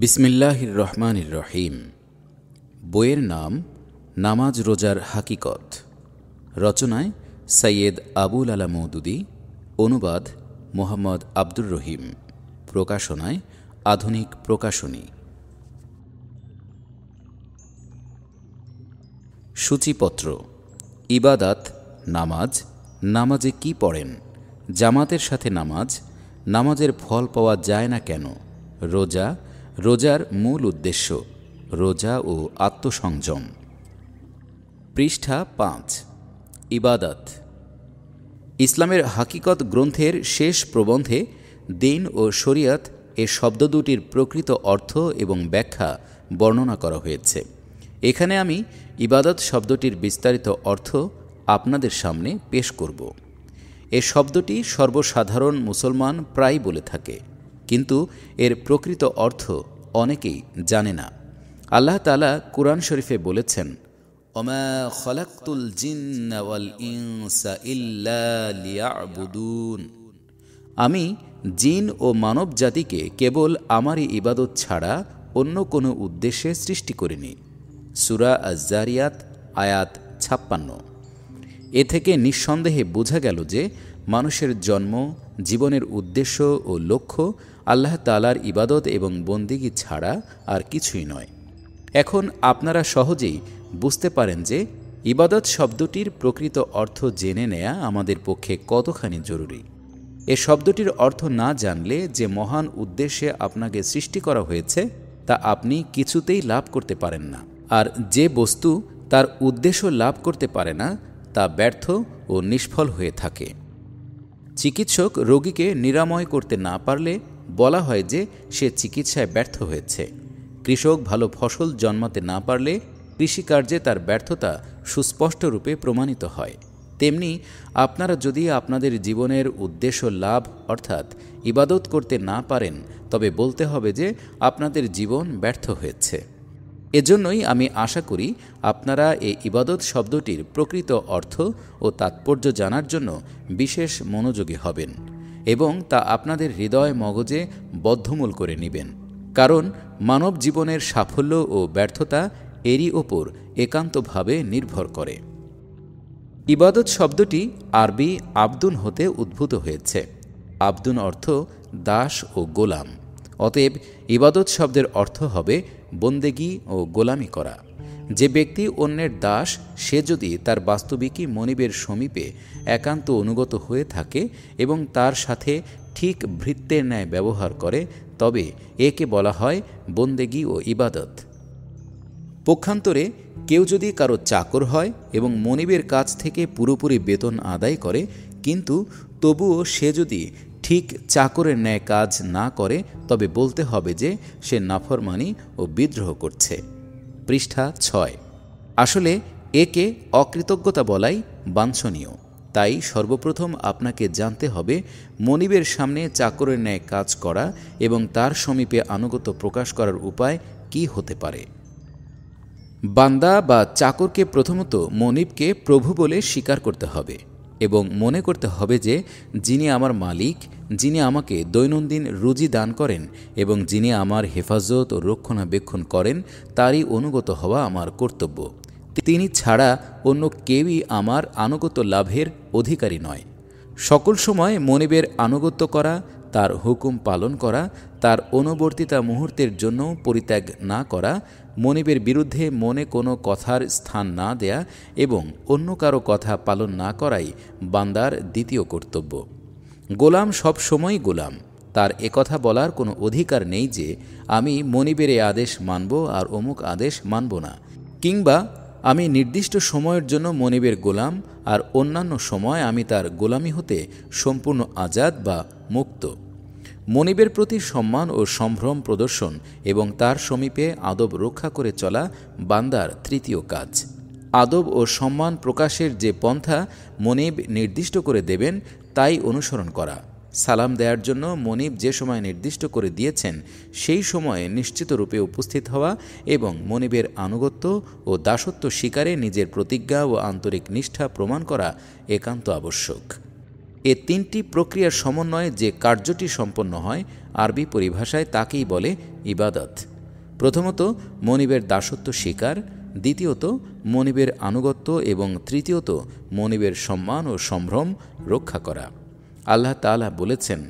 বিসমিল্লাহির রহমানির রহিম বইয়ের নাম নামাজ রোজার হাকিকত রচনায় সৈয়দ আবুল আলা মৌদুদি অনুবাদ মোহাম্মদ আব্দুর রহিম প্রকাশনায় আধুনিক প্রকাশনী সূচিপত্র ইবাদাত নামাজ নামাজে কি পড়েন জামাতের সাথে নামাজ নামাজের ফল পাওয়া যায় না কেন রোজা রোজার মূল উদ্দেশ্য রোজা ও আত্মসংযম পৃষ্ঠা পাঁচ ইবাদত ইসলামের হাকিকত গ্রন্থের শেষ প্রবন্ধে দিন ও শরিয়ত এ শব্দ দুটির প্রকৃত অর্থ এবং ব্যাখ্যা বর্ণনা করা হয়েছে এখানে আমি ইবাদত শব্দটির বিস্তারিত অর্থ আপনাদের সামনে পেশ করব এ শব্দটি সর্বসাধারণ মুসলমান প্রায় বলে থাকে কিন্তু এর প্রকৃত অর্থ অনেকেই জানে না আল্লাহ তালা কোরআন শরীফে বলেছেন ইনসা আমি জিন ও মানব জাতিকে কেবল আমারই ইবাদত ছাড়া অন্য কোনো উদ্দেশ্যে সৃষ্টি করিনি সুরা আজারিয়াত আয়াত ছাপ্পান্ন এ থেকে নিঃসন্দেহে বোঝা গেল যে মানুষের জন্ম জীবনের উদ্দেশ্য ও লক্ষ্য আল্লাহ তালার ইবাদত এবং বন্দিগি ছাড়া আর কিছুই নয় এখন আপনারা সহজেই বুঝতে পারেন যে ইবাদত শব্দটির প্রকৃত অর্থ জেনে নেয়া আমাদের পক্ষে কতখানি জরুরি এ শব্দটির অর্থ না জানলে যে মহান উদ্দেশ্যে আপনাকে সৃষ্টি করা হয়েছে তা আপনি কিছুতেই লাভ করতে পারেন না আর যে বস্তু তার উদ্দেশ্য লাভ করতে পারে না তা ব্যর্থ ও নিষ্ফল হয়ে থাকে চিকিৎসক রোগীকে নিরাময় করতে না পারলে বলা হয় যে সে চিকিৎসায় ব্যর্থ হয়েছে কৃষক ভালো ফসল জন্মাতে না পারলে কৃষিকার্যে তার ব্যর্থতা সুস্পষ্টরূপে প্রমাণিত হয় তেমনি আপনারা যদি আপনাদের জীবনের উদ্দেশ্য লাভ অর্থাৎ ইবাদত করতে না পারেন তবে বলতে হবে যে আপনাদের জীবন ব্যর্থ হয়েছে এজন্যই আমি আশা করি আপনারা এই ইবাদত শব্দটির প্রকৃত অর্থ ও তাৎপর্য জানার জন্য বিশেষ মনোযোগী হবেন এবং তা আপনাদের হৃদয় মগজে বদ্ধমূল করে নেবেন কারণ মানব জীবনের সাফল্য ও ব্যর্থতা এরই ওপর একান্তভাবে নির্ভর করে ইবাদত শব্দটি আরবি আব্দুন হতে উদ্ভূত হয়েছে আব্দুন অর্থ দাস ও গোলাম অতএব ইবাদত শব্দের অর্থ হবে বন্দেগি ও গোলামি করা যে ব্যক্তি অন্যের দাস সে যদি তার বাস্তবিকই মনিবের সমীপে একান্ত অনুগত হয়ে থাকে এবং তার সাথে ঠিক ভৃত্যের ন্যায় ব্যবহার করে তবে একে বলা হয় বন্দেগি ও ইবাদত পক্ষান্তরে কেউ যদি কারো চাকর হয় এবং মনিবের কাছ থেকে পুরোপুরি বেতন আদায় করে কিন্তু তবুও সে যদি ঠিক চাকরের ন্যায় কাজ না করে তবে বলতে হবে যে সে নাফরমানি ও বিদ্রোহ করছে পৃষ্ঠা ছয় আসলে একে অকৃতজ্ঞতা বলাই বাঞ্ছনীয় তাই সর্বপ্রথম আপনাকে জানতে হবে মনিবের সামনে চাকরের ন্যায় কাজ করা এবং তার সমীপে আনুগত প্রকাশ করার উপায় কি হতে পারে বান্দা বা চাকরকে প্রথমত মনিবকে প্রভু বলে স্বীকার করতে হবে এবং মনে করতে হবে যে যিনি আমার মালিক যিনি আমাকে দৈনন্দিন রুজি দান করেন এবং যিনি আমার হেফাজত ও রক্ষণাবেক্ষণ করেন তারই অনুগত হওয়া আমার কর্তব্য তিনি ছাড়া অন্য কেউই আমার আনুগত লাভের অধিকারী নয় সকল সময় মনিবের আনুগত্য করা তার হুকুম পালন করা তার অনুবর্তিতা মুহূর্তের জন্য পরিত্যাগ না করা মনিবের বিরুদ্ধে মনে কোনো কথার স্থান না দেয়া এবং অন্য কারো কথা পালন না করাই বান্দার দ্বিতীয় কর্তব্য গোলাম সব সময় গোলাম তার একথা বলার কোনো অধিকার নেই যে আমি মনিবের এ আদেশ মানব আর অমুক আদেশ মানব না কিংবা আমি নির্দিষ্ট সময়ের জন্য মনিবের গোলাম আর অন্যান্য সময় আমি তার গোলামি হতে সম্পূর্ণ আজাদ বা মুক্ত মনিবের প্রতি সম্মান ও সম্ভ্রম প্রদর্শন এবং তার সমীপে আদব রক্ষা করে চলা বান্দার তৃতীয় কাজ আদব ও সম্মান প্রকাশের যে পন্থা মনিব নির্দিষ্ট করে দেবেন তাই অনুসরণ করা সালাম দেওয়ার জন্য মনিব যে সময় নির্দিষ্ট করে দিয়েছেন সেই সময়ে নিশ্চিতরূপে উপস্থিত হওয়া এবং মনিবের আনুগত্য ও দাসত্ব শিকারে নিজের প্রতিজ্ঞা ও আন্তরিক নিষ্ঠা প্রমাণ করা একান্ত আবশ্যক এ তিনটি প্রক্রিয়ার সমন্বয়ে যে কার্যটি সম্পন্ন হয় আরবি পরিভাষায় তাকেই বলে ইবাদত প্রথমত মনিবের দাসত্ব শিকার দ্বিতীয়ত মনিবের আনুগত্য এবং তৃতীয়ত মনিবের সম্মান ও সম্ভ্রম রক্ষা করা আল্লাহ তালা বলেছেন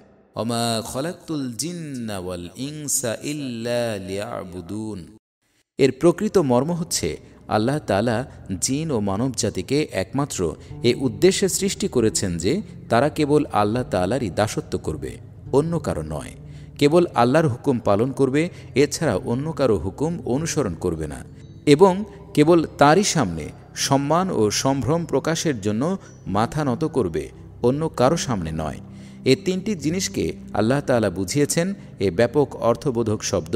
অমা খলাক্তুল জিন্নাওয়াল ইংসা এর প্রকৃত মর্ম হচ্ছে আল্লাহ তালা জিন ও মানব জাতিকে একমাত্র এ উদ্দেশ্যে সৃষ্টি করেছেন যে তারা কেবল আল্লাহ তালারই দাসত্ব করবে অন্য কারো নয় কেবল আল্লাহর হুকুম পালন করবে এছাড়া অন্য কারো হুকুম অনুসরণ করবে না এবং কেবল তারই সামনে সম্মান ও সম্ভ্রম প্রকাশের জন্য মাথা নত করবে অন্য কারো সামনে নয় এ তিনটি জিনিসকে আল্লাহ তালা বুঝিয়েছেন এ ব্যাপক অর্থবোধক শব্দ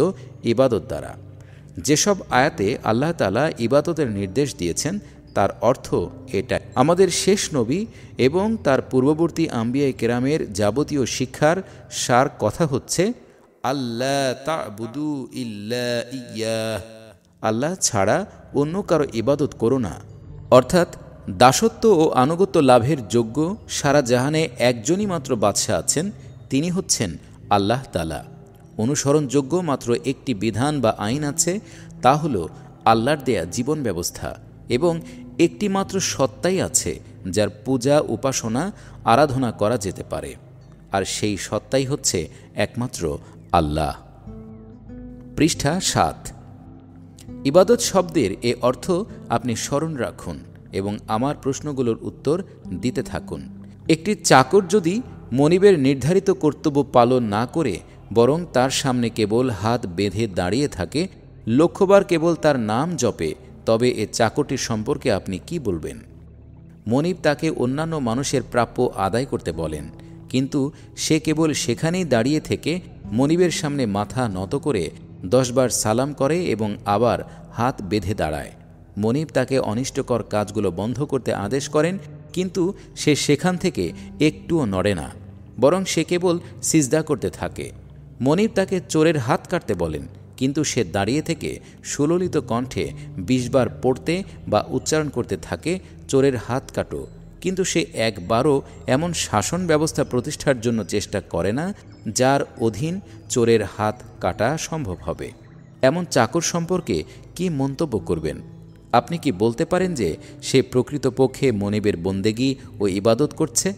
ইবাদত দ্বারা যেসব আয়াতে আল্লাহ তালা ইবাদতের নির্দেশ দিয়েছেন তার অর্থ এটা আমাদের শেষ নবী এবং তার পূর্ববর্তী আম্বিয়া কেরামের যাবতীয় শিক্ষার সার কথা হচ্ছে আল্লাহ তা বুদু ইল্লা ইয়া আল্লাহ ছাড়া অন্য কারো ইবাদত করো না অর্থাৎ দাসত্ব ও আনুগত্য লাভের যোগ্য সারা জাহানে একজনই মাত্র বাদশাহ আছেন তিনি হচ্ছেন আল্লাহ তালা অনুসরণযোগ্য মাত্র একটি বিধান বা আইন আছে তা হল আল্লাহর দেয়া জীবন ব্যবস্থা এবং একটি মাত্র সত্তাই আছে যার পূজা উপাসনা আরাধনা করা যেতে পারে আর সেই সত্তাই হচ্ছে একমাত্র আল্লাহ পৃষ্ঠা সাত ইবাদত শব্দের এ অর্থ আপনি স্মরণ রাখুন এবং আমার প্রশ্নগুলোর উত্তর দিতে থাকুন একটি চাকর যদি মনিবের নির্ধারিত কর্তব্য পালন না করে বরং তার সামনে কেবল হাত বেঁধে দাঁড়িয়ে থাকে লক্ষ্যবার কেবল তার নাম জপে তবে এ চাকরটির সম্পর্কে আপনি কি বলবেন মনিব তাকে অন্যান্য মানুষের প্রাপ্য আদায় করতে বলেন কিন্তু সে কেবল সেখানেই দাঁড়িয়ে থেকে মনিবের সামনে মাথা নত করে দশবার সালাম করে এবং আবার হাত বেঁধে দাঁড়ায় মনিব তাকে অনিষ্টকর কাজগুলো বন্ধ করতে আদেশ করেন কিন্তু সে সেখান থেকে একটুও নড়ে না বরং সে কেবল সিজদা করতে থাকে মনিব তাকে চোরের হাত কাটতে বলেন কিন্তু সে দাঁড়িয়ে থেকে সুললিত কণ্ঠে বিশবার পড়তে বা উচ্চারণ করতে থাকে চোরের হাত কাটো কিন্তু সে একবারও এমন শাসন ব্যবস্থা প্রতিষ্ঠার জন্য চেষ্টা করে না যার অধীন চোরের হাত কাটা সম্ভব হবে এমন চাকর সম্পর্কে কি মন্তব্য করবেন আপনি কি বলতে পারেন যে সে প্রকৃতপক্ষে মনিবের বন্দেগী ও ইবাদত করছে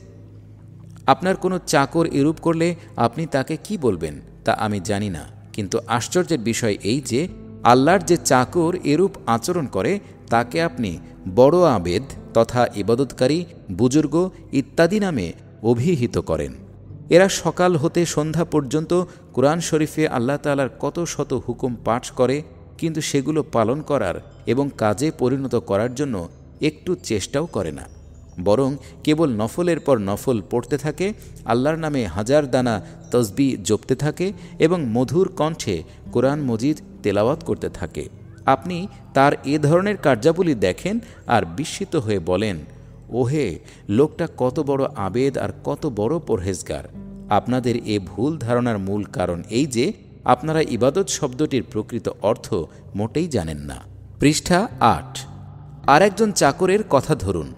আপনার কোনো চাকর এরূপ করলে আপনি তাকে কি বলবেন তা আমি জানি না কিন্তু আশ্চর্যের বিষয় এই যে আল্লাহর যে চাকর এরূপ আচরণ করে তাকে আপনি বড় আবেদ তথা ইবাদতকারী বুজুর্গ ইত্যাদি নামে অভিহিত করেন এরা সকাল হতে সন্ধ্যা পর্যন্ত কোরআন শরীফে আল্লাহ তালার কত শত হুকুম পাঠ করে কিন্তু সেগুলো পালন করার এবং কাজে পরিণত করার জন্য একটু চেষ্টাও করে না বরং কেবল নফলের পর নফল পড়তে থাকে আল্লাহর নামে হাজার দানা তসবি জপতে থাকে এবং মধুর কণ্ঠে কোরআন মজিদ তেলাওয়াত করতে থাকে আপনি তার এ ধরনের কার্যাবলী দেখেন আর বিস্মিত হয়ে বলেন ওহে লোকটা কত বড় আবেদ আর কত বড় পরহেজগার আপনাদের এ ভুল ধারণার মূল কারণ এই যে আপনারা ইবাদত শব্দটির প্রকৃত অর্থ মোটেই জানেন না পৃষ্ঠা আট আর একজন চাকরের কথা ধরুন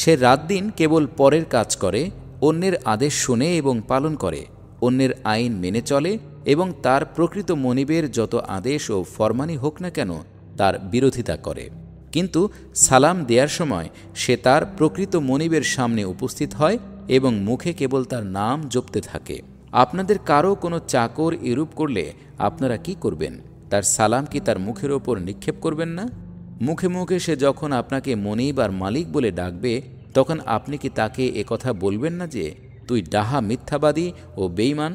সে রাত দিন কেবল পরের কাজ করে অন্যের আদেশ শোনে এবং পালন করে অন্যের আইন মেনে চলে এবং তার প্রকৃত মনিবের যত আদেশ ও ফরমানি হোক না কেন তার বিরোধিতা করে কিন্তু সালাম দেওয়ার সময় সে তার প্রকৃত মনিবের সামনে উপস্থিত হয় এবং মুখে কেবল তার নাম জপতে থাকে আপনাদের কারো কোনো চাকর এরূপ করলে আপনারা কি করবেন তার সালাম কি তার মুখের ওপর নিক্ষেপ করবেন না মুখে মুখে সে যখন আপনাকে মনিব আর মালিক বলে ডাকবে তখন আপনি কি তাকে কথা বলবেন না যে তুই ডাহা মিথ্যাবাদী ও বেইমান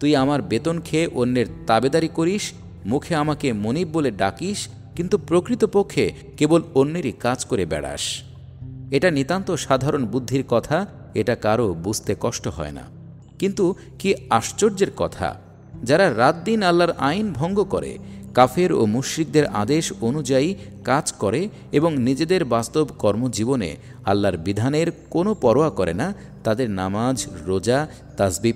তুই আমার বেতন খেয়ে অন্যের তাবেদারি করিস মুখে আমাকে মনিব বলে ডাকিস কিন্তু প্রকৃতপক্ষে কেবল অন্যেরই কাজ করে বেড়াস এটা নিতান্ত সাধারণ বুদ্ধির কথা এটা কারো বুঝতে কষ্ট হয় না কিন্তু কি আশ্চর্যের কথা যারা রাত দিন আল্লাহর আইন ভঙ্গ করে কাফের ও মুশ্রিকদের আদেশ অনুযায়ী কাজ করে এবং নিজেদের বাস্তব কর্মজীবনে আল্লাহর বিধানের কোনো পরোয়া করে না তাদের নামাজ রোজা তাসবি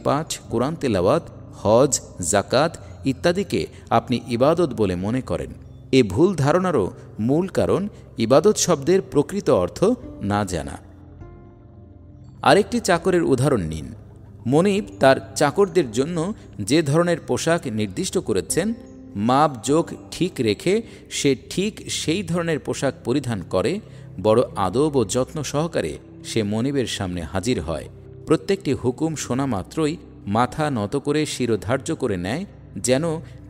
কোরআন তেলাওয়াত হজ জাকাত ইত্যাদিকে আপনি ইবাদত বলে মনে করেন এ ভুল ধারণারও মূল কারণ ইবাদত শব্দের প্রকৃত অর্থ না জানা আরেকটি চাকরের উদাহরণ নিন মনিব তার চাকরদের জন্য যে ধরনের পোশাক নির্দিষ্ট করেছেন মাপ যোগ ঠিক রেখে সে ঠিক সেই ধরনের পোশাক পরিধান করে বড় আদব ও যত্ন সহকারে সে মনিবের সামনে হাজির হয় প্রত্যেকটি হুকুম শোনা মাত্রই মাথা নত করে শিরোধার্য করে নেয় যেন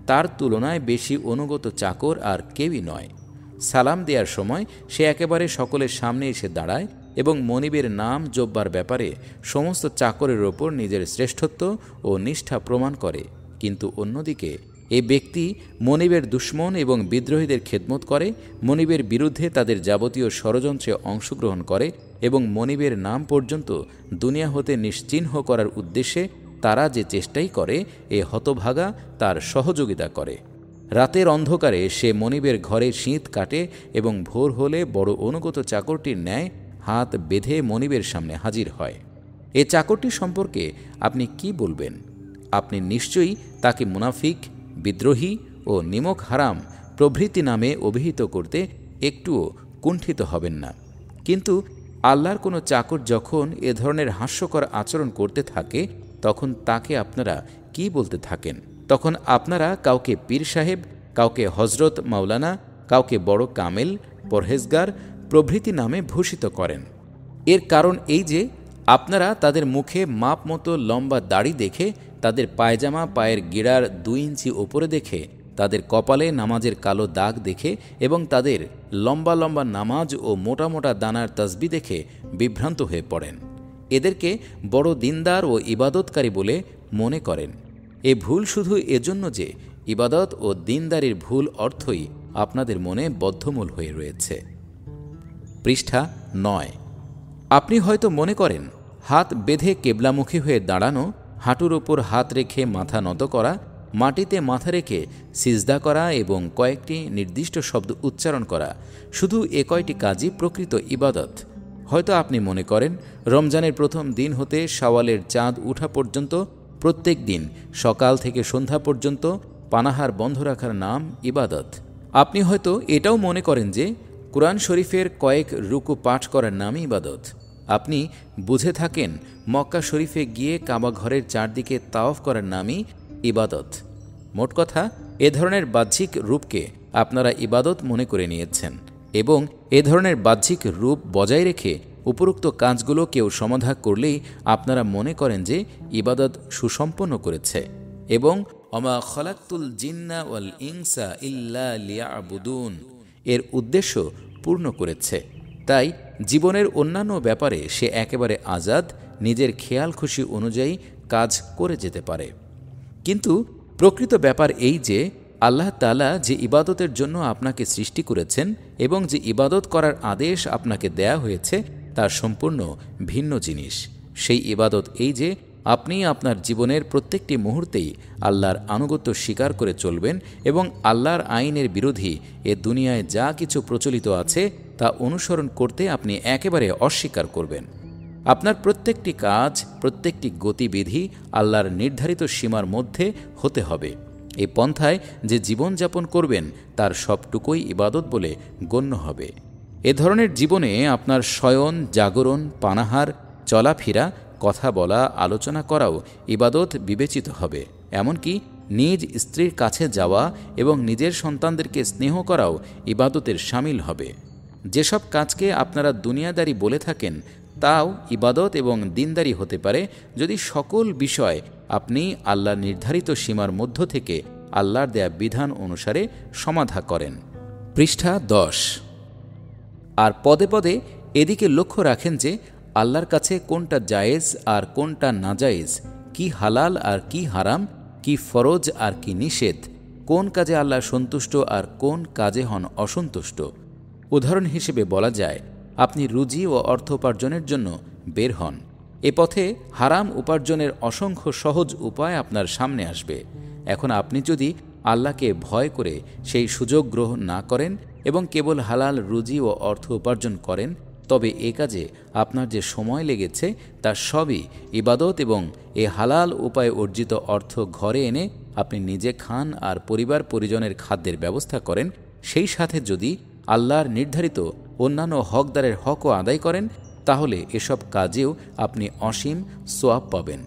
তার তুলনায় বেশি অনুগত চাকর আর কেউই নয় সালাম দেওয়ার সময় সে একেবারে সকলের সামনে এসে দাঁড়ায় এবং মনিবের নাম জব্বার ব্যাপারে সমস্ত চাকরের ওপর নিজের শ্রেষ্ঠত্ব ও নিষ্ঠা প্রমাণ করে কিন্তু অন্যদিকে এ ব্যক্তি মনিবের দুশ্মন এবং বিদ্রোহীদের খেদমত করে মনিবের বিরুদ্ধে তাদের যাবতীয় ষড়যন্ত্রে অংশগ্রহণ করে এবং মনিবের নাম পর্যন্ত দুনিয়া হতে নিশ্চিহ্ন করার উদ্দেশ্যে তারা যে চেষ্টাই করে এ হতভাগা তার সহযোগিতা করে রাতের অন্ধকারে সে মনিবের ঘরে শীত কাটে এবং ভোর হলে বড় অনুগত চাকরটির ন্যায় হাত বেঁধে মনিবের সামনে হাজির হয় এ চাকরটি সম্পর্কে আপনি কি বলবেন আপনি নিশ্চয়ই তাকে মুনাফিক বিদ্রোহী ও নিমক হারাম প্রভৃতি নামে অভিহিত করতে একটুও কুণ্ঠিত হবেন না কিন্তু আল্লাহর কোনো চাকর যখন এ ধরনের হাস্যকর আচরণ করতে থাকে তখন তাকে আপনারা কি বলতে থাকেন তখন আপনারা কাউকে পীর সাহেব কাউকে হজরত মাওলানা কাউকে বড় কামেল পরহেজগার প্রভৃতি নামে ভূষিত করেন এর কারণ এই যে আপনারা তাদের মুখে মাপ মতো লম্বা দাড়ি দেখে তাদের পায়জামা পায়ের গিড়ার দুই ইঞ্চি ওপরে দেখে তাদের কপালে নামাজের কালো দাগ দেখে এবং তাদের লম্বা লম্বা নামাজ ও মোটা মোটা দানার তসবি দেখে বিভ্রান্ত হয়ে পড়েন এদেরকে বড় দিনদার ও ইবাদতকারী বলে মনে করেন এ ভুল শুধু এজন্য যে ইবাদত ও দিনদারির ভুল অর্থই আপনাদের মনে বদ্ধমূল হয়ে রয়েছে পৃষ্ঠা নয় আপনি হয়তো মনে করেন হাত বেঁধে কেবলামুখী হয়ে দাঁড়ানো হাঁটুর ওপর হাত রেখে মাথা নত করা মাটিতে মাথা রেখে সিজদা করা এবং কয়েকটি নির্দিষ্ট শব্দ উচ্চারণ করা শুধু এ কয়টি কাজই প্রকৃত ইবাদত হয়তো আপনি মনে করেন রমজানের প্রথম দিন হতে শাওয়ালের চাঁদ উঠা পর্যন্ত প্রত্যেক দিন সকাল থেকে সন্ধ্যা পর্যন্ত পানাহার বন্ধ রাখার নাম ইবাদত আপনি হয়তো এটাও মনে করেন যে কোরআন শরীফের কয়েক রুকু পাঠ করার নামই ইবাদত আপনি বুঝে থাকেন মক্কা শরীফে গিয়ে কাবা ঘরের চারদিকে তাওফ করার নামই ইবাদত মোট কথা এ ধরনের বাহ্যিক রূপকে আপনারা ইবাদত মনে করে নিয়েছেন এবং এ ধরনের বাহ্যিক রূপ বজায় রেখে উপরোক্ত কাজগুলো কেউ সমাধা করলেই আপনারা মনে করেন যে ইবাদত সুসম্পন্ন করেছে এবং অমা খলাক্তুল জিন্না ওয়াল ইংসা ইল্লা লিয়াবুদুন এর উদ্দেশ্য পূর্ণ করেছে তাই জীবনের অন্যান্য ব্যাপারে সে একেবারে আজাদ নিজের খেয়াল খুশি অনুযায়ী কাজ করে যেতে পারে কিন্তু প্রকৃত ব্যাপার এই যে আল্লাহ তালা যে ইবাদতের জন্য আপনাকে সৃষ্টি করেছেন এবং যে ইবাদত করার আদেশ আপনাকে দেয়া হয়েছে তা সম্পূর্ণ ভিন্ন জিনিস সেই ইবাদত এই যে আপনি আপনার জীবনের প্রত্যেকটি মুহূর্তেই আল্লাহর আনুগত্য স্বীকার করে চলবেন এবং আল্লাহর আইনের বিরোধী এ দুনিয়ায় যা কিছু প্রচলিত আছে তা অনুসরণ করতে আপনি একেবারে অস্বীকার করবেন আপনার প্রত্যেকটি কাজ প্রত্যেকটি গতিবিধি আল্লাহর নির্ধারিত সীমার মধ্যে হতে হবে এ পন্থায় যে জীবনযাপন করবেন তার সবটুকুই ইবাদত বলে গণ্য হবে এ ধরনের জীবনে আপনার শয়ন জাগরণ পানাহার চলাফেরা কথা বলা আলোচনা করাও ইবাদত বিবেচিত হবে এমনকি নিজ স্ত্রীর কাছে যাওয়া এবং নিজের সন্তানদেরকে স্নেহ করাও ইবাদতের সামিল হবে যেসব কাজকে আপনারা দুনিয়াদারি বলে থাকেন তাও ইবাদত এবং দিনদারি হতে পারে যদি সকল বিষয় আপনি আল্লাহ নির্ধারিত সীমার মধ্য থেকে আল্লাহর দেয়া বিধান অনুসারে সমাধা করেন পৃষ্ঠা দশ আর পদে পদে এদিকে লক্ষ্য রাখেন যে আল্লাহর কাছে কোনটা জায়েজ আর কোনটা নাজায়েজ কি হালাল আর কি হারাম কি ফরজ আর কি নিষেধ কোন কাজে আল্লাহ সন্তুষ্ট আর কোন কাজে হন অসন্তুষ্ট উদাহরণ হিসেবে বলা যায় আপনি রুজি ও অর্থ উপার্জনের জন্য বের হন এ পথে হারাম উপার্জনের অসংখ্য সহজ উপায় আপনার সামনে আসবে এখন আপনি যদি আল্লাহকে ভয় করে সেই সুযোগ গ্রহণ না করেন এবং কেবল হালাল রুজি ও অর্থ উপার্জন করেন তবে এ কাজে আপনার যে সময় লেগেছে তা সবই ইবাদত এবং এ হালাল উপায়ে অর্জিত অর্থ ঘরে এনে আপনি নিজে খান আর পরিবার পরিজনের খাদ্যের ব্যবস্থা করেন সেই সাথে যদি আল্লাহর নির্ধারিত অন্যান্য হকদারের হকও আদায় করেন তাহলে এসব কাজেও আপনি অসীম সোয়াব পাবেন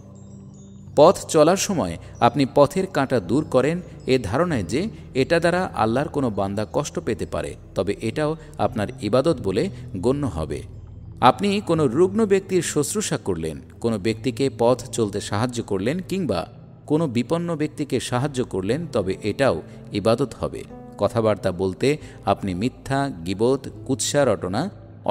পথ চলার সময় আপনি পথের কাঁটা দূর করেন এ ধারণায় যে এটা দ্বারা আল্লাহর কোনো বান্দা কষ্ট পেতে পারে তবে এটাও আপনার ইবাদত বলে গণ্য হবে আপনি কোনো রুগ্ন ব্যক্তির শুশ্রূষা করলেন কোনো ব্যক্তিকে পথ চলতে সাহায্য করলেন কিংবা কোনো বিপন্ন ব্যক্তিকে সাহায্য করলেন তবে এটাও ইবাদত হবে কথাবার্তা বলতে আপনি মিথ্যা গিবোধ কুৎসা রটনা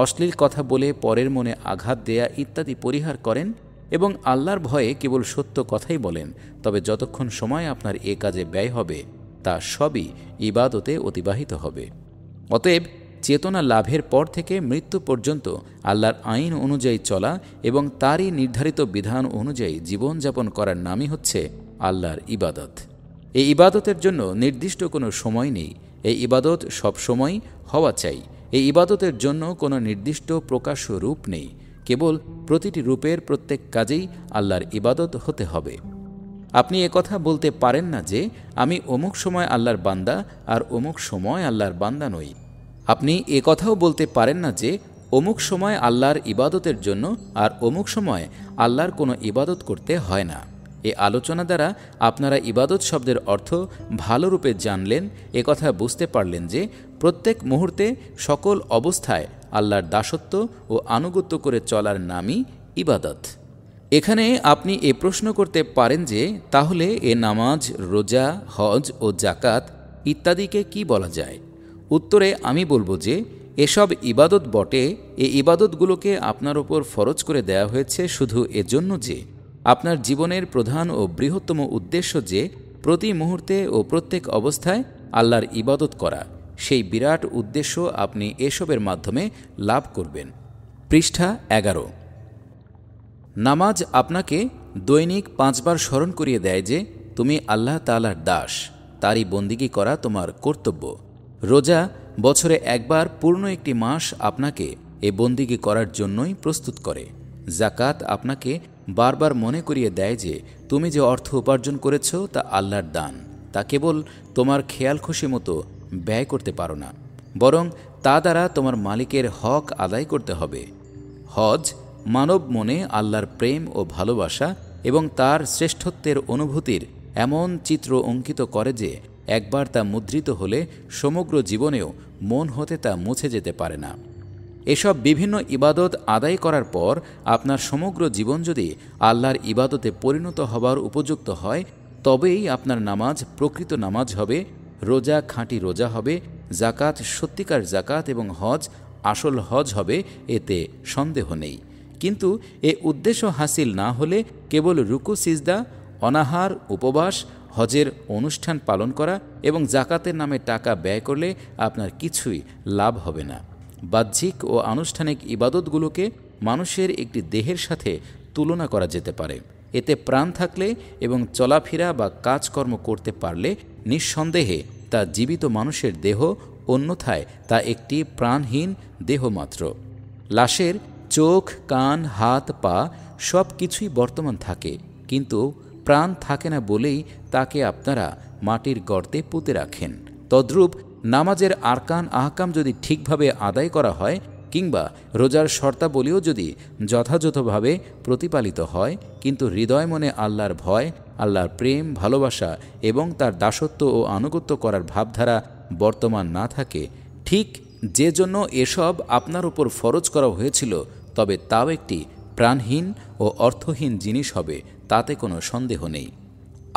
অশ্লীল কথা বলে পরের মনে আঘাত দেয়া ইত্যাদি পরিহার করেন এবং আল্লাহর ভয়ে কেবল সত্য কথাই বলেন তবে যতক্ষণ সময় আপনার এ কাজে ব্যয় হবে তা সবই ইবাদতে অতিবাহিত হবে অতএব চেতনা লাভের পর থেকে মৃত্যু পর্যন্ত আল্লাহর আইন অনুযায়ী চলা এবং তারই নির্ধারিত বিধান অনুযায়ী জীবনযাপন করার নামই হচ্ছে আল্লাহর ইবাদত এই ইবাদতের জন্য নির্দিষ্ট কোনো সময় নেই এই ইবাদত সবসময় হওয়া চাই এই ইবাদতের জন্য কোনো নির্দিষ্ট প্রকাশ্য রূপ নেই কেবল প্রতিটি রূপের প্রত্যেক কাজেই আল্লাহর ইবাদত হতে হবে আপনি কথা বলতে পারেন না যে আমি অমুক সময় আল্লাহর বান্দা আর অমুক সময় আল্লাহর বান্দা নই আপনি কথাও বলতে পারেন না যে অমুক সময় আল্লাহর ইবাদতের জন্য আর অমুক সময় আল্লাহর কোনো ইবাদত করতে হয় না এ আলোচনা দ্বারা আপনারা ইবাদত শব্দের অর্থ ভালোরূপে জানলেন একথা বুঝতে পারলেন যে প্রত্যেক মুহূর্তে সকল অবস্থায় আল্লাহর দাসত্ব ও আনুগত্য করে চলার নামই ইবাদত এখানে আপনি এ প্রশ্ন করতে পারেন যে তাহলে এ নামাজ রোজা হজ ও জাকাত ইত্যাদিকে কি বলা যায় উত্তরে আমি বলবো যে এসব ইবাদত বটে এ ইবাদতগুলোকে আপনার ওপর ফরজ করে দেয়া হয়েছে শুধু এজন্য যে আপনার জীবনের প্রধান ও বৃহত্তম উদ্দেশ্য যে প্রতি মুহূর্তে ও প্রত্যেক অবস্থায় আল্লাহর ইবাদত করা সেই বিরাট উদ্দেশ্য আপনি এসবের মাধ্যমে লাভ করবেন পৃষ্ঠা এগারো নামাজ আপনাকে দৈনিক পাঁচবার স্মরণ করিয়ে দেয় যে তুমি আল্লাহ তালার দাস তারই বন্দিগি করা তোমার কর্তব্য রোজা বছরে একবার পূর্ণ একটি মাস আপনাকে এ বন্দিগি করার জন্যই প্রস্তুত করে জাকাত আপনাকে বারবার মনে করিয়ে দেয় যে তুমি যে অর্থ উপার্জন করেছ তা আল্লাহর দান তা কেবল তোমার খেয়াল খুশি মতো ব্যয় করতে পারো না বরং তা দ্বারা তোমার মালিকের হক আদায় করতে হবে হজ মানব মনে আল্লাহর প্রেম ও ভালোবাসা এবং তার শ্রেষ্ঠত্বের অনুভূতির এমন চিত্র অঙ্কিত করে যে একবার তা মুদ্রিত হলে সমগ্র জীবনেও মন হতে তা মুছে যেতে পারে না এসব বিভিন্ন ইবাদত আদায় করার পর আপনার সমগ্র জীবন যদি আল্লাহর ইবাদতে পরিণত হবার উপযুক্ত হয় তবেই আপনার নামাজ প্রকৃত নামাজ হবে রোজা খাঁটি রোজা হবে জাকাত সত্যিকার জাকাত এবং হজ আসল হজ হবে এতে সন্দেহ নেই কিন্তু এ উদ্দেশ্য হাসিল না হলে কেবল রুকু সিজদা অনাহার উপবাস হজের অনুষ্ঠান পালন করা এবং জাকাতের নামে টাকা ব্যয় করলে আপনার কিছুই লাভ হবে না বাহ্যিক ও আনুষ্ঠানিক ইবাদতগুলোকে মানুষের একটি দেহের সাথে তুলনা করা যেতে পারে এতে প্রাণ থাকলে এবং চলাফেরা বা কাজকর্ম করতে পারলে নিঃসন্দেহে তা জীবিত মানুষের দেহ অন্যথায় তা একটি প্রাণহীন দেহ মাত্র লাশের চোখ কান হাত পা সব কিছুই বর্তমান থাকে কিন্তু প্রাণ থাকে না বলেই তাকে আপনারা মাটির গর্তে পুঁতে রাখেন তদ্রূপ নামাজের আরকান আহকাম যদি ঠিকভাবে আদায় করা হয় কিংবা রোজার শর্তাবলীও যদি যথাযথভাবে প্রতিপালিত হয় কিন্তু হৃদয় মনে আল্লাহর ভয় আল্লাহর প্রেম ভালোবাসা এবং তার দাসত্ব ও আনুগত্য করার ভাবধারা বর্তমান না থাকে ঠিক যে জন্য এসব আপনার উপর ফরজ করা হয়েছিল তবে তাও একটি প্রাণহীন ও অর্থহীন জিনিস হবে তাতে কোনো সন্দেহ নেই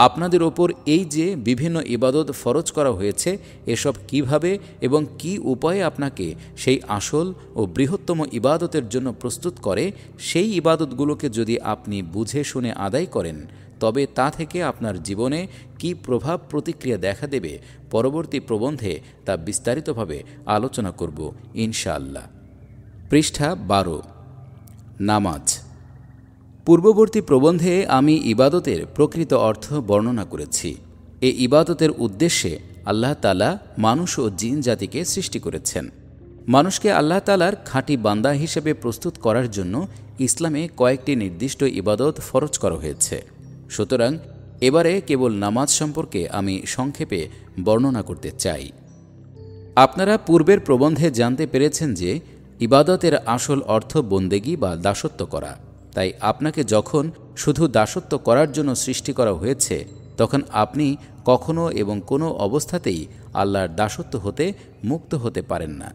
আপনাদের ওপর এই যে বিভিন্ন ইবাদত ফরজ করা হয়েছে এসব কিভাবে এবং কি উপায়ে আপনাকে সেই আসল ও বৃহত্তম ইবাদতের জন্য প্রস্তুত করে সেই ইবাদতগুলোকে যদি আপনি বুঝে শুনে আদায় করেন তবে তা থেকে আপনার জীবনে কি প্রভাব প্রতিক্রিয়া দেখা দেবে পরবর্তী প্রবন্ধে তা বিস্তারিতভাবে আলোচনা করব ইনশাআল্লাহ পৃষ্ঠা বারো নামাজ পূর্ববর্তী প্রবন্ধে আমি ইবাদতের প্রকৃত অর্থ বর্ণনা করেছি এ ইবাদতের উদ্দেশ্যে আল্লাহ তালা মানুষ ও জিন জাতিকে সৃষ্টি করেছেন মানুষকে আল্লাহ তালার খাঁটি বান্দা হিসেবে প্রস্তুত করার জন্য ইসলামে কয়েকটি নির্দিষ্ট ইবাদত ফরজ করা হয়েছে সুতরাং এবারে কেবল নামাজ সম্পর্কে আমি সংক্ষেপে বর্ণনা করতে চাই আপনারা পূর্বের প্রবন্ধে জানতে পেরেছেন যে ইবাদতের আসল অর্থ বন্দেগী বা দাসত্ব করা তাই আপনাকে যখন শুধু দাসত্ব করার জন্য সৃষ্টি করা হয়েছে তখন আপনি কখনো এবং কোনো অবস্থাতেই আল্লাহর দাসত্ব হতে মুক্ত হতে পারেন না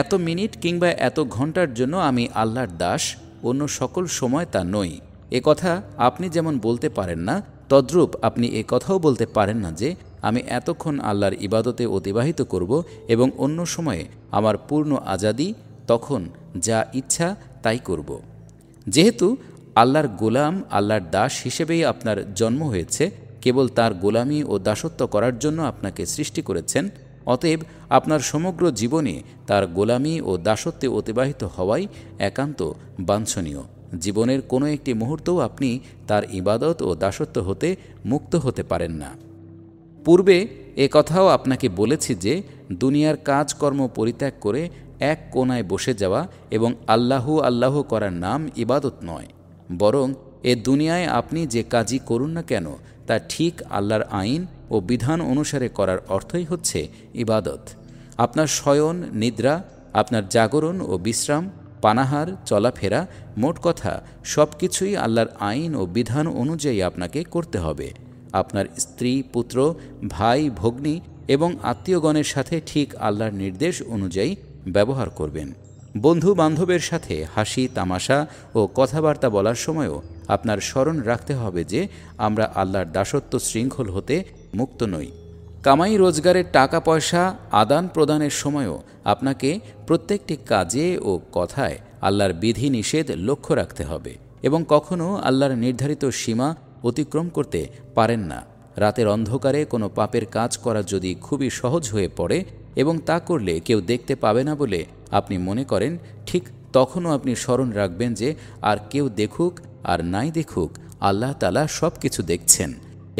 এত মিনিট কিংবা এত ঘন্টার জন্য আমি আল্লাহর দাস অন্য সকল সময় তা নই এ কথা আপনি যেমন বলতে পারেন না তদ্রূপ আপনি এ কথাও বলতে পারেন না যে আমি এতক্ষণ আল্লাহর ইবাদতে অতিবাহিত করব এবং অন্য সময়ে আমার পূর্ণ আজাদি তখন যা ইচ্ছা তাই করব যেহেতু আল্লাহর গোলাম আল্লাহর দাস হিসেবেই আপনার জন্ম হয়েছে কেবল তার গোলামি ও দাসত্ব করার জন্য আপনাকে সৃষ্টি করেছেন অতএব আপনার সমগ্র জীবনে তার গোলামি ও দাসত্বে অতিবাহিত হওয়াই একান্ত বাঞ্ছনীয় জীবনের কোনো একটি মুহূর্তও আপনি তার ইবাদত ও দাসত্ব হতে মুক্ত হতে পারেন না পূর্বে এ কথাও আপনাকে বলেছি যে দুনিয়ার কাজকর্ম পরিত্যাগ করে এক কোনায় বসে যাওয়া এবং আল্লাহু আল্লাহ করার নাম ইবাদত নয় বরং এ দুনিয়ায় আপনি যে কাজই করুন না কেন তা ঠিক আল্লাহর আইন ও বিধান অনুসারে করার অর্থই হচ্ছে ইবাদত আপনার শয়ন নিদ্রা আপনার জাগরণ ও বিশ্রাম পানাহার চলাফেরা মোট কথা সব কিছুই আল্লাহর আইন ও বিধান অনুযায়ী আপনাকে করতে হবে আপনার স্ত্রী পুত্র ভাই ভগ্নী এবং আত্মীয়গণের সাথে ঠিক আল্লাহর নির্দেশ অনুযায়ী ব্যবহার করবেন বন্ধু বান্ধবের সাথে হাসি তামাশা ও কথাবার্তা বলার সময়ও আপনার স্মরণ রাখতে হবে যে আমরা আল্লাহর দাসত্ব শৃঙ্খল হতে মুক্ত নই কামাই রোজগারের টাকা পয়সা আদান প্রদানের সময়ও আপনাকে প্রত্যেকটি কাজে ও কথায় আল্লাহর বিধি নিষেধ লক্ষ্য রাখতে হবে এবং কখনও আল্লাহর নির্ধারিত সীমা অতিক্রম করতে পারেন না রাতের অন্ধকারে কোনো পাপের কাজ করা যদি খুবই সহজ হয়ে পড়ে এবং তা করলে কেউ দেখতে পাবে না বলে আপনি মনে করেন ঠিক তখনও আপনি স্মরণ রাখবেন যে আর কেউ দেখুক আর নাই দেখুক আল্লাহ তালা সব কিছু দেখছেন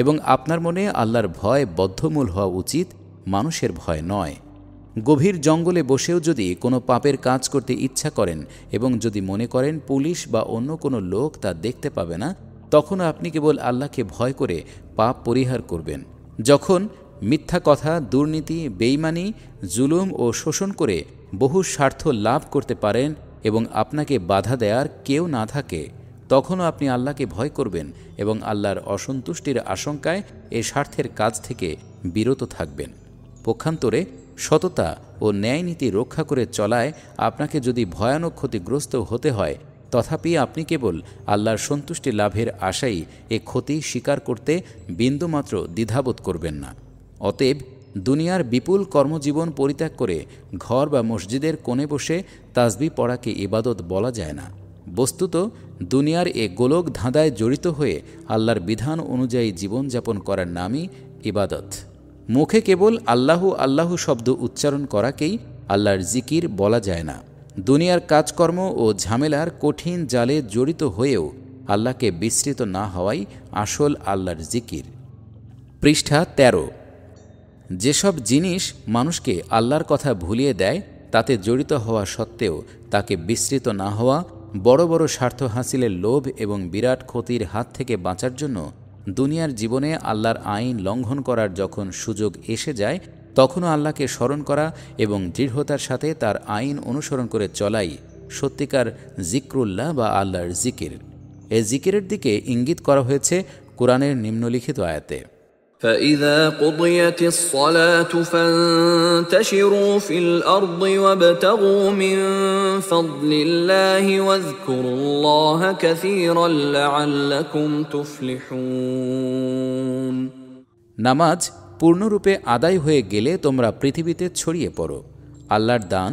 এবং আপনার মনে আল্লাহর ভয় বদ্ধমূল হওয়া উচিত মানুষের ভয় নয় গভীর জঙ্গলে বসেও যদি কোনো পাপের কাজ করতে ইচ্ছা করেন এবং যদি মনে করেন পুলিশ বা অন্য কোনো লোক তা দেখতে পাবে না তখন আপনি কেবল আল্লাহকে ভয় করে পাপ পরিহার করবেন যখন মিথ্যা কথা দুর্নীতি বেইমানি জুলুম ও শোষণ করে বহু স্বার্থ লাভ করতে পারেন এবং আপনাকে বাধা দেয়ার কেউ না থাকে তখনও আপনি আল্লাহকে ভয় করবেন এবং আল্লাহর অসন্তুষ্টির আশঙ্কায় এ স্বার্থের কাজ থেকে বিরত থাকবেন পক্ষান্তরে সততা ও ন্যায় নীতি রক্ষা করে চলায় আপনাকে যদি ভয়ানক ক্ষতিগ্রস্ত হতে হয় তথাপি আপনি কেবল আল্লাহর সন্তুষ্টি লাভের আশাই এ ক্ষতি স্বীকার করতে বিন্দুমাত্র দ্বিধাবোধ করবেন না অতএব দুনিয়ার বিপুল কর্মজীবন পরিত্যাগ করে ঘর বা মসজিদের কোণে বসে তাজবি পড়াকে ইবাদত বলা যায় না বস্তুত দুনিয়ার এ গোলক ধাঁধায় জড়িত হয়ে আল্লাহর বিধান অনুযায়ী জীবনযাপন করার নামই ইবাদত মুখে কেবল আল্লাহ আল্লাহ শব্দ উচ্চারণ করাকেই আল্লাহর জিকির বলা যায় না দুনিয়ার কাজকর্ম ও ঝামেলার কঠিন জালে জড়িত হয়েও আল্লাহকে বিস্তৃত না হওয়াই আসল আল্লাহর জিকির পৃষ্ঠা তেরো যেসব জিনিস মানুষকে আল্লাহর কথা ভুলিয়ে দেয় তাতে জড়িত হওয়া সত্ত্বেও তাকে বিস্তৃত না হওয়া বড় বড় স্বার্থ হাসিলের লোভ এবং বিরাট ক্ষতির হাত থেকে বাঁচার জন্য দুনিয়ার জীবনে আল্লাহর আইন লঙ্ঘন করার যখন সুযোগ এসে যায় তখনও আল্লাহকে স্মরণ করা এবং দৃঢ়তার সাথে তার আইন অনুসরণ করে চলাই সত্যিকার জিক্রুল্লাহ বা আল্লাহর জিকির এ জিকিরের দিকে ইঙ্গিত করা হয়েছে কোরআনের নিম্নলিখিত আয়াতে فإذا قضيت الصلاة فانتشروا في الأرض وابتغوا من فضل الله واذكروا الله كثيرا لعلكم تفلحون নামাজ পূর্ণরূপে আদায় হয়ে গেলে তোমরা পৃথিবীতে ছড়িয়ে পড়ো আল্লাহর দান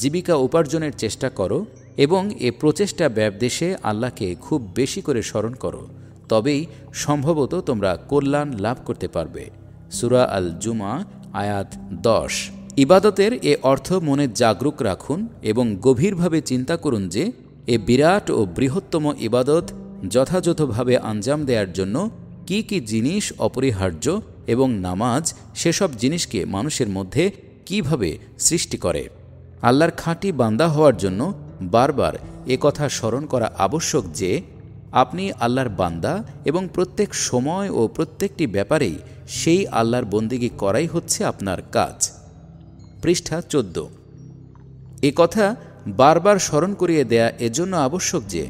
জীবিকা উপার্জনের চেষ্টা করো এবং এ প্রচেষ্টা ব্যবদেশে আল্লাহকে খুব বেশি করে স্মরণ করো তবেই সম্ভবত তোমরা কল্যাণ লাভ করতে পারবে সুরা আল জুমা আয়াত দশ ইবাদতের এ অর্থ মনে জাগরুক রাখুন এবং গভীরভাবে চিন্তা করুন যে এ বিরাট ও বৃহত্তম ইবাদত যথাযথভাবে আঞ্জাম দেওয়ার জন্য কি কি জিনিস অপরিহার্য এবং নামাজ সেসব জিনিসকে মানুষের মধ্যে কিভাবে সৃষ্টি করে আল্লাহর খাঁটি বান্দা হওয়ার জন্য বারবার এ কথা স্মরণ করা আবশ্যক যে আপনি আল্লাহর বান্দা এবং প্রত্যেক সময় ও প্রত্যেকটি ব্যাপারেই সেই আল্লাহর বন্দিগি করাই হচ্ছে আপনার কাজ পৃষ্ঠা চোদ্দ এ কথা বারবার স্মরণ করিয়ে দেয়া এজন্য আবশ্যক যে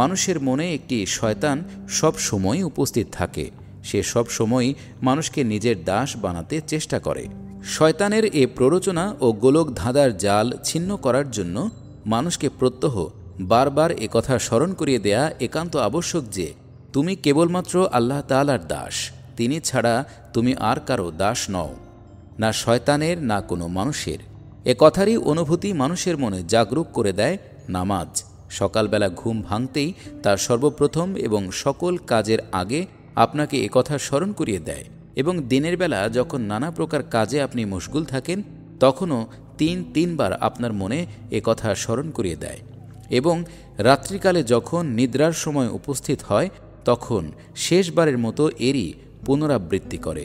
মানুষের মনে একটি শয়তান সব সময় উপস্থিত থাকে সে সব সময় মানুষকে নিজের দাস বানাতে চেষ্টা করে শয়তানের এ প্ররোচনা ও গোলক ধাঁধার জাল ছিন্ন করার জন্য মানুষকে প্রত্যহ বারবার কথা স্মরণ করিয়ে দেয়া একান্ত আবশ্যক যে তুমি কেবলমাত্র আল্লাহ তালার দাস তিনি ছাড়া তুমি আর কারো দাস নও না শয়তানের না কোনো মানুষের এ কথারই অনুভূতি মানুষের মনে জাগরুক করে দেয় নামাজ সকালবেলা ঘুম ভাঙতেই তা সর্বপ্রথম এবং সকল কাজের আগে আপনাকে কথা স্মরণ করিয়ে দেয় এবং দিনের বেলা যখন নানা প্রকার কাজে আপনি মশগুল থাকেন তখনও তিন তিনবার আপনার মনে কথা স্মরণ করিয়ে দেয় এবং রাত্রিকালে যখন নিদ্রার সময় উপস্থিত হয় তখন শেষবারের মতো এরই পুনরাবৃত্তি করে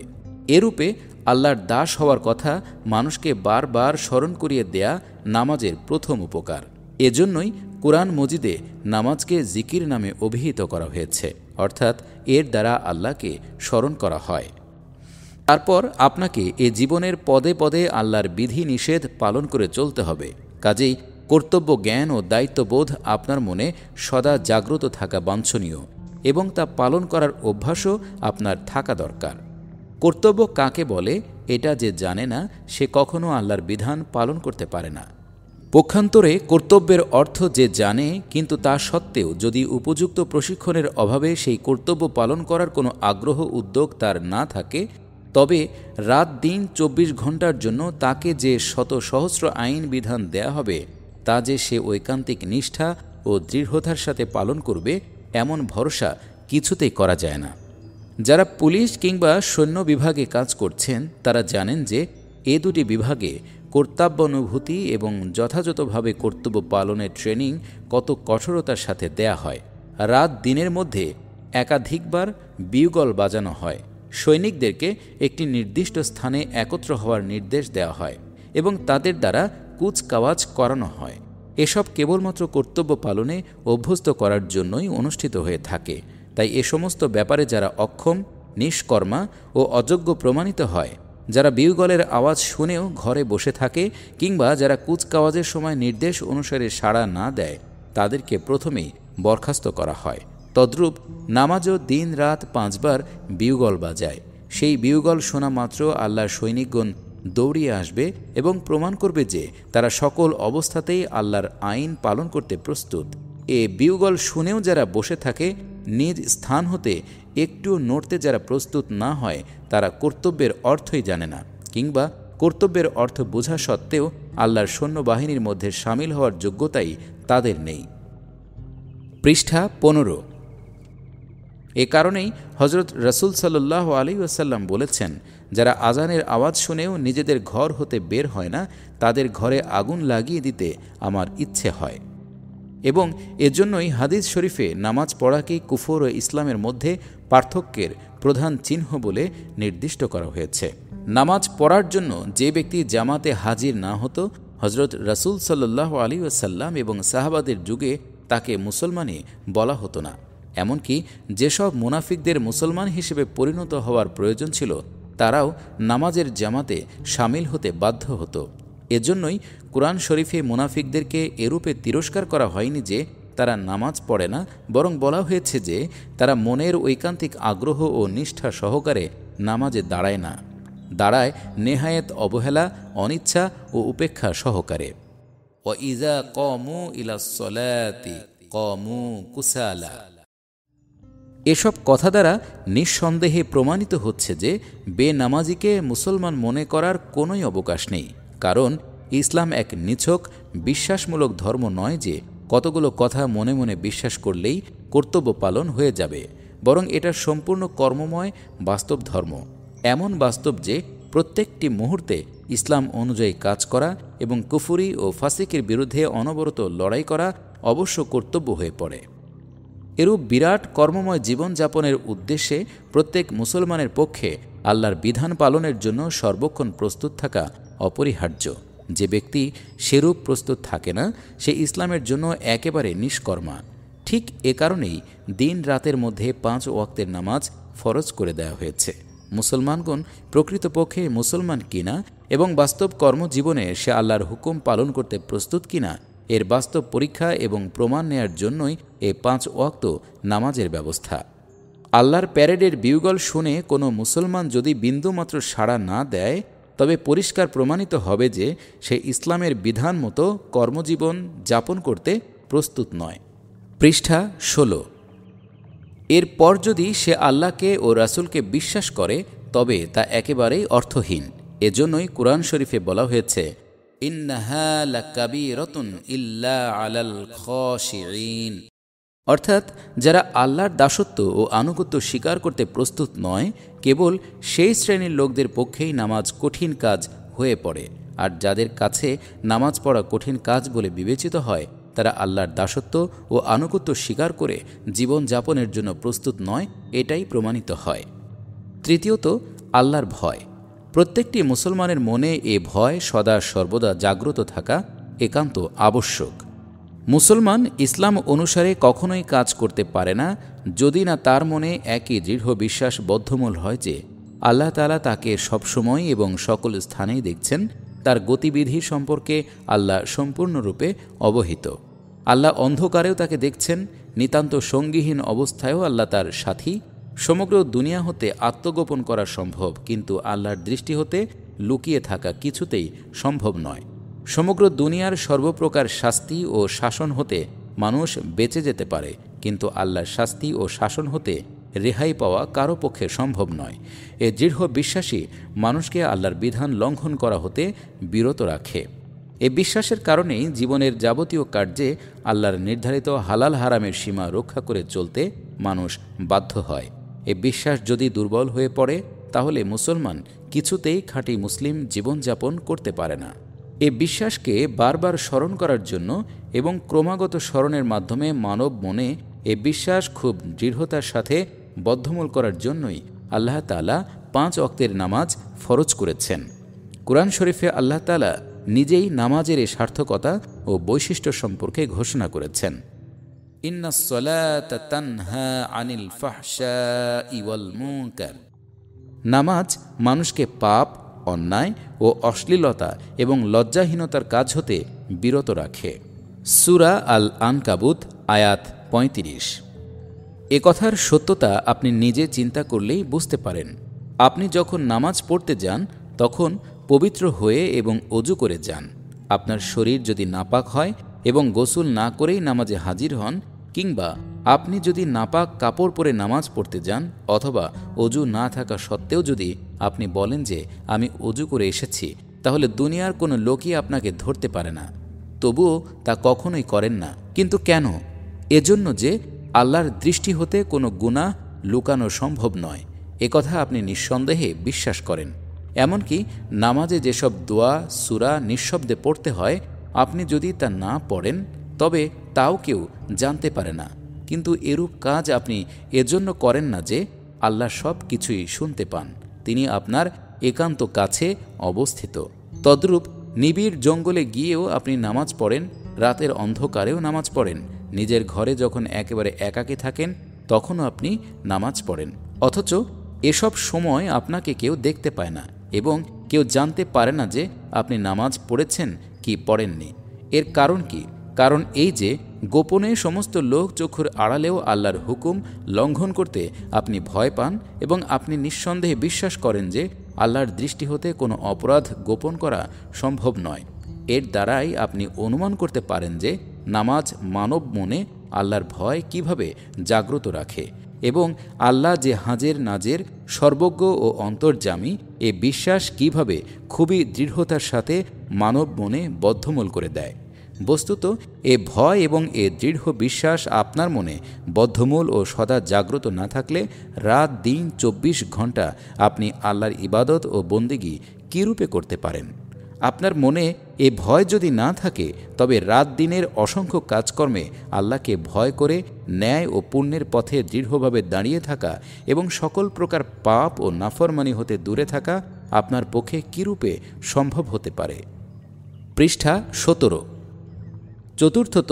এরূপে আল্লাহর দাস হওয়ার কথা মানুষকে বারবার স্মরণ করিয়ে দেয়া নামাজের প্রথম উপকার এজন্যই কোরআন মজিদে নামাজকে জিকির নামে অভিহিত করা হয়েছে অর্থাৎ এর দ্বারা আল্লাহকে স্মরণ করা হয় তারপর আপনাকে এ জীবনের পদে পদে আল্লাহর বিধি নিষেধ পালন করে চলতে হবে কাজেই কর্তব্য জ্ঞান ও দায়িত্ববোধ আপনার মনে সদা জাগ্রত থাকা বাঞ্ছনীয় এবং তা পালন করার অভ্যাসও আপনার থাকা দরকার কর্তব্য কাকে বলে এটা যে জানে না সে কখনো আল্লাহর বিধান পালন করতে পারে না পক্ষান্তরে কর্তব্যের অর্থ যে জানে কিন্তু তা সত্ত্বেও যদি উপযুক্ত প্রশিক্ষণের অভাবে সেই কর্তব্য পালন করার কোনো আগ্রহ উদ্যোগ তার না থাকে তবে রাত দিন চব্বিশ ঘন্টার জন্য তাকে যে শত সহস্র আইন বিধান দেয়া হবে তা যে সে ঐকান্তিক নিষ্ঠা ও দৃঢ়তার সাথে পালন করবে এমন ভরসা কিছুতেই করা যায় না যারা পুলিশ কিংবা সৈন্য বিভাগে কাজ করছেন তারা জানেন যে এ দুটি বিভাগে কর্তব্যানুভূতি এবং যথাযথভাবে কর্তব্য পালনের ট্রেনিং কত কঠোরতার সাথে দেয়া হয় রাত দিনের মধ্যে একাধিকবার বিউগল বাজানো হয় সৈনিকদেরকে একটি নির্দিষ্ট স্থানে একত্র হওয়ার নির্দেশ দেওয়া হয় এবং তাদের দ্বারা কুচকাওয়াজ করানো হয় এসব কেবলমাত্র কর্তব্য পালনে অভ্যস্ত করার জন্যই অনুষ্ঠিত হয়ে থাকে তাই এ সমস্ত ব্যাপারে যারা অক্ষম নিষ্কর্মা ও অযোগ্য প্রমাণিত হয় যারা বিউগলের আওয়াজ শুনেও ঘরে বসে থাকে কিংবা যারা কুচকাওয়াজের সময় নির্দেশ অনুসারে সাড়া না দেয় তাদেরকে প্রথমেই বরখাস্ত করা হয় তদ্রূপ নামাজও দিন রাত পাঁচবার বিউগল বাজায় সেই বিউগল শোনা মাত্র আল্লাহর সৈনিকগণ দৌড়িয়ে আসবে এবং প্রমাণ করবে যে তারা সকল অবস্থাতেই আল্লাহর আইন পালন করতে প্রস্তুত এ বিউগল শুনেও যারা বসে থাকে নিজ স্থান হতে একটু নড়তে যারা প্রস্তুত না হয় তারা কর্তব্যের অর্থই জানে না কিংবা কর্তব্যের অর্থ বোঝা সত্ত্বেও আল্লাহর সৈন্যবাহিনীর মধ্যে সামিল হওয়ার যোগ্যতাই তাদের নেই পৃষ্ঠা পনেরো এ কারণেই হজরত রসুল সাল্লাহ আলী ওসাল্লাম বলেছেন যারা আজানের আওয়াজ শুনেও নিজেদের ঘর হতে বের হয় না তাদের ঘরে আগুন লাগিয়ে দিতে আমার ইচ্ছে হয় এবং এজন্যই হাদিস শরীফে নামাজ পড়াকে কুফর ও ইসলামের মধ্যে পার্থক্যের প্রধান চিহ্ন বলে নির্দিষ্ট করা হয়েছে নামাজ পড়ার জন্য যে ব্যক্তি জামাতে হাজির না হতো হজরত রাসুল সাল্লাহ আলী ওসাল্লাম এবং সাহাবাদের যুগে তাকে মুসলমানে বলা হতো না এমনকি যেসব মুনাফিকদের মুসলমান হিসেবে পরিণত হওয়ার প্রয়োজন ছিল তারাও নামাজের জামাতে সামিল হতে বাধ্য হতো এজন্যই কোরআন শরীফে মুনাফিকদেরকে এরূপে তিরস্কার করা হয়নি যে তারা নামাজ পড়ে না বরং বলা হয়েছে যে তারা মনের ঐকান্তিক আগ্রহ ও নিষ্ঠা সহকারে নামাজে দাঁড়ায় না দাঁড়ায় নেহায়েত অবহেলা অনিচ্ছা ও উপেক্ষা সহকারে ইজা ইলা কমু কুসালা এসব কথা দ্বারা নিঃসন্দেহে প্রমাণিত হচ্ছে যে বেনামাজিকে মুসলমান মনে করার কোনোই অবকাশ নেই কারণ ইসলাম এক নিছক বিশ্বাসমূলক ধর্ম নয় যে কতগুলো কথা মনে মনে বিশ্বাস করলেই কর্তব্য পালন হয়ে যাবে বরং এটা সম্পূর্ণ কর্মময় বাস্তব ধর্ম এমন বাস্তব যে প্রত্যেকটি মুহূর্তে ইসলাম অনুযায়ী কাজ করা এবং কুফুরি ও ফাসিকের বিরুদ্ধে অনবরত লড়াই করা অবশ্য কর্তব্য হয়ে পড়ে এরূপ বিরাট কর্মময় জীবনযাপনের উদ্দেশ্যে প্রত্যেক মুসলমানের পক্ষে আল্লাহর বিধান পালনের জন্য সর্বক্ষণ প্রস্তুত থাকা অপরিহার্য যে ব্যক্তি সেরূপ প্রস্তুত থাকে না সে ইসলামের জন্য একেবারে নিষ্কর্মা ঠিক এ কারণেই দিন রাতের মধ্যে পাঁচ ওয়াক্তের নামাজ ফরজ করে দেওয়া হয়েছে মুসলমানগণ প্রকৃতপক্ষে মুসলমান কিনা এবং বাস্তব কর্মজীবনে সে আল্লাহর হুকুম পালন করতে প্রস্তুত কিনা এর বাস্তব পরীক্ষা এবং প্রমাণ নেয়ার জন্যই এ পাঁচ ওয়াক্ত নামাজের ব্যবস্থা আল্লাহর প্যারেডের বিউগল শুনে কোনো মুসলমান যদি বিন্দুমাত্র সাড়া না দেয় তবে পরিষ্কার প্রমাণিত হবে যে সে ইসলামের বিধান মতো কর্মজীবন যাপন করতে প্রস্তুত নয় পৃষ্ঠা ষোলো এরপর যদি সে আল্লাহকে ও রাসুলকে বিশ্বাস করে তবে তা একেবারেই অর্থহীন এজন্যই কোরআন শরীফে বলা হয়েছে ইন্নাহা অর্থাৎ যারা আল্লাহর দাসত্ব ও আনুগত্য স্বীকার করতে প্রস্তুত নয় কেবল সেই শ্রেণীর লোকদের পক্ষেই নামাজ কঠিন কাজ হয়ে পড়ে আর যাদের কাছে নামাজ পড়া কঠিন কাজ বলে বিবেচিত হয় তারা আল্লাহর দাসত্ব ও আনুগত্য স্বীকার করে জীবন যাপনের জন্য প্রস্তুত নয় এটাই প্রমাণিত হয় তৃতীয়ত আল্লাহর ভয় প্রত্যেকটি মুসলমানের মনে এ ভয় সদা সর্বদা জাগ্রত থাকা একান্ত আবশ্যক মুসলমান ইসলাম অনুসারে কখনোই কাজ করতে পারে না যদি না তার মনে একই দৃঢ় বিশ্বাস বদ্ধমূল হয় যে আল্লাহ তালা তাকে সবসময় এবং সকল স্থানেই দেখছেন তার গতিবিধি সম্পর্কে আল্লাহ সম্পূর্ণরূপে অবহিত আল্লাহ অন্ধকারেও তাকে দেখছেন নিতান্ত সঙ্গীহীন অবস্থায়ও আল্লাহ তার সাথী সমগ্র দুনিয়া হতে আত্মগোপন করা সম্ভব কিন্তু আল্লাহর দৃষ্টি হতে লুকিয়ে থাকা কিছুতেই সম্ভব নয় সমগ্র দুনিয়ার সর্বপ্রকার শাস্তি ও শাসন হতে মানুষ বেঁচে যেতে পারে কিন্তু আল্লাহর শাস্তি ও শাসন হতে রেহাই পাওয়া কারো পক্ষে সম্ভব নয় এ দৃঢ় বিশ্বাসী মানুষকে আল্লাহর বিধান লঙ্ঘন করা হতে বিরত রাখে এ বিশ্বাসের কারণেই জীবনের যাবতীয় কার্যে আল্লাহর নির্ধারিত হালাল হারামের সীমা রক্ষা করে চলতে মানুষ বাধ্য হয় এ বিশ্বাস যদি দুর্বল হয়ে পড়ে তাহলে মুসলমান কিছুতেই খাঁটি মুসলিম জীবনযাপন করতে পারে না এ বিশ্বাসকে বারবার স্মরণ করার জন্য এবং ক্রমাগত স্মরণের মাধ্যমে মানব মনে এ বিশ্বাস খুব দৃঢ়তার সাথে বদ্ধমূল করার জন্যই আল্লাহ তালা পাঁচ অক্তের নামাজ ফরজ করেছেন কোরআন শরীফে আল্লাহ তালা নিজেই নামাজের এই সার্থকতা ও বৈশিষ্ট্য সম্পর্কে ঘোষণা করেছেন তানহা আনিল ফাহশা নামাজ মানুষকে পাপ অন্যায় ও অশ্লীলতা এবং লজ্জাহীনতার কাজ হতে বিরত রাখে সুরা আল আনকাবুত আয়াত ৩৫ এ কথার সত্যতা আপনি নিজে চিন্তা করলেই বুঝতে পারেন আপনি যখন নামাজ পড়তে যান তখন পবিত্র হয়ে এবং অজু করে যান আপনার শরীর যদি নাপাক হয় এবং গোসল না করেই নামাজে হাজির হন কিংবা আপনি যদি নাপাক কাপড় পরে নামাজ পড়তে যান অথবা অজু না থাকা সত্ত্বেও যদি আপনি বলেন যে আমি অজু করে এসেছি তাহলে দুনিয়ার কোনো লোকই আপনাকে ধরতে পারে না তবুও তা কখনোই করেন না কিন্তু কেন এজন্য যে আল্লাহর দৃষ্টি হতে কোনো গুণা লুকানো সম্ভব নয় একথা আপনি নিঃসন্দেহে বিশ্বাস করেন এমনকি নামাজে যেসব দোয়া সুরা নিঃশব্দে পড়তে হয় আপনি যদি তা না পড়েন তবে তাও কেউ জানতে পারে না কিন্তু এরূপ কাজ আপনি এজন্য করেন না যে আল্লাহ সব কিছুই শুনতে পান তিনি আপনার একান্ত কাছে অবস্থিত তদ্রূপ নিবিড় জঙ্গলে গিয়েও আপনি নামাজ পড়েন রাতের অন্ধকারেও নামাজ পড়েন নিজের ঘরে যখন একেবারে একাকে থাকেন তখনও আপনি নামাজ পড়েন অথচ এসব সময় আপনাকে কেউ দেখতে পায় না এবং কেউ জানতে পারে না যে আপনি নামাজ পড়েছেন কি পড়েননি এর কারণ কি কারণ এই যে গোপনে সমস্ত লোক চক্ষুর আড়ালেও আল্লাহর হুকুম লঙ্ঘন করতে আপনি ভয় পান এবং আপনি নিঃসন্দেহে বিশ্বাস করেন যে আল্লাহর দৃষ্টি হতে কোনো অপরাধ গোপন করা সম্ভব নয় এর দ্বারাই আপনি অনুমান করতে পারেন যে নামাজ মানব মনে আল্লাহর ভয় কিভাবে জাগ্রত রাখে এবং আল্লাহ যে হাজের নাজের সর্বজ্ঞ ও অন্তর্জামী এ বিশ্বাস কিভাবে খুবই দৃঢ়তার সাথে মানব মনে বদ্ধমূল করে দেয় বস্তুত এ ভয় এবং এ দৃঢ় বিশ্বাস আপনার মনে বদ্ধমূল ও সদা জাগ্রত না থাকলে রাত দিন চব্বিশ ঘন্টা আপনি আল্লাহর ইবাদত ও বন্দিগি কীরূপে করতে পারেন আপনার মনে এ ভয় যদি না থাকে তবে রাত দিনের অসংখ্য কাজকর্মে আল্লাহকে ভয় করে ন্যায় ও পুণ্যের পথে দৃঢ়ভাবে দাঁড়িয়ে থাকা এবং সকল প্রকার পাপ ও নাফরমানি হতে দূরে থাকা আপনার পক্ষে কীরূপে সম্ভব হতে পারে পৃষ্ঠা সতেরো চতুর্থত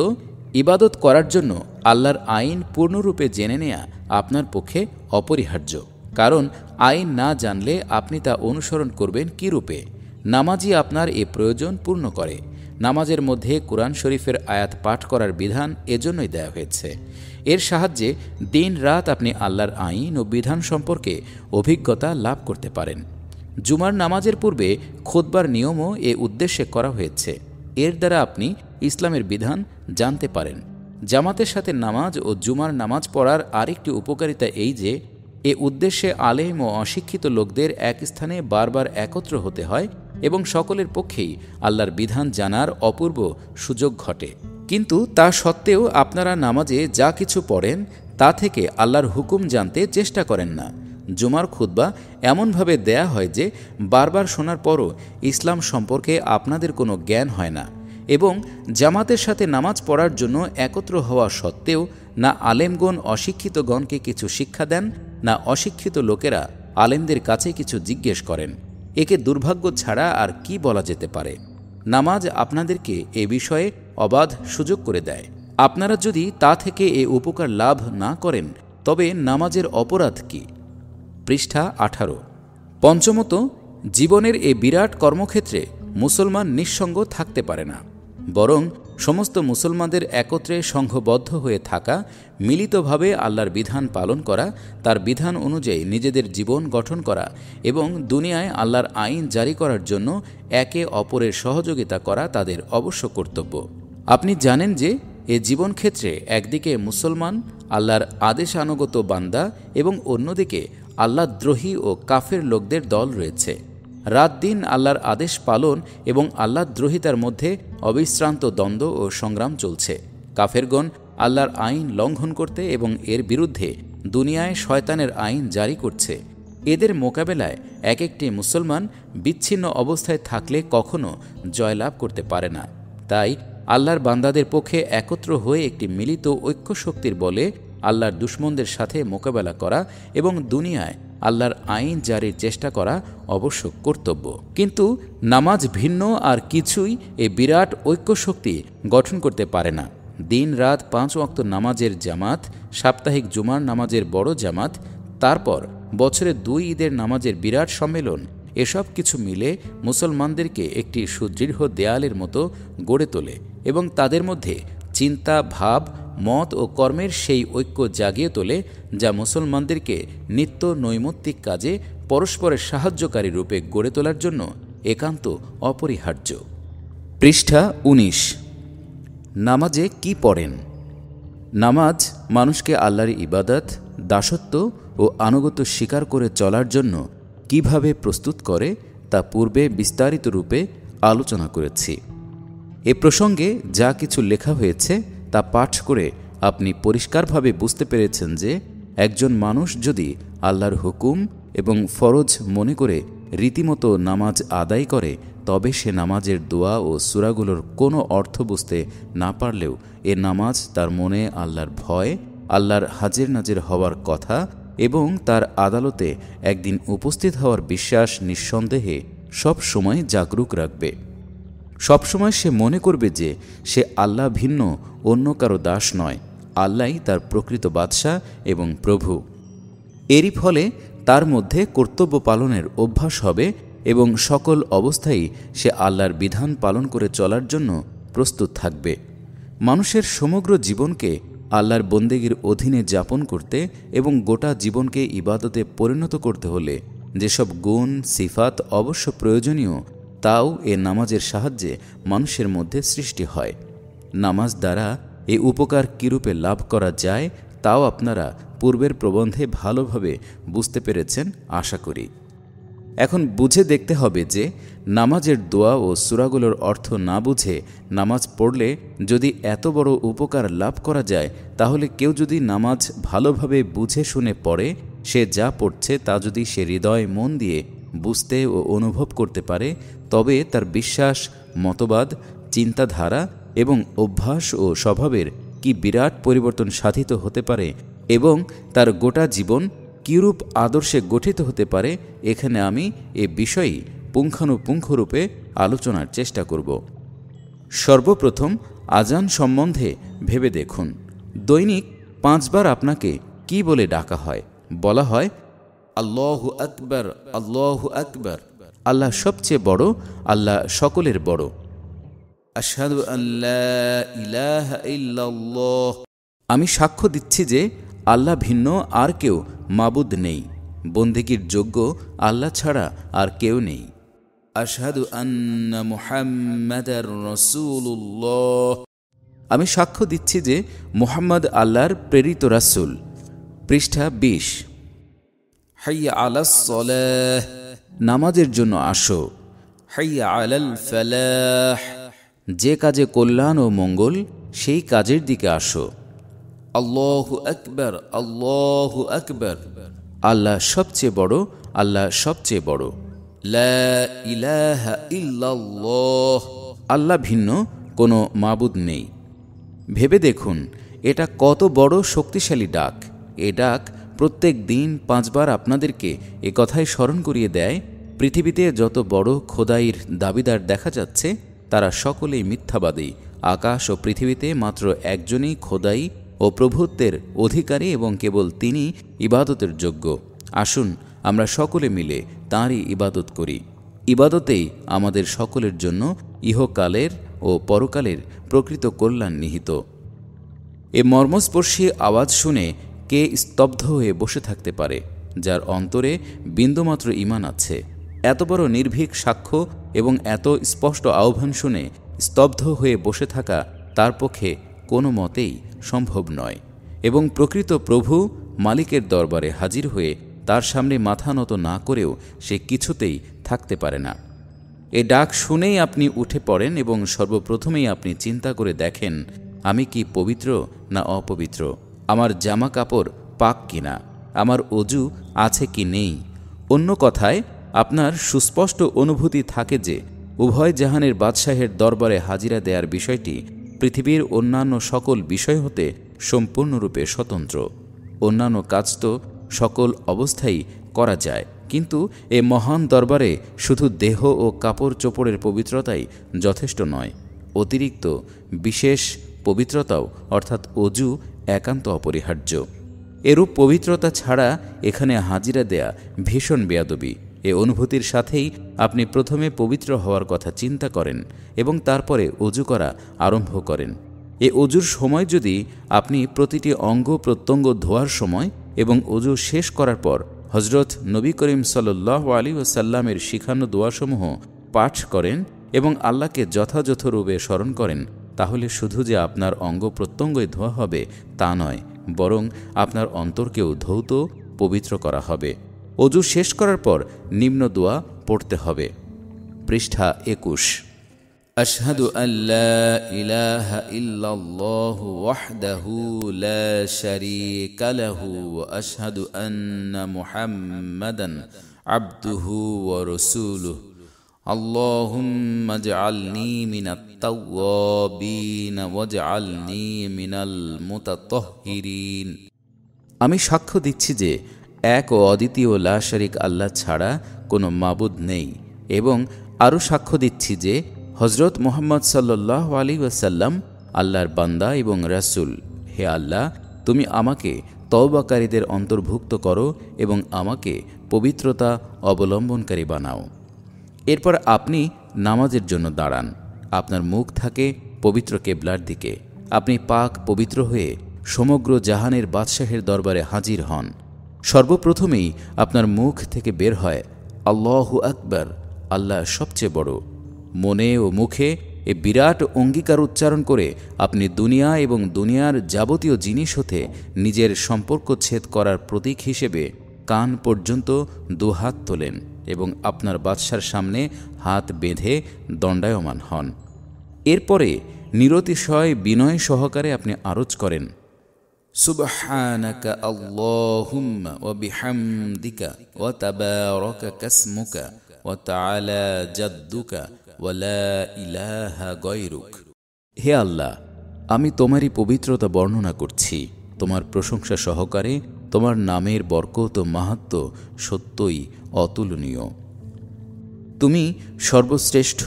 ইবাদত করার জন্য আল্লাহর আইন পূর্ণরূপে জেনে নেয়া আপনার পক্ষে অপরিহার্য কারণ আইন না জানলে আপনি তা অনুসরণ করবেন কীরূপে রূপে নামাজি আপনার এ প্রয়োজন পূর্ণ করে নামাজের মধ্যে কোরআন শরীফের আয়াত পাঠ করার বিধান এজন্যই দেয়া হয়েছে এর সাহায্যে দিন রাত আপনি আল্লাহর আইন ও বিধান সম্পর্কে অভিজ্ঞতা লাভ করতে পারেন জুমার নামাজের পূর্বে খোদবার নিয়মও এ উদ্দেশ্যে করা হয়েছে এর দ্বারা আপনি ইসলামের বিধান জানতে পারেন জামাতের সাথে নামাজ ও জুমার নামাজ পড়ার আরেকটি উপকারিতা এই যে এ উদ্দেশ্যে আলেম ও অশিক্ষিত লোকদের এক স্থানে বারবার একত্র হতে হয় এবং সকলের পক্ষেই আল্লাহর বিধান জানার অপূর্ব সুযোগ ঘটে কিন্তু তা সত্ত্বেও আপনারা নামাজে যা কিছু পড়েন তা থেকে আল্লাহর হুকুম জানতে চেষ্টা করেন না জুমার খুদ্া এমনভাবে দেয়া হয় যে বারবার শোনার পরও ইসলাম সম্পর্কে আপনাদের কোনো জ্ঞান হয় না এবং জামাতের সাথে নামাজ পড়ার জন্য একত্র হওয়া সত্ত্বেও না আলেমগণ অশিক্ষিতগণকে কিছু শিক্ষা দেন না অশিক্ষিত লোকেরা আলেমদের কাছে কিছু জিজ্ঞেস করেন একে দুর্ভাগ্য ছাড়া আর কি বলা যেতে পারে নামাজ আপনাদেরকে এ বিষয়ে অবাধ সুযোগ করে দেয় আপনারা যদি তা থেকে এ উপকার লাভ না করেন তবে নামাজের অপরাধ কি পৃষ্ঠা আঠারো পঞ্চমত জীবনের এ বিরাট কর্মক্ষেত্রে মুসলমান নিঃসঙ্গ থাকতে পারে না বরং সমস্ত মুসলমানদের একত্রে সংঘবদ্ধ হয়ে থাকা মিলিতভাবে আল্লাহর বিধান পালন করা তার বিধান অনুযায়ী নিজেদের জীবন গঠন করা এবং দুনিয়ায় আল্লাহর আইন জারি করার জন্য একে অপরের সহযোগিতা করা তাদের অবশ্য কর্তব্য আপনি জানেন যে এ জীবনক্ষেত্রে একদিকে মুসলমান আল্লাহর আদেশানুগত বান্দা এবং অন্যদিকে আল্লাহদ্রোহী ও কাফের লোকদের দল রয়েছে রাত দিন আল্লাহর আদেশ পালন এবং আল্লাহর দ্রোহিতার মধ্যে অবিশ্রান্ত দ্বন্দ্ব ও সংগ্রাম চলছে কাফেরগণ আল্লাহর আইন লঙ্ঘন করতে এবং এর বিরুদ্ধে দুনিয়ায় শয়তানের আইন জারি করছে এদের মোকাবেলায় এক একটি মুসলমান বিচ্ছিন্ন অবস্থায় থাকলে কখনও জয়লাভ করতে পারে না তাই আল্লাহর বান্দাদের পক্ষে একত্র হয়ে একটি মিলিত ঐক্য শক্তির বলে আল্লাহর দুশ্মনদের সাথে মোকাবেলা করা এবং দুনিয়ায় আল্লাহর আইন জারির চেষ্টা করা অবশ্য কর্তব্য কিন্তু নামাজ ভিন্ন আর কিছুই এ বিরাট ঐক্য শক্তি গঠন করতে পারে না দিন রাত পাঁচ অক্ত নামাজের জামাত সাপ্তাহিক জুমার নামাজের বড় জামাত তারপর বছরে দুই ঈদের নামাজের বিরাট সম্মেলন এসব কিছু মিলে মুসলমানদেরকে একটি সুদৃঢ় দেয়ালের মতো গড়ে তোলে এবং তাদের মধ্যে চিন্তা ভাব মত ও কর্মের সেই ঐক্য জাগিয়ে তোলে যা মুসলমানদেরকে নিত্য নৈমত্তিক কাজে পরস্পরের সাহায্যকারী রূপে গড়ে তোলার জন্য একান্ত অপরিহার্য পৃষ্ঠা উনিশ নামাজে কি পড়েন নামাজ মানুষকে আল্লাহর ইবাদত দাসত্ব ও আনুগত্য স্বীকার করে চলার জন্য কিভাবে প্রস্তুত করে তা পূর্বে বিস্তারিত রূপে আলোচনা করেছি এ প্রসঙ্গে যা কিছু লেখা হয়েছে তা পাঠ করে আপনি পরিষ্কারভাবে বুঝতে পেরেছেন যে একজন মানুষ যদি আল্লাহর হুকুম এবং ফরজ মনে করে রীতিমতো নামাজ আদায় করে তবে সে নামাজের দোয়া ও সুরাগুলোর কোনো অর্থ বুঝতে না পারলেও এ নামাজ তার মনে আল্লাহর ভয় আল্লাহর হাজির নাজির হওয়ার কথা এবং তার আদালতে একদিন উপস্থিত হওয়ার বিশ্বাস নিঃসন্দেহে সব সময় জাগরুক রাখবে সবসময় সে মনে করবে যে সে আল্লাহ ভিন্ন অন্য কারো দাস নয় আল্লাহই তার প্রকৃত বাদশাহ এবং প্রভু এরই ফলে তার মধ্যে কর্তব্য পালনের অভ্যাস হবে এবং সকল অবস্থায় সে আল্লাহর বিধান পালন করে চলার জন্য প্রস্তুত থাকবে মানুষের সমগ্র জীবনকে আল্লাহর বন্দেগীর অধীনে যাপন করতে এবং গোটা জীবনকে ইবাদতে পরিণত করতে হলে যেসব গুণ সিফাত অবশ্য প্রয়োজনীয় তাও এ নামাজের সাহায্যে মানুষের মধ্যে সৃষ্টি হয় নামাজ দ্বারা এ উপকার কীরূপে লাভ করা যায় তাও আপনারা পূর্বের প্রবন্ধে ভালোভাবে বুঝতে পেরেছেন আশা করি এখন বুঝে দেখতে হবে যে নামাজের দোয়া ও সুরাগুলোর অর্থ না বুঝে নামাজ পড়লে যদি এত বড় উপকার লাভ করা যায় তাহলে কেউ যদি নামাজ ভালোভাবে বুঝে শুনে পড়ে সে যা পড়ছে তা যদি সে হৃদয় মন দিয়ে বুঝতে ও অনুভব করতে পারে তবে তার বিশ্বাস মতবাদ চিন্তাধারা এবং অভ্যাস ও স্বভাবের কি বিরাট পরিবর্তন সাধিত হতে পারে এবং তার গোটা জীবন কিরূপ আদর্শে গঠিত হতে পারে এখানে আমি এ বিষয়েই পুঙ্খানুপুঙ্খরূপে আলোচনার চেষ্টা করব সর্বপ্রথম আজান সম্বন্ধে ভেবে দেখুন দৈনিক পাঁচবার আপনাকে কি বলে ডাকা হয় বলা হয় আল্লাহু আকবর আল্লাহু আকবর আল্লাহ সবচেয়ে বড় আল্লাহ সকলের বড় আশহাদু আল্লাহ ইলাহা ইল্লাল্লাহ আমি সাক্ষ্য দিচ্ছি যে আল্লাহ ভিন্ন আর কেউ মাবুদ নেই বন্দেগীর যোগ্য আল্লাহ ছাড়া আর কেউ নেই আশহাদু আন্না মুহাম্মাদার রাসূলুল্লাহ আমি সাক্ষ্য দিচ্ছি যে মুহাম্মদ আল্লাহর প্রেরিত রাসূল পৃষ্ঠা বিশ হাইয়া আলাস সলাহ নামাজের জন্য আসো হাইয়া আলাল ফালাহ যে কাজে কল্যাণ ও মঙ্গল সেই কাজের দিকে আসো আল্লাহ আকবর আল্লাহ আকবর আল্লাহ সবচেয়ে বড় আল্লাহ সবচেয়ে বড় আল্লাহ ভিন্ন কোনো মাবুদ নেই ভেবে দেখুন এটা কত বড় শক্তিশালী ডাক এ ডাক প্রত্যেক দিন পাঁচবার আপনাদেরকে এ কথাই স্মরণ করিয়ে দেয় পৃথিবীতে যত বড় খোদাইয়ের দাবিদার দেখা যাচ্ছে তারা সকলেই মিথ্যাবাদী আকাশ ও পৃথিবীতে মাত্র একজনই খোদাই ও প্রভুত্বের অধিকারী এবং কেবল তিনি ইবাদতের যোগ্য আসুন আমরা সকলে মিলে তাঁরই ইবাদত করি ইবাদতেই আমাদের সকলের জন্য ইহকালের ও পরকালের প্রকৃত কল্যাণ নিহিত এ মর্মস্পর্শী আওয়াজ শুনে কে স্তব্ধ হয়ে বসে থাকতে পারে যার অন্তরে বিন্দুমাত্র ইমান আছে এত বড় নির্ভীক সাক্ষ্য এবং এত স্পষ্ট আহ্বান শুনে স্তব্ধ হয়ে বসে থাকা তার পক্ষে কোনো মতেই সম্ভব নয় এবং প্রকৃত প্রভু মালিকের দরবারে হাজির হয়ে তার সামনে মাথা নত না করেও সে কিছুতেই থাকতে পারে না এ ডাক শুনেই আপনি উঠে পড়েন এবং সর্বপ্রথমেই আপনি চিন্তা করে দেখেন আমি কি পবিত্র না অপবিত্র আমার জামা কাপড় পাক কিনা আমার অজু আছে কি নেই অন্য কথায় আপনার সুস্পষ্ট অনুভূতি থাকে যে উভয় জাহানের বাদশাহের দরবারে হাজিরা দেয়ার বিষয়টি পৃথিবীর অন্যান্য সকল বিষয় হতে সম্পূর্ণরূপে স্বতন্ত্র অন্যান্য কাজ তো সকল অবস্থায় করা যায় কিন্তু এ মহান দরবারে শুধু দেহ ও কাপড় চোপড়ের পবিত্রতাই যথেষ্ট নয় অতিরিক্ত বিশেষ পবিত্রতাও অর্থাৎ অজু একান্ত অপরিহার্য এরূপ পবিত্রতা ছাড়া এখানে হাজিরা দেয়া ভীষণ বেয়াদবি এ অনুভূতির সাথেই আপনি প্রথমে পবিত্র হওয়ার কথা চিন্তা করেন এবং তারপরে অজু করা আরম্ভ করেন এ অজুর সময় যদি আপনি প্রতিটি অঙ্গ প্রত্যঙ্গ ধোয়ার সময় এবং অজু শেষ করার পর হজরত নবী করিম সাল্লাহ আলী ওসাল্লামের শিখানো দোয়াসমূহ পাঠ করেন এবং আল্লাহকে যথাযথরূপে স্মরণ করেন তাহলে শুধু যে আপনার অঙ্গ প্রত্যঙ্গই ধোয়া হবে তা নয় বরং আপনার অন্তরকেও ধৌত পবিত্র করা হবে অজু শেষ করার পর নিম্ন দোয়া পড়তে হবে পৃষ্ঠা একুশ أشهد أن لا إله إلا লা وحده لا شريك له وأشهد أن محمدا عبده اللهم اجعلني من التوابين واجعلني من المتطهرين আমি সাক্ষ্য দিচ্ছি যে এক ও অদ্বিতীয় লাশারিক আল্লাহ ছাড়া কোনো মাবুদ নেই এবং আরও সাক্ষ্য দিচ্ছি যে হজরত মোহাম্মদ সাল্লাহ আলী ওসাল্লাম আল্লাহর বান্দা এবং রাসুল হে আল্লাহ তুমি আমাকে তওবাকারীদের অন্তর্ভুক্ত করো এবং আমাকে পবিত্রতা অবলম্বনকারী বানাও এরপর আপনি নামাজের জন্য দাঁড়ান আপনার মুখ থাকে পবিত্র কেবলার দিকে আপনি পাক পবিত্র হয়ে সমগ্র জাহানের বাদশাহের দরবারে হাজির হন সর্বপ্রথমেই আপনার মুখ থেকে বের হয় আল্লাহ আকবর আল্লাহ সবচেয়ে বড় মনে ও মুখে এ বিরাট অঙ্গীকার উচ্চারণ করে আপনি দুনিয়া এবং দুনিয়ার যাবতীয় জিনিস হতে নিজের সম্পর্ক ছেদ করার প্রতীক হিসেবে কান পর্যন্ত দুহাত তোলেন এবং আপনার বাদশার সামনে হাত বেঁধে দণ্ডায়মান হন এরপরে নিরতিশয় বিনয় সহকারে আপনি আরজ করেন কাসমুকা লা ইলাহা হে আল্লাহ আমি তোমারই পবিত্রতা বর্ণনা করছি তোমার প্রশংসা সহকারে তোমার নামের বরকত মাহাত্ম সত্যই অতুলনীয় তুমি সর্বশ্রেষ্ঠ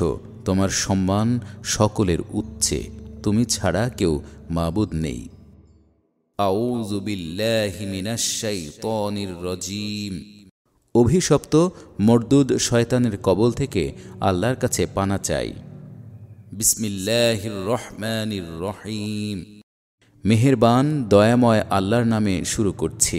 তোমার সম্মান সকলের উচ্চে তুমি ছাড়া কেউ মাবুদ নেই অভিশপ্ত মর্দুদ শয়তানের কবল থেকে আল্লাহর কাছে পানা চাই বিসমিল্লাহির রহমানির রহিম মেহেরবান দয়াময় আল্লাহর নামে শুরু করছে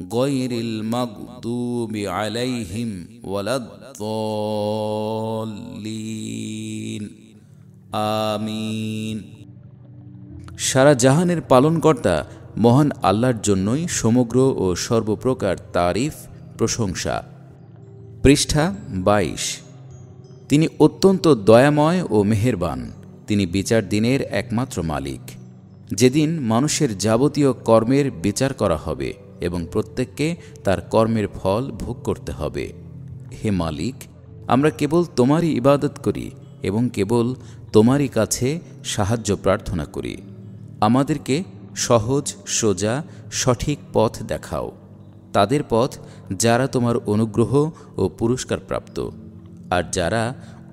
غير المغضوب عليهم ولا الضالين আমিন সারা জাহানের পালনকর্তা মহান আল্লাহর জন্যই সমগ্র ও সর্বপ্রকার তারিফ প্রশংসা পৃষ্ঠা বাইশ তিনি অত্যন্ত দয়াময় ও মেহেরবান তিনি বিচার দিনের একমাত্র মালিক যেদিন মানুষের যাবতীয় কর্মের বিচার করা হবে এবং প্রত্যেককে তার কর্মের ফল ভোগ করতে হবে হে মালিক আমরা কেবল তোমারই ইবাদত করি এবং কেবল তোমারই কাছে সাহায্য প্রার্থনা করি আমাদেরকে সহজ সোজা সঠিক পথ দেখাও তাদের পথ যারা তোমার অনুগ্রহ ও পুরস্কার প্রাপ্ত আর যারা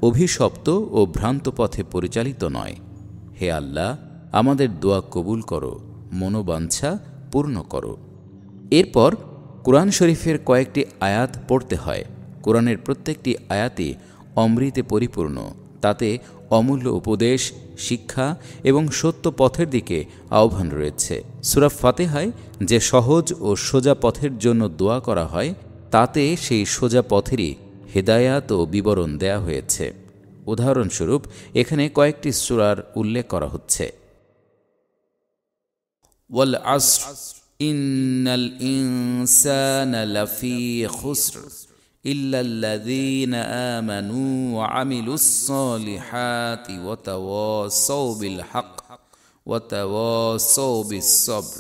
অভিশপ্ত ও ভ্রান্ত পথে পরিচালিত নয় হে আল্লাহ আমাদের দোয়া কবুল করো মনোবাঞ্ছা পূর্ণ করো এরপর কোরআন শরীফের কয়েকটি আয়াত পড়তে হয় কোরআনের প্রত্যেকটি আয়াতই অমৃতে পরিপূর্ণ তাতে অমূল্য উপদেশ শিক্ষা এবং সত্য পথের দিকে আহ্বান রয়েছে সুরাফ ফাতেহায় যে সহজ ও সোজা পথের জন্য দোয়া করা হয় তাতে সেই সোজা পথেরই হেদায়াত ও বিবরণ দেয়া হয়েছে উদাহরণস্বরূপ এখানে কয়েকটি সুরার উল্লেখ করা হচ্ছে ওয়াল ইন্নাল ইনসানা লাফি খুসর إلا الذين آمنوا وعملوا الصالحات وتواصوا بالحق وتواصوا بالصبر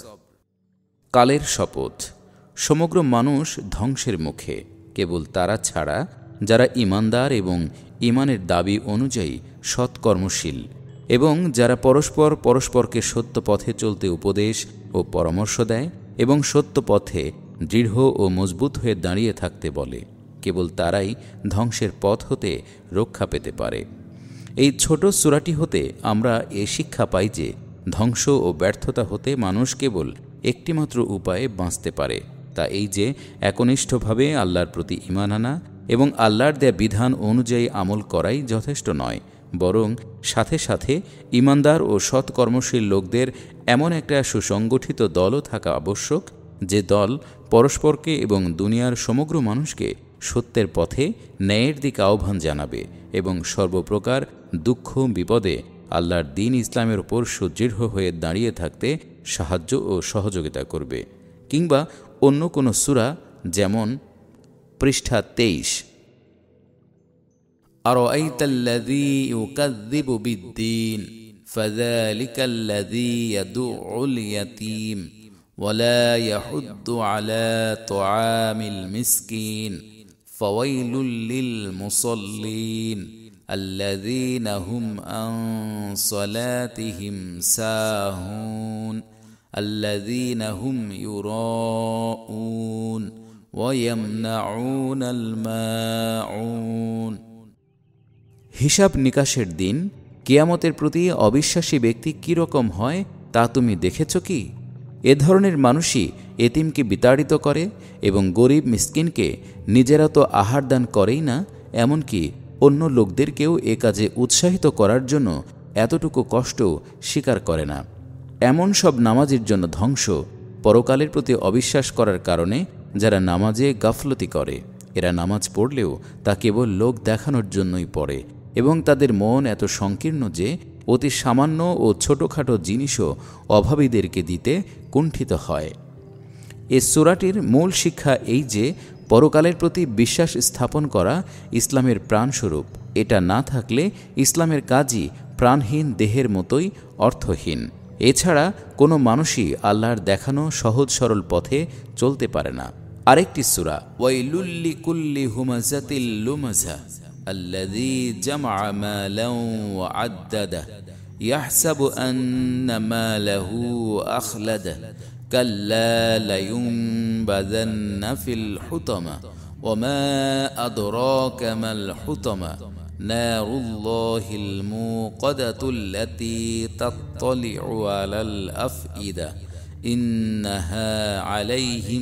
কালের শপথ সমগ্র মানুষ ধ্বংসের মুখে কেবল তারা ছাড়া যারা ইমানদার এবং ইমানের দাবি অনুযায়ী সৎকর্মশীল এবং যারা পরস্পর পরস্পরকে সত্য পথে চলতে উপদেশ ও পরামর্শ দেয় এবং সত্য পথে দৃঢ় ও মজবুত হয়ে দাঁড়িয়ে থাকতে বলে কেবল তারাই ধ্বংসের পথ হতে রক্ষা পেতে পারে এই ছোট সুরাটি হতে আমরা এ শিক্ষা পাই যে ধ্বংস ও ব্যর্থতা হতে মানুষ কেবল একটিমাত্র উপায়ে বাঁচতে পারে তা এই যে একনিষ্ঠভাবে আল্লাহর প্রতি ইমান আনা এবং আল্লাহর দেয়া বিধান অনুযায়ী আমল করাই যথেষ্ট নয় বরং সাথে সাথে ইমানদার ও সৎকর্মশীল লোকদের এমন একটা সুসংগঠিত দলও থাকা আবশ্যক যে দল পরস্পরকে এবং দুনিয়ার সমগ্র মানুষকে সত্যের পথে ন্যায়ের দিকে আহ্বান জানাবে এবং সর্বপ্রকার দুঃখ বিপদে আল্লাহর দিন ইসলামের ওপর সুদৃঢ় হয়ে দাঁড়িয়ে থাকতে সাহায্য ও সহযোগিতা করবে কিংবা অন্য কোনো সুরা যেমন পৃষ্ঠা তেইশ أرأيت الذي يكذب بالدين فذلك الذي يدع اليتيم ولا يحد على طعام المسكين فويل للمصلين الذين هم عن صلاتهم ساهون الذين هم يراءون ويمنعون الماعون হিসাব নিকাশের দিন কিয়ামতের প্রতি অবিশ্বাসী ব্যক্তি কীরকম হয় তা তুমি দেখেছ কি এ ধরনের মানুষই এতিমকে বিতাড়িত করে এবং গরিব মিসকিনকে নিজেরা তো আহার দান করেই না এমনকি অন্য লোকদেরকেও এ কাজে উৎসাহিত করার জন্য এতটুকু কষ্ট স্বীকার করে না এমন সব নামাজের জন্য ধ্বংস পরকালের প্রতি অবিশ্বাস করার কারণে যারা নামাজে গাফলতি করে এরা নামাজ পড়লেও তা কেবল লোক দেখানোর জন্যই পড়ে এবং তাদের মন এত সংকীর্ণ যে অতি সামান্য ও ছোটোখাটো জিনিসও অভাবীদেরকে দিতে কুণ্ঠিত হয় এ সোরাটির মূল শিক্ষা এই যে পরকালের প্রতি বিশ্বাস স্থাপন করা ইসলামের প্রাণস্বরূপ এটা না থাকলে ইসলামের কাজই প্রাণহীন দেহের মতোই অর্থহীন এছাড়া কোনো মানুষই আল্লাহর দেখানো সহজ সরল পথে চলতে পারে না আরেকটি সুরা ওয়াইলুল্লি কুল্লি হুমাজাতিল্লুমাজা الذي جمع مالا وعدده يحسب أن ماله أخلده كلا لينبذن في الحطمة وما أدراك ما الحطمة نار الله الموقدة التي تطلع على الأفئدة إنها عليهم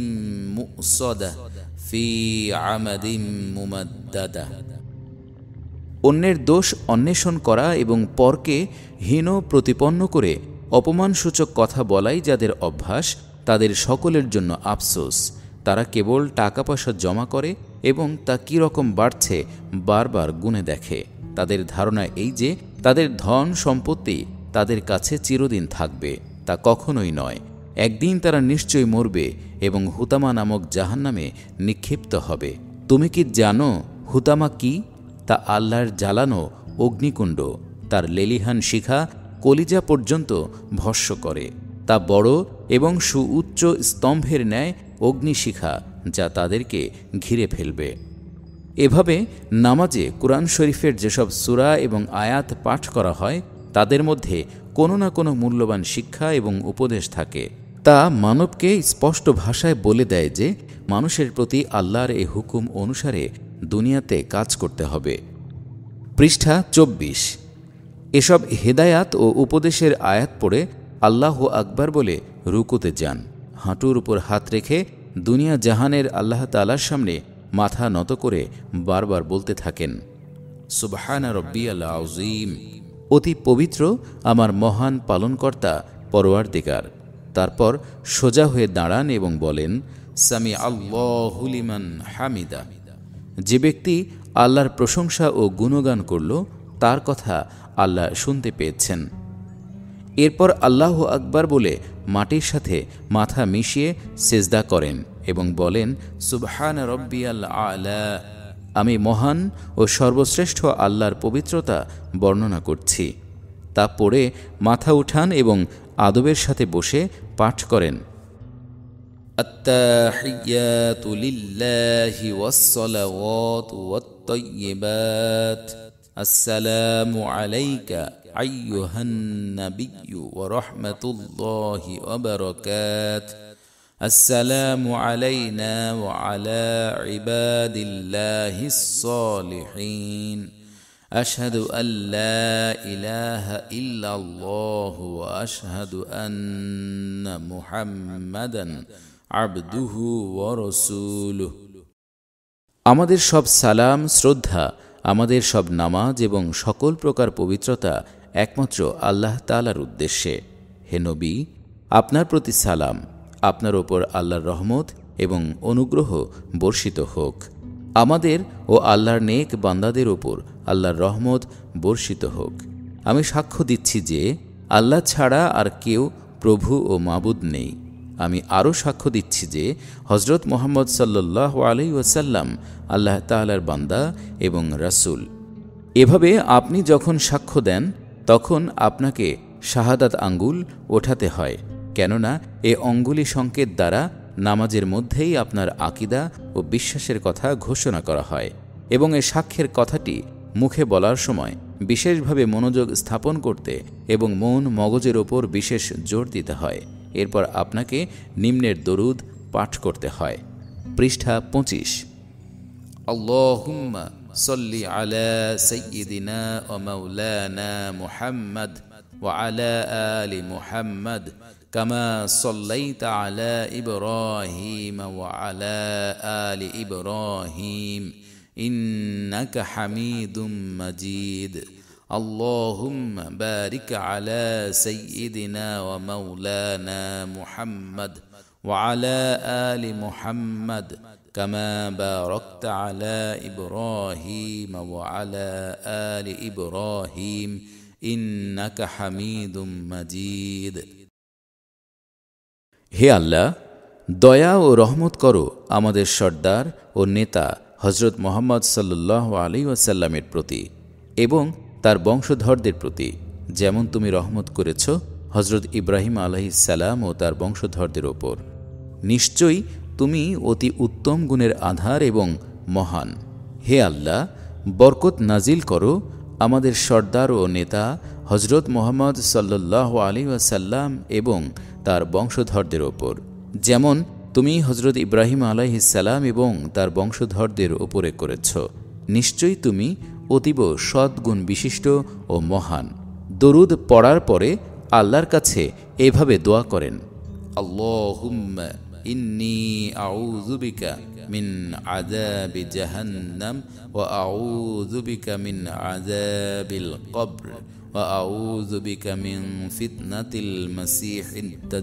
مؤصدة في عمد ممدده অন্যের দোষ অন্বেষণ করা এবং পরকে হীন প্রতিপন্ন করে অপমানসূচক কথা বলাই যাদের অভ্যাস তাদের সকলের জন্য আফসোস তারা কেবল টাকা পয়সা জমা করে এবং তা রকম বাড়ছে বারবার গুণে দেখে তাদের ধারণা এই যে তাদের ধন সম্পত্তি তাদের কাছে চিরদিন থাকবে তা কখনোই নয় একদিন তারা নিশ্চয়ই মরবে এবং হুতামা নামক জাহান্নামে নিক্ষিপ্ত হবে তুমি কি জানো হুতামা কী তা আল্লাহর জ্বালানো অগ্নিকুণ্ড তার লেলিহান শিখা কলিজা পর্যন্ত ভস্য করে তা বড় এবং সুউচ্চ স্তম্ভের ন্যায় অগ্নিশিখা যা তাদেরকে ঘিরে ফেলবে এভাবে নামাজে কোরআন শরীফের যেসব সুরা এবং আয়াত পাঠ করা হয় তাদের মধ্যে কোনো না কোনো মূল্যবান শিক্ষা এবং উপদেশ থাকে তা মানবকে স্পষ্ট ভাষায় বলে দেয় যে মানুষের প্রতি আল্লাহর এই হুকুম অনুসারে দুনিয়াতে কাজ করতে হবে পৃষ্ঠা চব্বিশ এসব হেদায়াত ও উপদেশের আয়াত পড়ে আল্লাহ আকবার বলে রুকুতে যান হাঁটুর উপর হাত রেখে দুনিয়া জাহানের আল্লাহ তালার সামনে মাথা নত করে বারবার বলতে থাকেন সুবাহানা রব্বি আল্লাহ আউজিম অতি পবিত্র আমার মহান পালনকর্তা পরোয়ার দিকার তারপর সোজা হয়ে দাঁড়ান এবং বলেন সামি আল্লাহ হুলিমান হামিদা যে ব্যক্তি আল্লাহর প্রশংসা ও গুণগান করল তার কথা আল্লাহ শুনতে পেয়েছেন এরপর আল্লাহ আকবার বলে মাটির সাথে মাথা মিশিয়ে সেজদা করেন এবং বলেন সুবহান রব্বি আলা আমি মহান ও সর্বশ্রেষ্ঠ আল্লাহর পবিত্রতা বর্ণনা করছি তা পড়ে মাথা উঠান এবং আদবের সাথে বসে পাঠ করেন التحيات لله والصلوات والطيبات السلام عليك أيها النبي ورحمة الله وبركات السلام علينا وعلى عباد الله الصالحين أشهد أن لا إله إلا الله وأشهد أن محمدًا আমাদের সব সালাম শ্রদ্ধা আমাদের সব নামাজ এবং সকল প্রকার পবিত্রতা একমাত্র আল্লাহ তালার উদ্দেশ্যে হে নবী আপনার প্রতি সালাম আপনার ওপর আল্লাহর রহমত এবং অনুগ্রহ বর্ষিত হোক আমাদের ও আল্লাহর নেক বান্দাদের ওপর আল্লাহর রহমত বর্ষিত হোক আমি সাক্ষ্য দিচ্ছি যে আল্লাহ ছাড়া আর কেউ প্রভু ও মাবুদ নেই আমি আরও সাক্ষ্য দিচ্ছি যে হজরত মোহাম্মদ সাল্লাহ আলি ওয়াসাল্লাম আল্লাহ তালার বান্দা এবং রাসুল এভাবে আপনি যখন সাক্ষ্য দেন তখন আপনাকে শাহাদাত আঙ্গুল ওঠাতে হয় কেননা এ অঙ্গুলি সংকেত দ্বারা নামাজের মধ্যেই আপনার আকিদা ও বিশ্বাসের কথা ঘোষণা করা হয় এবং এ সাক্ষ্যের কথাটি মুখে বলার সময় বিশেষভাবে মনোযোগ স্থাপন করতে এবং মন মগজের ওপর বিশেষ জোর দিতে হয় এরপর আপনাকে নিম্নের দরুদ পাঠ করতে হয় পৃষ্ঠা পঁচিশ আল্লাহুম্মা সল্লি আলা সৈয়দিনা ও মাওলানা মুহাম্মদ وعلى آل محمد كما صليت على إبراهيم وعلى آل إبراهيم إنك হামিদুম মজিদ اللهم بارك على سيدنا ومولانا محمد وعلى ال محمد كما باركت على ابراهيم وعلى ال ابراهيم انك حميد مجيد হে আল্লাহ দয়া ও রহমত করো আমাদের সর্দার ও নেতা হজরত মোহাম্মদ সাল্লাহ আলী ওয়াসাল্লামের প্রতি এবং তার বংশধরদের প্রতি যেমন তুমি রহমত করেছ হজরত ইব্রাহিম সালাম ও তার বংশধরদের ওপর নিশ্চয়ই তুমি অতি উত্তম গুণের আধার এবং মহান হে আল্লাহ বরকত নাজিল করো আমাদের সর্দার ও নেতা হজরত মোহাম্মদ সাল্লাহ আলী ওয়াসাল্লাম এবং তার বংশধরদের ওপর যেমন তুমি হজরত ইব্রাহিম আলাইহিসাল্লাম এবং তার বংশধরদের ওপরে করেছ নিশ্চয়ই তুমি অতীব সদ্গুণ বিশিষ্ট ও মহান দরুদ পড়ার পরে আল্লাহর কাছে এভাবে দোয়া করেন আল্লাহুম্মা ইন্নি মিন ফিতনাতিল মাসীহিদ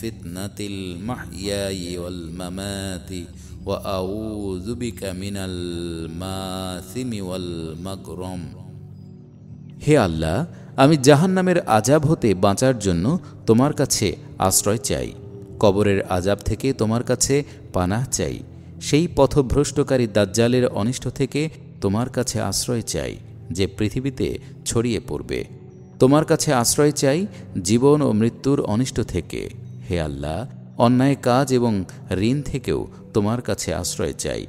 ফিতনাতিল ওয়াল মামাতি وأعوذ بك من الماثم والمغرم হে আল্লাহ আমি জাহান্নামের আজাব হতে বাঁচার জন্য তোমার কাছে আশ্রয় চাই কবরের আজাব থেকে তোমার কাছে পানাহ চাই সেই পথভ্রষ্টকারী দাজ্জালের অনিষ্ট থেকে তোমার কাছে আশ্রয় চাই যে পৃথিবীতে ছড়িয়ে পড়বে তোমার কাছে আশ্রয় চাই জীবন ও মৃত্যুর অনিষ্ট থেকে হে আল্লাহ অন্যায় কাজ এবং ঋণ থেকেও তোমার কাছে আশ্রয় চাই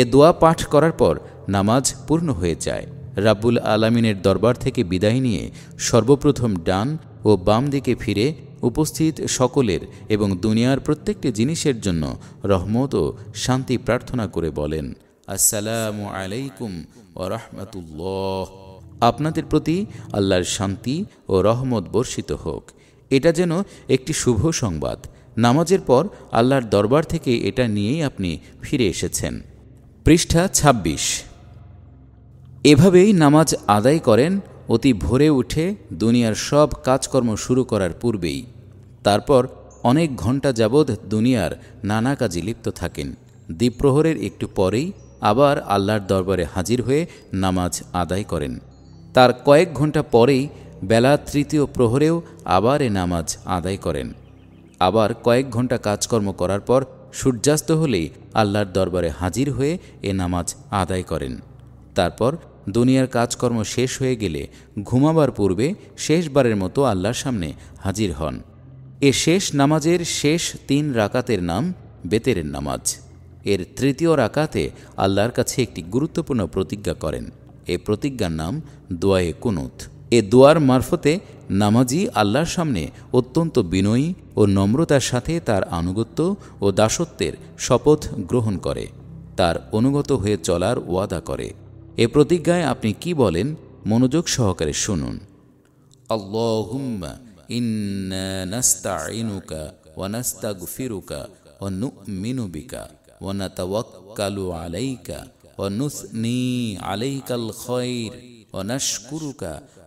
এ দোয়া পাঠ করার পর নামাজ পূর্ণ হয়ে যায় রাব্বুল আলামিনের দরবার থেকে বিদায় নিয়ে সর্বপ্রথম ডান ও বাম দিকে ফিরে উপস্থিত সকলের এবং দুনিয়ার প্রত্যেকটি জিনিসের জন্য রহমত ও শান্তি প্রার্থনা করে বলেন আসসালামু আলাইকুম ও রহমতুল্লাহ আপনাদের প্রতি আল্লাহর শান্তি ও রহমত বর্ষিত হোক এটা যেন একটি শুভ সংবাদ নামাজের পর আল্লাহর দরবার থেকে এটা নিয়েই আপনি ফিরে এসেছেন পৃষ্ঠা ২৬ এভাবেই নামাজ আদায় করেন অতি ভোরে উঠে দুনিয়ার সব কাজকর্ম শুরু করার পূর্বেই তারপর অনেক ঘন্টা যাবৎ দুনিয়ার নানা কাজে লিপ্ত থাকেন দ্বীপ্রহরের একটু পরেই আবার আল্লাহর দরবারে হাজির হয়ে নামাজ আদায় করেন তার কয়েক ঘন্টা পরেই বেলা তৃতীয় প্রহরেও আবার এ নামাজ আদায় করেন আবার কয়েক ঘন্টা কাজকর্ম করার পর সূর্যাস্ত হলেই আল্লাহর দরবারে হাজির হয়ে এ নামাজ আদায় করেন তারপর দুনিয়ার কাজকর্ম শেষ হয়ে গেলে ঘুমাবার পূর্বে শেষবারের মতো আল্লাহর সামনে হাজির হন এ শেষ নামাজের শেষ তিন রাকাতের নাম বেতেরের নামাজ এর তৃতীয় রাকাতে আল্লাহর কাছে একটি গুরুত্বপূর্ণ প্রতিজ্ঞা করেন এ প্রতিজ্ঞার নাম দোয়ায়ে কুনুথ এ দোয়ার মারফতে নামাজি আল্লাহর সামনে অত্যন্ত বিনয়ী ও নম্রতার সাথে তার আনুগত্য ও দাসত্বের শপথ গ্রহণ করে তার অনুগত হয়ে চলার ওয়াদা করে এ প্রতিজ্ঞায় আপনি কি বলেন মনোযোগ সহকারে শুনুন আলাইকা নুসনি আলাইকাল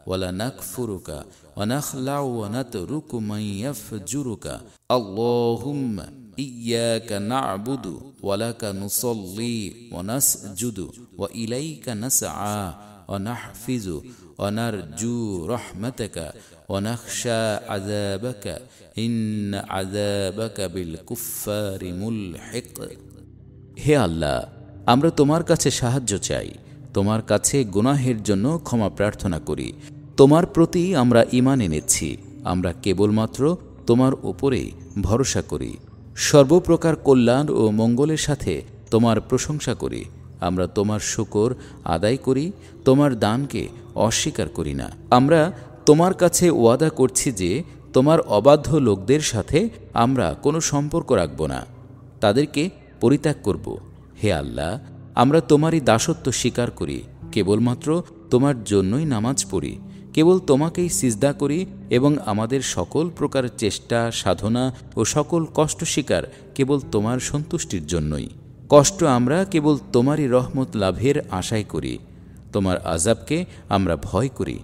ওয়ালা নাকফুরুকা ونخلع ونترك من يفجرك اللهم إياك نعبد ولك نصلي ونسجد وإليك نسعى ونحفظ ونرجو رحمتك ونخشى عذابك إن عذابك بالكفار ملحق হে আল্লাহ আমরা তোমার কাছে সাহায্য চাই তোমার কাছে গুনাহের জন্য ক্ষমা প্রার্থনা করি তোমার প্রতি আমরা ইমান এনেছি আমরা কেবলমাত্র তোমার ওপরে ভরসা করি সর্বপ্রকার কল্যাণ ও মঙ্গলের সাথে তোমার প্রশংসা করি আমরা তোমার শুকর আদায় করি তোমার দানকে অস্বীকার করি না আমরা তোমার কাছে ওয়াদা করছি যে তোমার অবাধ্য লোকদের সাথে আমরা কোনো সম্পর্ক রাখব না তাদেরকে পরিত্যাগ করব হে আল্লাহ আমরা তোমারই দাসত্ব স্বীকার করি কেবলমাত্র তোমার জন্যই নামাজ পড়ি কেবল তোমাকেই সিজদা করি এবং আমাদের সকল প্রকার চেষ্টা সাধনা ও সকল কষ্ট স্বীকার কেবল তোমার সন্তুষ্টির জন্যই কষ্ট আমরা কেবল তোমারই রহমত লাভের আশায় করি তোমার আজাবকে আমরা ভয় করি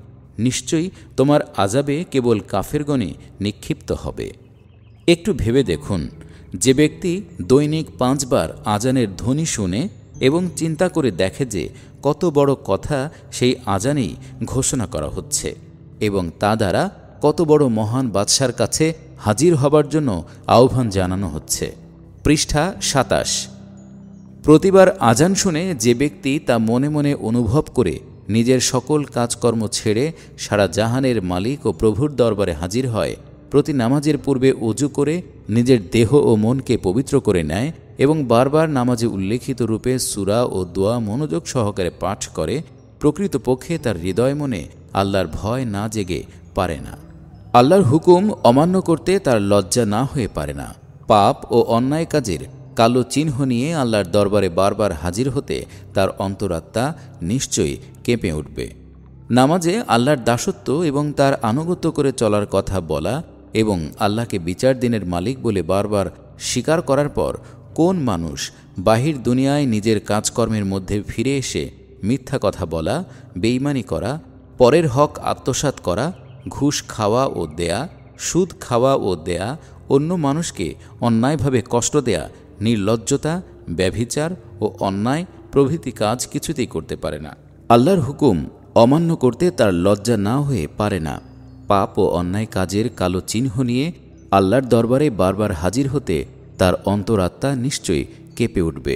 নিশ্চয়ই তোমার আজাবে কেবল কাফেরগণে নিক্ষিপ্ত হবে একটু ভেবে দেখুন যে ব্যক্তি দৈনিক পাঁচবার আজানের ধ্বনি শুনে এবং চিন্তা করে দেখে যে কত বড় কথা সেই আজানেই ঘোষণা করা হচ্ছে এবং তা দ্বারা কত বড় মহান বাদশার কাছে হাজির হবার জন্য আহ্বান জানানো হচ্ছে পৃষ্ঠা সাতাশ প্রতিবার আজান শুনে যে ব্যক্তি তা মনে মনে অনুভব করে নিজের সকল কাজকর্ম ছেড়ে সারা জাহানের মালিক ও প্রভুর দরবারে হাজির হয় প্রতি নামাজের পূর্বে অজু করে নিজের দেহ ও মনকে পবিত্র করে নেয় এবং বারবার নামাজে উল্লেখিত রূপে সুরা ও দোয়া মনোযোগ সহকারে পাঠ করে প্রকৃতপক্ষে তার হৃদয় মনে আল্লাহর ভয় না জেগে পারে না আল্লাহর হুকুম অমান্য করতে তার লজ্জা না হয়ে পারে না পাপ ও অন্যায় কাজের কালো চিহ্ন নিয়ে আল্লাহর দরবারে বারবার হাজির হতে তার অন্তরাত্মা নিশ্চয়ই কেঁপে উঠবে নামাজে আল্লাহর দাসত্ব এবং তার আনুগত্য করে চলার কথা বলা এবং আল্লাহকে বিচার দিনের মালিক বলে বারবার স্বীকার করার পর কোন মানুষ বাহির দুনিয়ায় নিজের কাজকর্মের মধ্যে ফিরে এসে মিথ্যা কথা বলা বেইমানি করা পরের হক আত্মসাত করা ঘুষ খাওয়া ও দেয়া সুদ খাওয়া ও দেয়া অন্য মানুষকে অন্যায়ভাবে কষ্ট দেয়া নির্লজ্জতা ব্যভিচার ও অন্যায় প্রভৃতি কাজ কিছুতেই করতে পারে না আল্লাহর হুকুম অমান্য করতে তার লজ্জা না হয়ে পারে না পাপ ও অন্যায় কাজের কালো চিহ্ন নিয়ে আল্লাহর দরবারে বারবার হাজির হতে তার অন্তরাত্মা নিশ্চয়ই কেঁপে উঠবে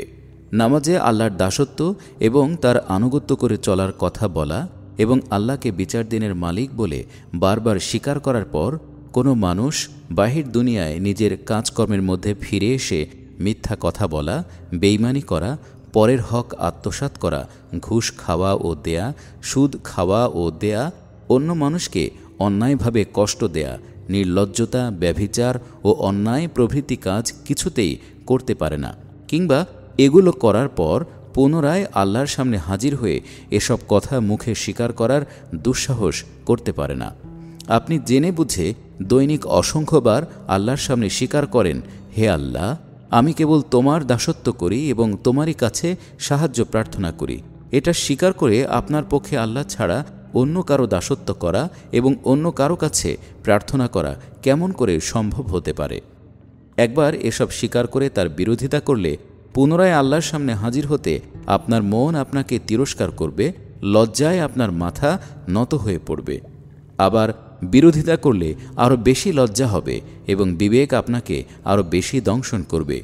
নামাজে আল্লাহর দাসত্ব এবং তার আনুগত্য করে চলার কথা বলা এবং আল্লাহকে বিচার দিনের মালিক বলে বারবার স্বীকার করার পর কোনো মানুষ বাহির দুনিয়ায় নিজের কাজকর্মের মধ্যে ফিরে এসে মিথ্যা কথা বলা বেইমানি করা পরের হক আত্মসাত করা ঘুষ খাওয়া ও দেয়া সুদ খাওয়া ও দেয়া অন্য মানুষকে অন্যায়ভাবে কষ্ট দেয়া নির্লজ্জতা ব্যভিচার ও অন্যায় প্রভৃতি কাজ কিছুতেই করতে পারে না কিংবা এগুলো করার পর পুনরায় আল্লাহর সামনে হাজির হয়ে এসব কথা মুখে স্বীকার করার দুঃসাহস করতে পারে না আপনি জেনে বুঝে দৈনিক অসংখ্যবার আল্লাহর সামনে স্বীকার করেন হে আল্লাহ আমি কেবল তোমার দাসত্ব করি এবং তোমারই কাছে সাহায্য প্রার্থনা করি এটা স্বীকার করে আপনার পক্ষে আল্লাহ ছাড়া অন্য কারো দাসত্ব করা এবং অন্য কারো কাছে প্রার্থনা করা কেমন করে সম্ভব হতে পারে একবার এসব স্বীকার করে তার বিরোধিতা করলে পুনরায় আল্লাহর সামনে হাজির হতে আপনার মন আপনাকে তিরস্কার করবে লজ্জায় আপনার মাথা নত হয়ে পড়বে আবার বিরোধিতা করলে আরও বেশি লজ্জা হবে এবং বিবেক আপনাকে আরও বেশি দংশন করবে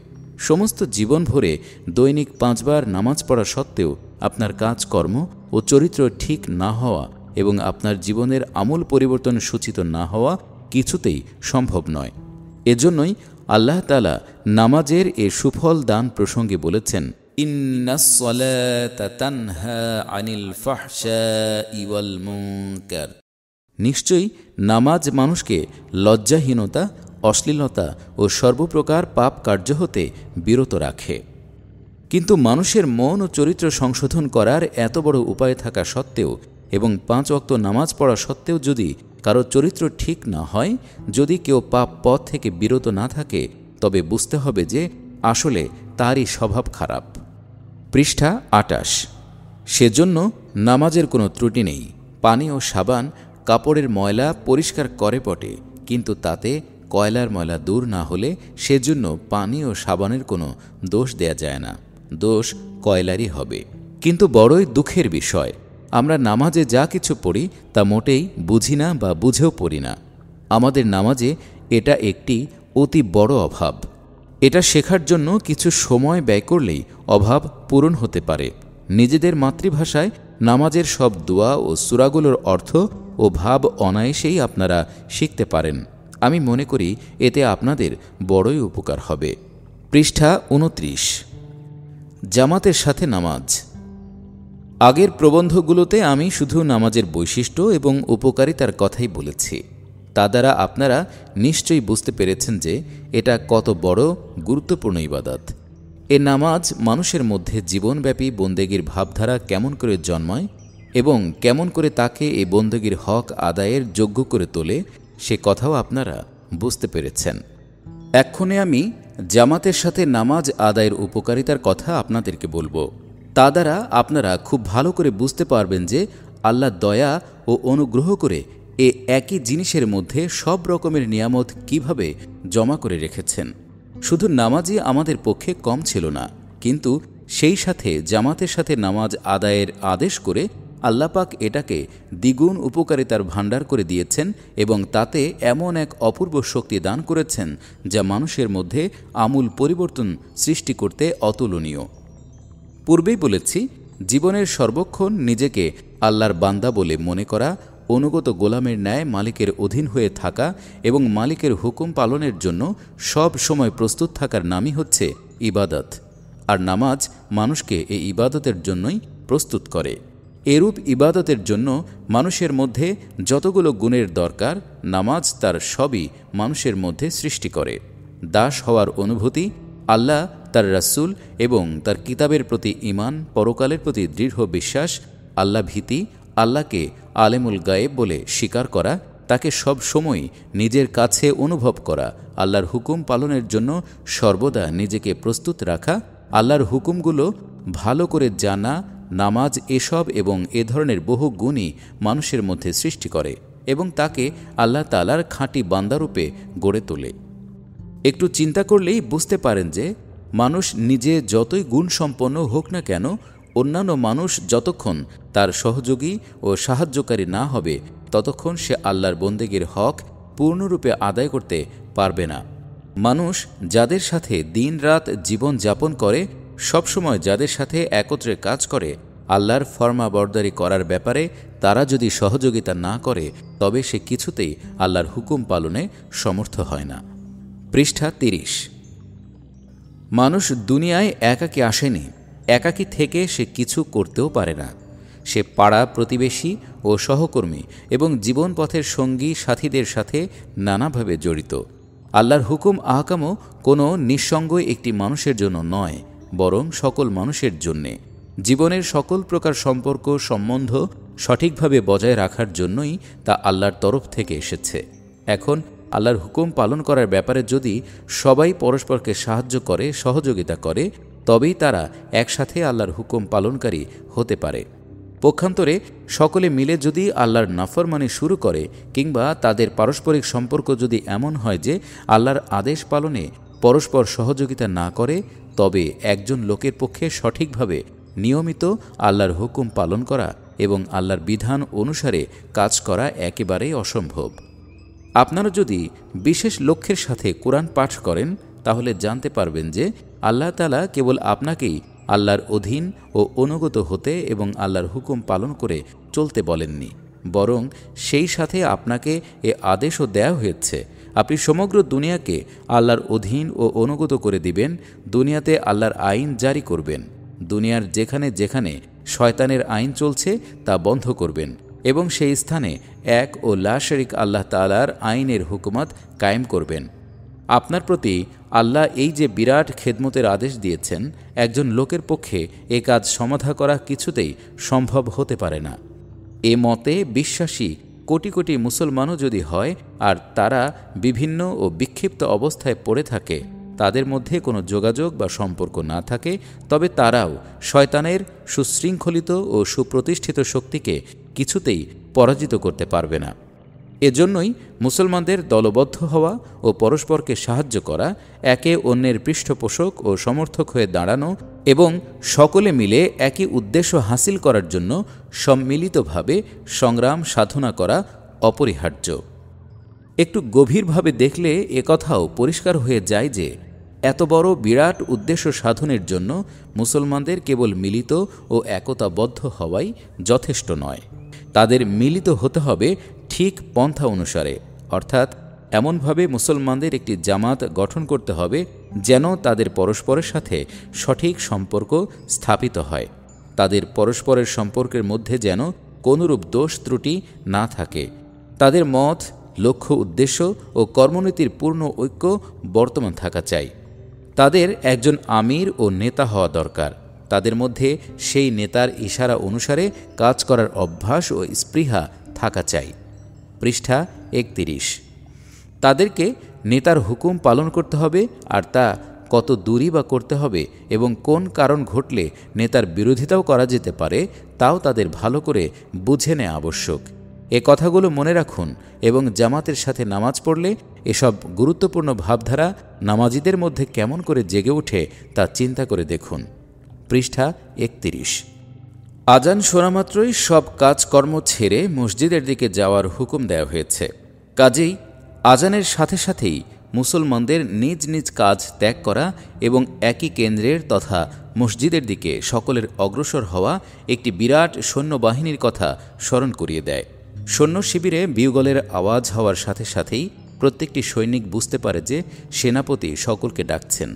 সমস্ত জীবন ভরে দৈনিক পাঁচবার নামাজ পড়া সত্ত্বেও আপনার কাজকর্ম ও চরিত্র ঠিক না হওয়া এবং আপনার জীবনের আমূল পরিবর্তন সূচিত না হওয়া কিছুতেই সম্ভব নয় এজন্যই আল্লাহ তালা নামাজের এ সুফল দান প্রসঙ্গে বলেছেন নিশ্চয়ই নামাজ মানুষকে লজ্জাহীনতা অশ্লীলতা ও সর্বপ্রকার পাপ কার্য হতে বিরত রাখে কিন্তু মানুষের মন ও চরিত্র সংশোধন করার এত বড় উপায় থাকা সত্ত্বেও এবং পাঁচ অক্ত নামাজ পড়া সত্ত্বেও যদি কারো চরিত্র ঠিক না হয় যদি কেউ পাপ পথ থেকে বিরত না থাকে তবে বুঝতে হবে যে আসলে তারই স্বভাব খারাপ পৃষ্ঠা আটাশ সেজন্য নামাজের কোনো ত্রুটি নেই পানি ও সাবান কাপড়ের ময়লা পরিষ্কার করে পটে কিন্তু তাতে কয়লার ময়লা দূর না হলে সেজন্য পানি ও সাবানের কোনো দোষ দেয়া যায় না দোষ কয়লারই হবে কিন্তু বড়ই দুঃখের বিষয় আমরা নামাজে যা কিছু পড়ি তা মোটেই বুঝি না বা বুঝেও পড়ি না আমাদের নামাজে এটা একটি অতি বড় অভাব এটা শেখার জন্য কিছু সময় ব্যয় করলেই অভাব পূরণ হতে পারে নিজেদের মাতৃভাষায় নামাজের সব দোয়া ও সুরাগুলোর অর্থ ও ভাব অনায়াসেই আপনারা শিখতে পারেন আমি মনে করি এতে আপনাদের বড়ই উপকার হবে পৃষ্ঠা উনত্রিশ জামাতের সাথে নামাজ আগের প্রবন্ধগুলোতে আমি শুধু নামাজের বৈশিষ্ট্য এবং উপকারিতার কথাই বলেছি তা দ্বারা আপনারা নিশ্চয়ই বুঝতে পেরেছেন যে এটা কত বড় গুরুত্বপূর্ণ ইবাদত এ নামাজ মানুষের মধ্যে জীবনব্যাপী বন্দেগীর ভাবধারা কেমন করে জন্মায় এবং কেমন করে তাকে এ বন্দেগীর হক আদায়ের যোগ্য করে তোলে সে কথাও আপনারা বুঝতে পেরেছেন এক্ষণে আমি জামাতের সাথে নামাজ আদায়ের উপকারিতার কথা আপনাদেরকে বলবো তা দ্বারা আপনারা খুব ভালো করে বুঝতে পারবেন যে আল্লাহ দয়া ও অনুগ্রহ করে এ একই জিনিসের মধ্যে সব রকমের নিয়ামত কিভাবে জমা করে রেখেছেন শুধু নামাজই আমাদের পক্ষে কম ছিল না কিন্তু সেই সাথে জামাতের সাথে নামাজ আদায়ের আদেশ করে আল্লাপাক এটাকে দ্বিগুণ উপকারিতার ভাণ্ডার করে দিয়েছেন এবং তাতে এমন এক অপূর্ব শক্তি দান করেছেন যা মানুষের মধ্যে আমূল পরিবর্তন সৃষ্টি করতে অতুলনীয় পূর্বেই বলেছি জীবনের সর্বক্ষণ নিজেকে আল্লাহর বান্দা বলে মনে করা অনুগত গোলামের ন্যায় মালিকের অধীন হয়ে থাকা এবং মালিকের হুকুম পালনের জন্য সব সময় প্রস্তুত থাকার নামই হচ্ছে ইবাদত আর নামাজ মানুষকে এই ইবাদতের জন্যই প্রস্তুত করে এরূপ ইবাদতের জন্য মানুষের মধ্যে যতগুলো গুণের দরকার নামাজ তার সবই মানুষের মধ্যে সৃষ্টি করে দাস হওয়ার অনুভূতি আল্লাহ তার রাসুল এবং তার কিতাবের প্রতি ইমান পরকালের প্রতি দৃঢ় বিশ্বাস আল্লাহ ভীতি আল্লাহকে আলেমুল গায়েব বলে স্বীকার করা তাকে সব সময় নিজের কাছে অনুভব করা আল্লাহর হুকুম পালনের জন্য সর্বদা নিজেকে প্রস্তুত রাখা আল্লাহর হুকুমগুলো ভালো করে জানা নামাজ এসব এবং এ ধরনের বহু গুণই মানুষের মধ্যে সৃষ্টি করে এবং তাকে আল্লাহ তালার খাঁটি বান্দারূপে গড়ে তোলে একটু চিন্তা করলেই বুঝতে পারেন যে মানুষ নিজে যতই গুণসম্পন্ন হোক না কেন অন্যান্য মানুষ যতক্ষণ তার সহযোগী ও সাহায্যকারী না হবে ততক্ষণ সে আল্লাহর বন্দেগীর হক পূর্ণরূপে আদায় করতে পারবে না মানুষ যাদের সাথে দিন রাত জীবন যাপন করে সবসময় যাদের সাথে একত্রে কাজ করে আল্লাহর ফর্মা বরদারি করার ব্যাপারে তারা যদি সহযোগিতা না করে তবে সে কিছুতেই আল্লাহর হুকুম পালনে সমর্থ হয় না পৃষ্ঠা তিরিশ মানুষ দুনিয়ায় একাকি আসেনি একাকি থেকে সে কিছু করতেও পারে না সে পাড়া প্রতিবেশী ও সহকর্মী এবং জীবনপথের সঙ্গী সাথীদের সাথে নানাভাবে জড়িত আল্লাহর হুকুম আহকামও কোনো নিঃসঙ্গ একটি মানুষের জন্য নয় বরং সকল মানুষের জন্যে জীবনের সকল প্রকার সম্পর্ক সম্বন্ধ সঠিকভাবে বজায় রাখার জন্যই তা আল্লাহর তরফ থেকে এসেছে এখন আল্লাহর হুকুম পালন করার ব্যাপারে যদি সবাই পরস্পরকে সাহায্য করে সহযোগিতা করে তবেই তারা একসাথে আল্লাহর হুকুম পালনকারী হতে পারে পক্ষান্তরে সকলে মিলে যদি আল্লাহর নাফরমানি শুরু করে কিংবা তাদের পারস্পরিক সম্পর্ক যদি এমন হয় যে আল্লাহর আদেশ পালনে পরস্পর সহযোগিতা না করে তবে একজন লোকের পক্ষে সঠিকভাবে নিয়মিত আল্লাহর হুকুম পালন করা এবং আল্লাহর বিধান অনুসারে কাজ করা একেবারেই অসম্ভব আপনারা যদি বিশেষ লক্ষ্যের সাথে কোরআন পাঠ করেন তাহলে জানতে পারবেন যে আল্লাহ তালা কেবল আপনাকেই আল্লাহর অধীন ও অনুগত হতে এবং আল্লাহর হুকুম পালন করে চলতে বলেননি বরং সেই সাথে আপনাকে এ আদেশও দেয়া হয়েছে আপনি সমগ্র দুনিয়াকে আল্লাহর অধীন ও অনুগত করে দিবেন দুনিয়াতে আল্লাহর আইন জারি করবেন দুনিয়ার যেখানে যেখানে শয়তানের আইন চলছে তা বন্ধ করবেন এবং সেই স্থানে এক ও লাশরিক আল্লাহ তালার আইনের হুকুমত কায়েম করবেন আপনার প্রতি আল্লাহ এই যে বিরাট খেদমতের আদেশ দিয়েছেন একজন লোকের পক্ষে এ কাজ সমাধা করা কিছুতেই সম্ভব হতে পারে না এ মতে বিশ্বাসী কোটি কোটি মুসলমানও যদি হয় আর তারা বিভিন্ন ও বিক্ষিপ্ত অবস্থায় পড়ে থাকে তাদের মধ্যে কোনো যোগাযোগ বা সম্পর্ক না থাকে তবে তারাও শয়তানের সুশৃঙ্খলিত ও সুপ্রতিষ্ঠিত শক্তিকে কিছুতেই পরাজিত করতে পারবে না এজন্যই মুসলমানদের দলবদ্ধ হওয়া ও পরস্পরকে সাহায্য করা একে অন্যের পৃষ্ঠপোষক ও সমর্থক হয়ে দাঁড়ানো এবং সকলে মিলে একই উদ্দেশ্য হাসিল করার জন্য সম্মিলিতভাবে সংগ্রাম সাধনা করা অপরিহার্য একটু গভীরভাবে দেখলে একথাও পরিষ্কার হয়ে যায় যে এত বড় বিরাট উদ্দেশ্য সাধনের জন্য মুসলমানদের কেবল মিলিত ও একতাবদ্ধ হওয়াই যথেষ্ট নয় তাদের মিলিত হতে হবে ঠিক পন্থা অনুসারে অর্থাৎ এমনভাবে মুসলমানদের একটি জামাত গঠন করতে হবে যেন তাদের পরস্পরের সাথে সঠিক সম্পর্ক স্থাপিত হয় তাদের পরস্পরের সম্পর্কের মধ্যে যেন কোনরূপ দোষ ত্রুটি না থাকে তাদের মত লক্ষ্য উদ্দেশ্য ও কর্মনীতির পূর্ণ ঐক্য বর্তমান থাকা চাই তাদের একজন আমির ও নেতা হওয়া দরকার তাদের মধ্যে সেই নেতার ইশারা অনুসারে কাজ করার অভ্যাস ও স্পৃহা থাকা চাই পৃষ্ঠা একতিরিশ তাদেরকে নেতার হুকুম পালন করতে হবে আর তা কত দূরই বা করতে হবে এবং কোন কারণ ঘটলে নেতার বিরোধিতাও করা যেতে পারে তাও তাদের ভালো করে বুঝে নেওয়া আবশ্যক এ কথাগুলো মনে রাখুন এবং জামাতের সাথে নামাজ পড়লে এসব গুরুত্বপূর্ণ ভাবধারা নামাজিদের মধ্যে কেমন করে জেগে ওঠে তা চিন্তা করে দেখুন পৃষ্ঠা একত্রিশ আজান শোনা মাত্রই সব কাজকর্ম ছেড়ে মসজিদের দিকে যাওয়ার হুকুম দেওয়া হয়েছে কাজেই আজানের সাথে সাথেই মুসলমানদের নিজ নিজ কাজ ত্যাগ করা এবং একই কেন্দ্রের তথা মসজিদের দিকে সকলের অগ্রসর হওয়া একটি বিরাট সৈন্যবাহিনীর কথা স্মরণ করিয়ে দেয় সৈন্য শিবিরে বিউগলের আওয়াজ হওয়ার সাথে সাথেই প্রত্যেকটি সৈনিক বুঝতে পারে যে সেনাপতি সকলকে ডাকছেন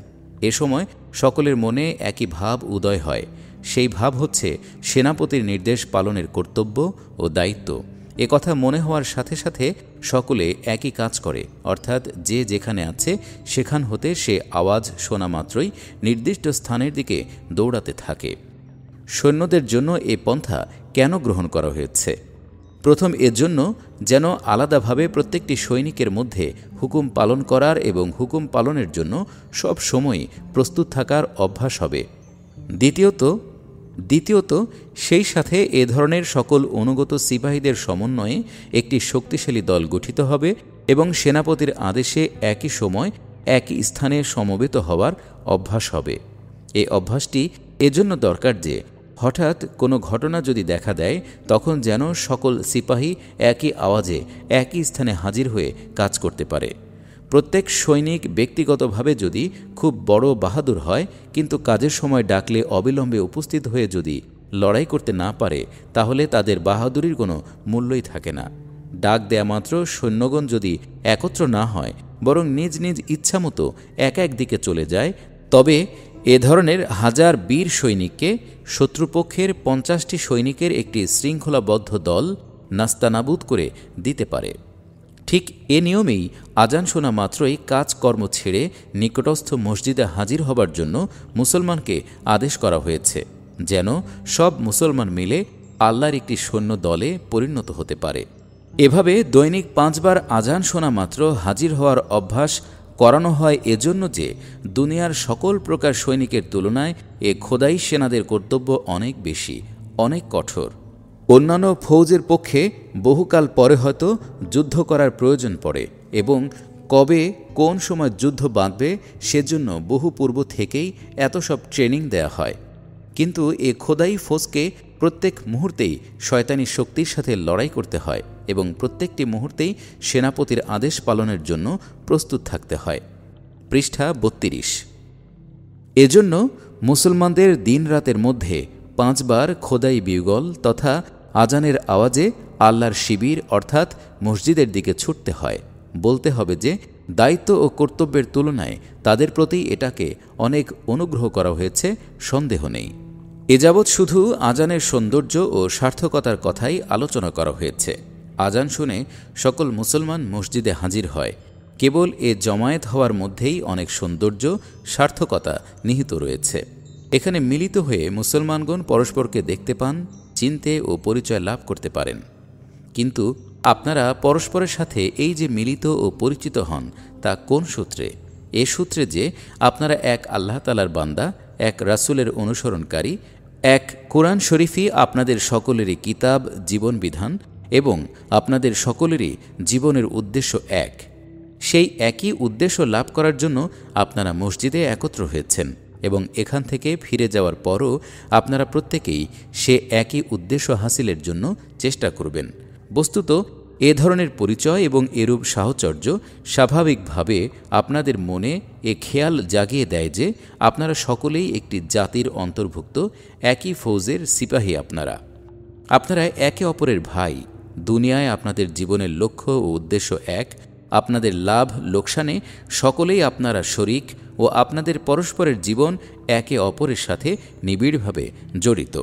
এ সময় সকলের মনে একই ভাব উদয় হয় সেই ভাব হচ্ছে সেনাপতির নির্দেশ পালনের কর্তব্য ও দায়িত্ব কথা মনে হওয়ার সাথে সাথে সকলে একই কাজ করে অর্থাৎ যে যেখানে আছে সেখান হতে সে আওয়াজ শোনা মাত্রই নির্দিষ্ট স্থানের দিকে দৌড়াতে থাকে সৈন্যদের জন্য এ পন্থা কেন গ্রহণ করা হয়েছে প্রথম এর জন্য যেন আলাদাভাবে প্রত্যেকটি সৈনিকের মধ্যে হুকুম পালন করার এবং হুকুম পালনের জন্য সব সময় প্রস্তুত থাকার অভ্যাস হবে দ্বিতীয়ত দ্বিতীয়ত সেই সাথে এ ধরনের সকল অনুগত সিপাহীদের সমন্বয়ে একটি শক্তিশালী দল গঠিত হবে এবং সেনাপতির আদেশে একই সময় একই স্থানে সমবেত হওয়ার অভ্যাস হবে এই অভ্যাসটি এজন্য দরকার যে হঠাৎ কোনো ঘটনা যদি দেখা দেয় তখন যেন সকল সিপাহী একই আওয়াজে একই স্থানে হাজির হয়ে কাজ করতে পারে প্রত্যেক সৈনিক ব্যক্তিগতভাবে যদি খুব বড় বাহাদুর হয় কিন্তু কাজের সময় ডাকলে অবিলম্বে উপস্থিত হয়ে যদি লড়াই করতে না পারে তাহলে তাদের বাহাদুরির কোনো মূল্যই থাকে না ডাক দেয়া মাত্র সৈন্যগণ যদি একত্র না হয় বরং নিজ নিজ ইচ্ছামতো এক এক দিকে চলে যায় তবে এ ধরনের হাজার বীর সৈনিককে শত্রুপক্ষের পঞ্চাশটি সৈনিকের একটি শৃঙ্খলাবদ্ধ দল নাস্তানাবুদ করে দিতে পারে ঠিক এ নিয়মেই আজান শোনা মাত্রই কাজকর্ম ছেড়ে নিকটস্থ মসজিদে হাজির হবার জন্য মুসলমানকে আদেশ করা হয়েছে যেন সব মুসলমান মিলে আল্লাহর একটি সৈন্য দলে পরিণত হতে পারে এভাবে দৈনিক পাঁচবার আজান শোনা মাত্র হাজির হওয়ার অভ্যাস করানো হয় এজন্য যে দুনিয়ার সকল প্রকার সৈনিকের তুলনায় এ খোদাই সেনাদের কর্তব্য অনেক বেশি অনেক কঠোর অন্যান্য ফৌজের পক্ষে বহুকাল পরে হয়তো যুদ্ধ করার প্রয়োজন পড়ে এবং কবে কোন সময় যুদ্ধ বাঁধবে সেজন্য বহু পূর্ব থেকেই এত সব ট্রেনিং দেয়া হয় কিন্তু এ খোদাই ফৌজকে প্রত্যেক মুহূর্তেই শয়তানি শক্তির সাথে লড়াই করতে হয় এবং প্রত্যেকটি মুহূর্তেই সেনাপতির আদেশ পালনের জন্য প্রস্তুত থাকতে হয় পৃষ্ঠা বত্রিশ এজন্য মুসলমানদের দিন রাতের মধ্যে পাঁচবার খোদাই বিউগল তথা আজানের আওয়াজে আল্লাহর শিবির অর্থাৎ মসজিদের দিকে ছুটতে হয় বলতে হবে যে দায়িত্ব ও কর্তব্যের তুলনায় তাদের প্রতি এটাকে অনেক অনুগ্রহ করা হয়েছে সন্দেহ নেই এযাবৎ শুধু আজানের সৌন্দর্য ও সার্থকতার কথাই আলোচনা করা হয়েছে আজান শুনে সকল মুসলমান মসজিদে হাজির হয় কেবল এ জমায়েত হওয়ার মধ্যেই অনেক সৌন্দর্য সার্থকতা নিহিত রয়েছে এখানে মিলিত হয়ে মুসলমানগণ পরস্পরকে দেখতে পান চিনতে ও পরিচয় লাভ করতে পারেন কিন্তু আপনারা পরস্পরের সাথে এই যে মিলিত ও পরিচিত হন তা কোন সূত্রে এ সূত্রে যে আপনারা এক আল্লাহ তালার বান্দা এক রাসুলের অনুসরণকারী এক কোরআন শরীফই আপনাদের সকলেরই কিতাব জীবনবিধান এবং আপনাদের সকলেরই জীবনের উদ্দেশ্য এক সেই একই উদ্দেশ্য লাভ করার জন্য আপনারা মসজিদে একত্র হয়েছেন এবং এখান থেকে ফিরে যাওয়ার পরও আপনারা প্রত্যেকেই সে একই উদ্দেশ্য হাসিলের জন্য চেষ্টা করবেন বস্তুত এ ধরনের পরিচয় এবং এরূপ সাহচর্য স্বাভাবিকভাবে আপনাদের মনে এ খেয়াল জাগিয়ে দেয় যে আপনারা সকলেই একটি জাতির অন্তর্ভুক্ত একই ফৌজের সিপাহী আপনারা আপনারা একে অপরের ভাই দুনিয়ায় আপনাদের জীবনের লক্ষ্য ও উদ্দেশ্য এক আপনাদের লাভ লোকসানে সকলেই আপনারা শরিক ও আপনাদের পরস্পরের জীবন একে অপরের সাথে নিবিড়ভাবে জড়িত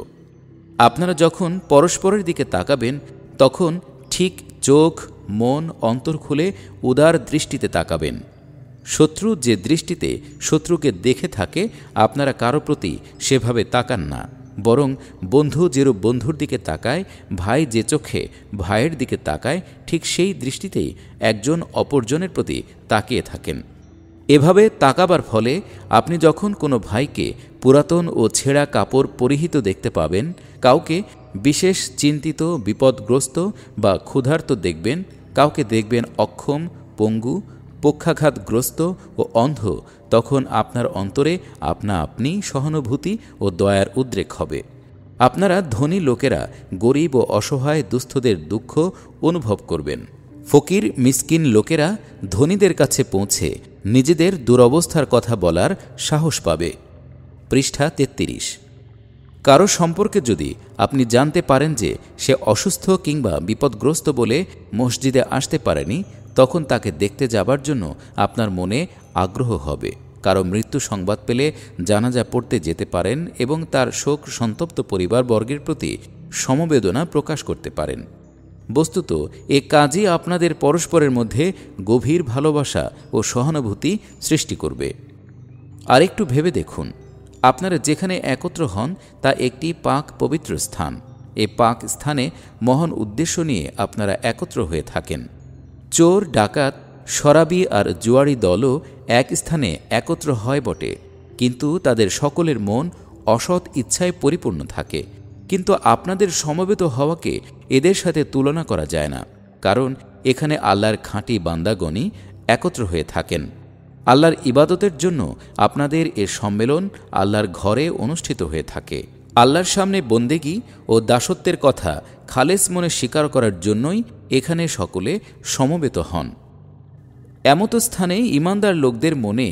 আপনারা যখন পরস্পরের দিকে তাকাবেন তখন ঠিক চোখ মন অন্তর খুলে উদার দৃষ্টিতে তাকাবেন শত্রু যে দৃষ্টিতে শত্রুকে দেখে থাকে আপনারা কারো প্রতি সেভাবে তাকান না বরং বন্ধু যেরূপ বন্ধুর দিকে তাকায় ভাই যে চোখে ভাইয়ের দিকে তাকায় ঠিক সেই দৃষ্টিতেই একজন অপরজনের প্রতি তাকিয়ে থাকেন এভাবে তাকাবার ফলে আপনি যখন কোনো ভাইকে পুরাতন ও ছেঁড়া কাপড় পরিহিত দেখতে পাবেন কাউকে বিশেষ চিন্তিত বিপদগ্রস্ত বা ক্ষুধার্ত দেখবেন কাউকে দেখবেন অক্ষম পঙ্গু পক্ষাঘাতগ্রস্ত ও অন্ধ তখন আপনার অন্তরে আপনা আপনি সহানুভূতি ও দয়ার উদ্রেক হবে আপনারা ধনী লোকেরা গরিব ও অসহায় দুস্থদের দুঃখ অনুভব করবেন ফকির মিসকিন লোকেরা ধনীদের কাছে পৌঁছে নিজেদের দুরবস্থার কথা বলার সাহস পাবে পৃষ্ঠা তেত্রিশ কারো সম্পর্কে যদি আপনি জানতে পারেন যে সে অসুস্থ কিংবা বিপদগ্রস্ত বলে মসজিদে আসতে পারেনি তখন তাকে দেখতে যাবার জন্য আপনার মনে আগ্রহ হবে কারো মৃত্যু সংবাদ পেলে জানাজা পড়তে যেতে পারেন এবং তার শোক সন্তপ্ত পরিবারবর্গের প্রতি সমবেদনা প্রকাশ করতে পারেন বস্তুত এ কাজই আপনাদের পরস্পরের মধ্যে গভীর ভালোবাসা ও সহানুভূতি সৃষ্টি করবে আরেকটু ভেবে দেখুন আপনারা যেখানে একত্র হন তা একটি পাক পবিত্র স্থান এ পাক স্থানে মহান উদ্দেশ্য নিয়ে আপনারা একত্র হয়ে থাকেন চোর ডাকাত সরাবি আর জুয়ারি দলও এক স্থানে একত্র হয় বটে কিন্তু তাদের সকলের মন অসৎ ইচ্ছায় পরিপূর্ণ থাকে কিন্তু আপনাদের সমবেত হওয়াকে এদের সাথে তুলনা করা যায় না কারণ এখানে আল্লাহর খাঁটি বান্দাগণই একত্র হয়ে থাকেন আল্লাহর ইবাদতের জন্য আপনাদের এ সম্মেলন আল্লাহর ঘরে অনুষ্ঠিত হয়ে থাকে আল্লাহর সামনে বন্দেগি ও দাসত্বের কথা খালেস মনে স্বীকার করার জন্যই এখানে সকলে সমবেত হন এমত স্থানে ইমানদার লোকদের মনে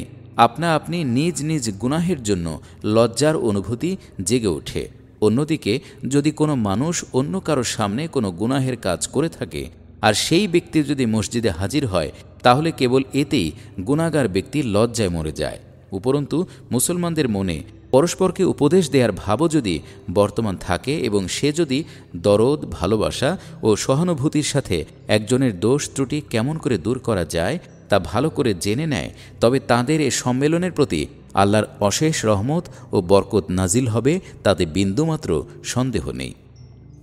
আপনা আপনি নিজ নিজ গুনাহের জন্য লজ্জার অনুভূতি জেগে ওঠে অন্যদিকে যদি কোনো মানুষ অন্য কারোর সামনে কোনো গুনাহের কাজ করে থাকে আর সেই ব্যক্তি যদি মসজিদে হাজির হয় তাহলে কেবল এতেই গুণাগার ব্যক্তি লজ্জায় মরে যায় উপরন্তু মুসলমানদের মনে পরস্পরকে উপদেশ দেওয়ার ভাবও যদি বর্তমান থাকে এবং সে যদি দরদ ভালোবাসা ও সহানুভূতির সাথে একজনের দোষ ত্রুটি কেমন করে দূর করা যায় তা ভালো করে জেনে নেয় তবে তাদের এ সম্মেলনের প্রতি আল্লাহর অশেষ রহমত ও বরকত নাজিল হবে তাতে বিন্দুমাত্র সন্দেহ নেই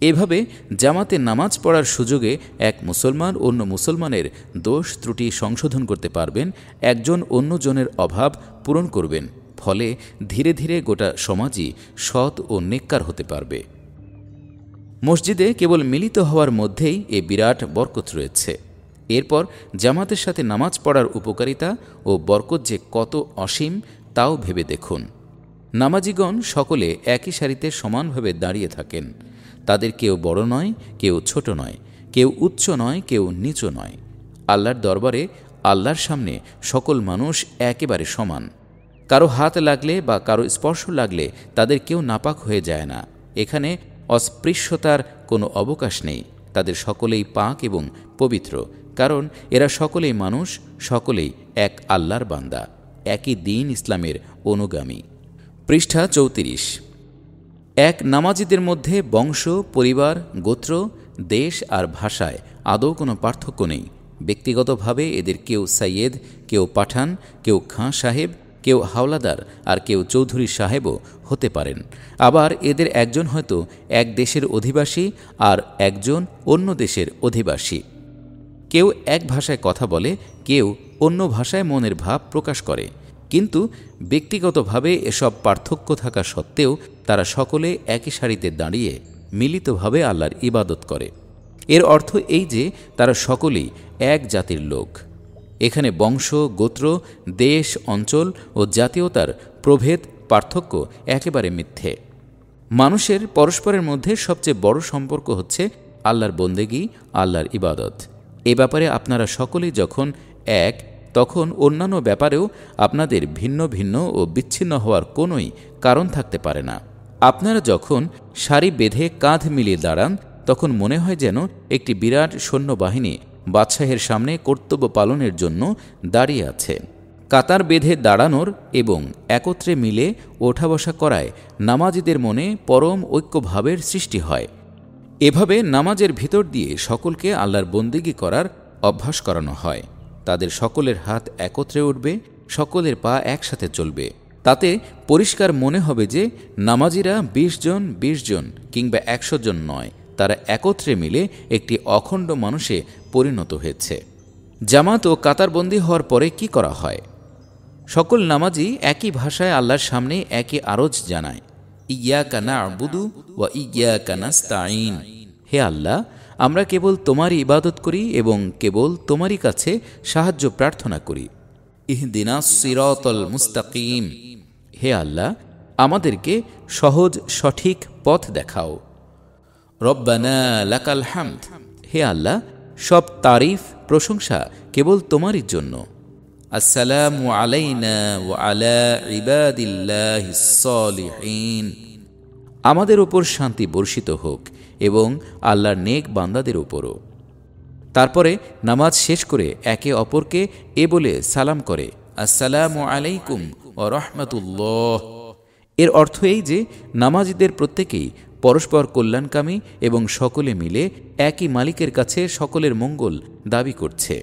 এভাবে জামাতে নামাজ পড়ার সুযোগে এক মুসলমান অন্য মুসলমানের দোষ ত্রুটি সংশোধন করতে পারবেন একজন অন্যজনের অভাব পূরণ করবেন ফলে ধীরে ধীরে গোটা সমাজই সৎ ও নেককার হতে পারবে মসজিদে কেবল মিলিত হওয়ার মধ্যেই এ বিরাট বরকত রয়েছে এরপর জামাতের সাথে নামাজ পড়ার উপকারিতা ও বরকত যে কত অসীম তাও ভেবে দেখুন নামাজিগণ সকলে একই সারিতে সমানভাবে দাঁড়িয়ে থাকেন তাদের কেউ বড় নয় কেউ ছোট নয় কেউ উচ্চ নয় কেউ নিচু নয় আল্লাহর দরবারে আল্লাহর সামনে সকল মানুষ একেবারে সমান কারো হাত লাগলে বা কারো স্পর্শ লাগলে তাদের কেউ নাপাক হয়ে যায় না এখানে অস্পৃশ্যতার কোনো অবকাশ নেই তাদের সকলেই পাক এবং পবিত্র কারণ এরা সকলেই মানুষ সকলেই এক আল্লাহর বান্দা একই দিন ইসলামের অনুগামী পৃষ্ঠা চৌত্রিশ এক নামাজিদের মধ্যে বংশ পরিবার গোত্র দেশ আর ভাষায় আদৌ কোনো পার্থক্য নেই ব্যক্তিগতভাবে এদের কেউ সাইয়েদ কেউ পাঠান কেউ খাঁ সাহেব কেউ হাওলাদার আর কেউ চৌধুরী সাহেবও হতে পারেন আবার এদের একজন হয়তো এক দেশের অধিবাসী আর একজন অন্য দেশের অধিবাসী কেউ এক ভাষায় কথা বলে কেউ অন্য ভাষায় মনের ভাব প্রকাশ করে কিন্তু ব্যক্তিগতভাবে এসব পার্থক্য থাকা সত্ত্বেও তারা সকলে একই সারিতে দাঁড়িয়ে মিলিতভাবে আল্লাহর ইবাদত করে এর অর্থ এই যে তারা সকলেই এক জাতির লোক এখানে বংশ গোত্র দেশ অঞ্চল ও জাতীয়তার প্রভেদ পার্থক্য একেবারে মিথ্যে মানুষের পরস্পরের মধ্যে সবচেয়ে বড় সম্পর্ক হচ্ছে আল্লাহর বন্দেগী আল্লাহর ইবাদত এ ব্যাপারে আপনারা সকলেই যখন এক তখন অন্যান্য ব্যাপারেও আপনাদের ভিন্ন ভিন্ন ও বিচ্ছিন্ন হওয়ার কোনোই কারণ থাকতে পারে না আপনারা যখন সারি বেঁধে কাঁধ মিলিয়ে দাঁড়ান তখন মনে হয় যেন একটি বিরাট সৈন্যবাহিনী বাদশাহের সামনে কর্তব্য পালনের জন্য দাঁড়িয়ে আছে কাতার বেঁধে দাঁড়ানোর এবং একত্রে মিলে ওঠা বসা করায় নামাজিদের মনে পরম ঐক্যভাবের সৃষ্টি হয় এভাবে নামাজের ভিতর দিয়ে সকলকে আল্লাহর বন্দিগি করার অভ্যাস করানো হয় তাদের সকলের হাত একত্রে উঠবে সকলের পা একসাথে চলবে তাতে পরিষ্কার মনে হবে যে নামাজিরা ২০ জন ২০ জন কিংবা একশো জন নয় তারা একত্রে মিলে একটি অখণ্ড মানুষে পরিণত হয়েছে জামাত ও কাতারবন্দি হওয়ার পরে কি করা হয় সকল নামাজি একই ভাষায় আল্লাহর সামনে একই আরজ জানায় ইয়াকা কানা ওয়া ইয়া কানাস্তাইন হে আল্লাহ আমরা কেবল তোমারই ইবাদত করি এবং কেবল তোমারই কাছে সাহায্য প্রার্থনা করি ইহদিনা সিরতল মুস্তাকিম হে আল্লাহ আমাদেরকে সহজ সঠিক পথ দেখাও রব্বানা লাকাল হামদ হে আল্লাহ সব তারিফ প্রশংসা কেবল তোমারই জন্য السلام علينا وعلى আলা الله الصالحين আমাদের ওপর শান্তি বর্ষিত হোক এবং আল্লাহর নেক বান্দাদের ওপরও তারপরে নামাজ শেষ করে একে অপরকে এ বলে সালাম করে আসসালামু আলাইকুম ও রহমতুল্লাহ এর অর্থ এই যে নামাজিদের প্রত্যেকেই পরস্পর কল্যাণকামী এবং সকলে মিলে একই মালিকের কাছে সকলের মঙ্গল দাবি করছে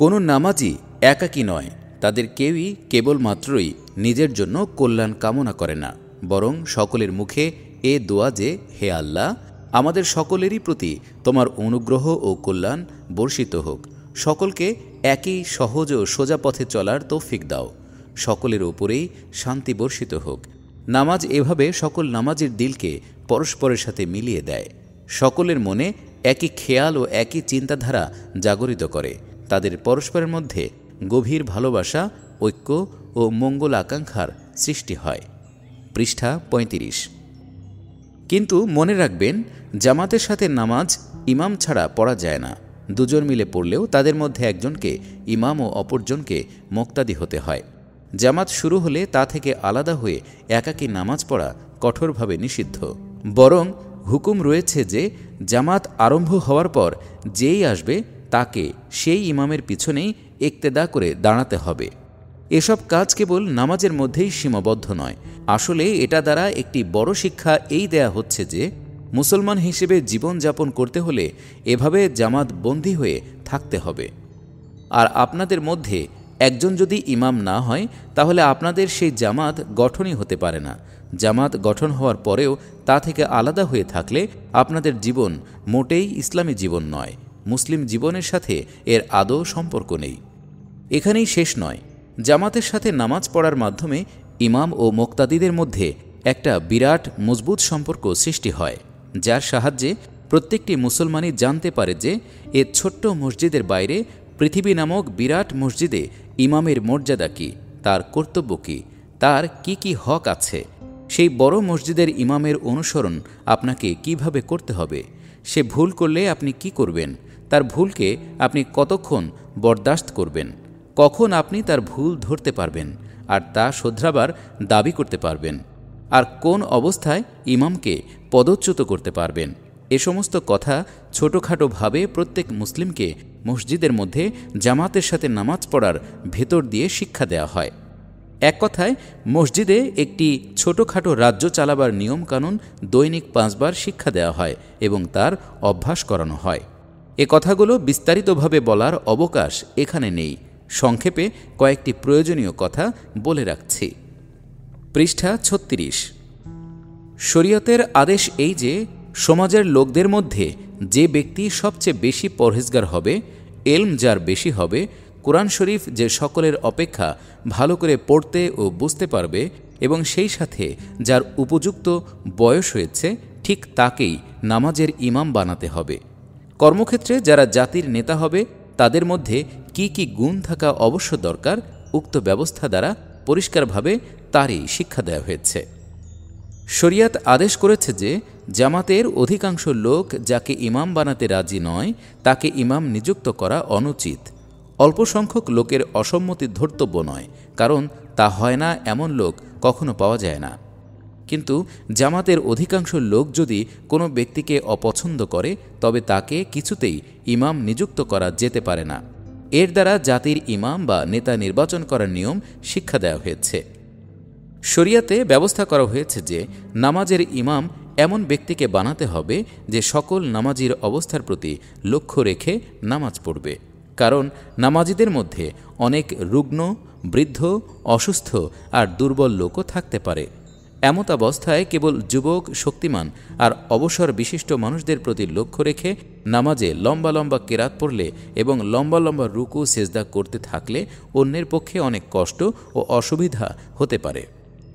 কোনো নামাজি একাকী নয় তাদের কেউই কেবলমাত্রই নিজের জন্য কল্যাণ কামনা করে না বরং সকলের মুখে এ দোয়া যে হে আল্লাহ আমাদের সকলেরই প্রতি তোমার অনুগ্রহ ও কল্যাণ বর্ষিত হোক সকলকে একই সহজ ও সোজা পথে চলার তৌফিক দাও সকলের ওপরেই শান্তি বর্ষিত হোক নামাজ এভাবে সকল নামাজের দিলকে পরস্পরের সাথে মিলিয়ে দেয় সকলের মনে একই খেয়াল ও একই চিন্তাধারা জাগরিত করে তাদের পরস্পরের মধ্যে গভীর ভালোবাসা ঐক্য ও মঙ্গল আকাঙ্ক্ষার সৃষ্টি হয় পৃষ্ঠা ৩৫ কিন্তু মনে রাখবেন জামাতের সাথে নামাজ ইমাম ছাড়া পড়া যায় না দুজন মিলে পড়লেও তাদের মধ্যে একজনকে ইমাম ও অপরজনকে মোক্তাদি হতে হয় জামাত শুরু হলে তা থেকে আলাদা হয়ে একাকী নামাজ পড়া কঠোরভাবে নিষিদ্ধ বরং হুকুম রয়েছে যে জামাত আরম্ভ হওয়ার পর যেই আসবে তাকে সেই ইমামের পিছনেই একতেদা করে দাঁড়াতে হবে এসব কাজ কেবল নামাজের মধ্যেই সীমাবদ্ধ নয় আসলে এটা দ্বারা একটি বড় শিক্ষা এই দেয়া হচ্ছে যে মুসলমান হিসেবে জীবনযাপন করতে হলে এভাবে জামাত বন্দী হয়ে থাকতে হবে আর আপনাদের মধ্যে একজন যদি ইমাম না হয় তাহলে আপনাদের সেই জামাত গঠনই হতে পারে না জামাত গঠন হওয়ার পরেও তা থেকে আলাদা হয়ে থাকলে আপনাদের জীবন মোটেই ইসলামী জীবন নয় মুসলিম জীবনের সাথে এর আদৌ সম্পর্ক নেই এখানেই শেষ নয় জামাতের সাথে নামাজ পড়ার মাধ্যমে ইমাম ও মোক্তাদিদের মধ্যে একটা বিরাট মজবুত সম্পর্ক সৃষ্টি হয় যার সাহায্যে প্রত্যেকটি মুসলমানই জানতে পারে যে এ ছোট্ট মসজিদের বাইরে পৃথিবী নামক বিরাট মসজিদে ইমামের মর্যাদা কী তার কর্তব্য কী তার কি কি হক আছে সেই বড় মসজিদের ইমামের অনুসরণ আপনাকে কিভাবে করতে হবে সে ভুল করলে আপনি কি করবেন তার ভুলকে আপনি কতক্ষণ বরদাস্ত করবেন কখন আপনি তার ভুল ধরতে পারবেন আর তা শোধরাবার দাবি করতে পারবেন আর কোন অবস্থায় ইমামকে পদচ্যুত করতে পারবেন এ সমস্ত কথা ছোটোখাটোভাবে প্রত্যেক মুসলিমকে মসজিদের মধ্যে জামাতের সাথে নামাজ পড়ার ভেতর দিয়ে শিক্ষা দেওয়া হয় এক কথায় মসজিদে একটি ছোটোখাটো রাজ্য চালাবার নিয়মকানুন দৈনিক পাঁচবার শিক্ষা দেওয়া হয় এবং তার অভ্যাস করানো হয় এ কথাগুলো বিস্তারিতভাবে বলার অবকাশ এখানে নেই সংক্ষেপে কয়েকটি প্রয়োজনীয় কথা বলে রাখছি পৃষ্ঠা ছত্রিশ শরীয়তের আদেশ এই যে সমাজের লোকদের মধ্যে যে ব্যক্তি সবচেয়ে বেশি পরহেজগার হবে এলম যার বেশি হবে কোরআন শরীফ যে সকলের অপেক্ষা ভালো করে পড়তে ও বুঝতে পারবে এবং সেই সাথে যার উপযুক্ত বয়স হয়েছে ঠিক তাকেই নামাজের ইমাম বানাতে হবে কর্মক্ষেত্রে যারা জাতির নেতা হবে তাদের মধ্যে কি কি গুণ থাকা অবশ্য দরকার উক্ত ব্যবস্থা দ্বারা পরিষ্কারভাবে তারই শিক্ষা দেওয়া হয়েছে শরিয়াত আদেশ করেছে যে জামাতের অধিকাংশ লোক যাকে ইমাম বানাতে রাজি নয় তাকে ইমাম নিযুক্ত করা অনুচিত অল্প সংখ্যক লোকের অসম্মতি ধর্তব্য নয় কারণ তা হয় না এমন লোক কখনো পাওয়া যায় না কিন্তু জামাতের অধিকাংশ লোক যদি কোনো ব্যক্তিকে অপছন্দ করে তবে তাকে কিছুতেই ইমাম নিযুক্ত করা যেতে পারে না এর দ্বারা জাতির ইমাম বা নেতা নির্বাচন করার নিয়ম শিক্ষা দেওয়া হয়েছে শরিয়াতে ব্যবস্থা করা হয়েছে যে নামাজের ইমাম এমন ব্যক্তিকে বানাতে হবে যে সকল নামাজির অবস্থার প্রতি লক্ষ্য রেখে নামাজ পড়বে কারণ নামাজিদের মধ্যে অনেক রুগ্ন বৃদ্ধ অসুস্থ আর দুর্বল লোকও থাকতে পারে এমত অবস্থায় কেবল যুবক শক্তিমান আর অবসর বিশিষ্ট মানুষদের প্রতি লক্ষ্য রেখে নামাজে লম্বা লম্বা কেরাত পড়লে এবং লম্বা লম্বা রুকু সেজদা করতে থাকলে অন্যের পক্ষে অনেক কষ্ট ও অসুবিধা হতে পারে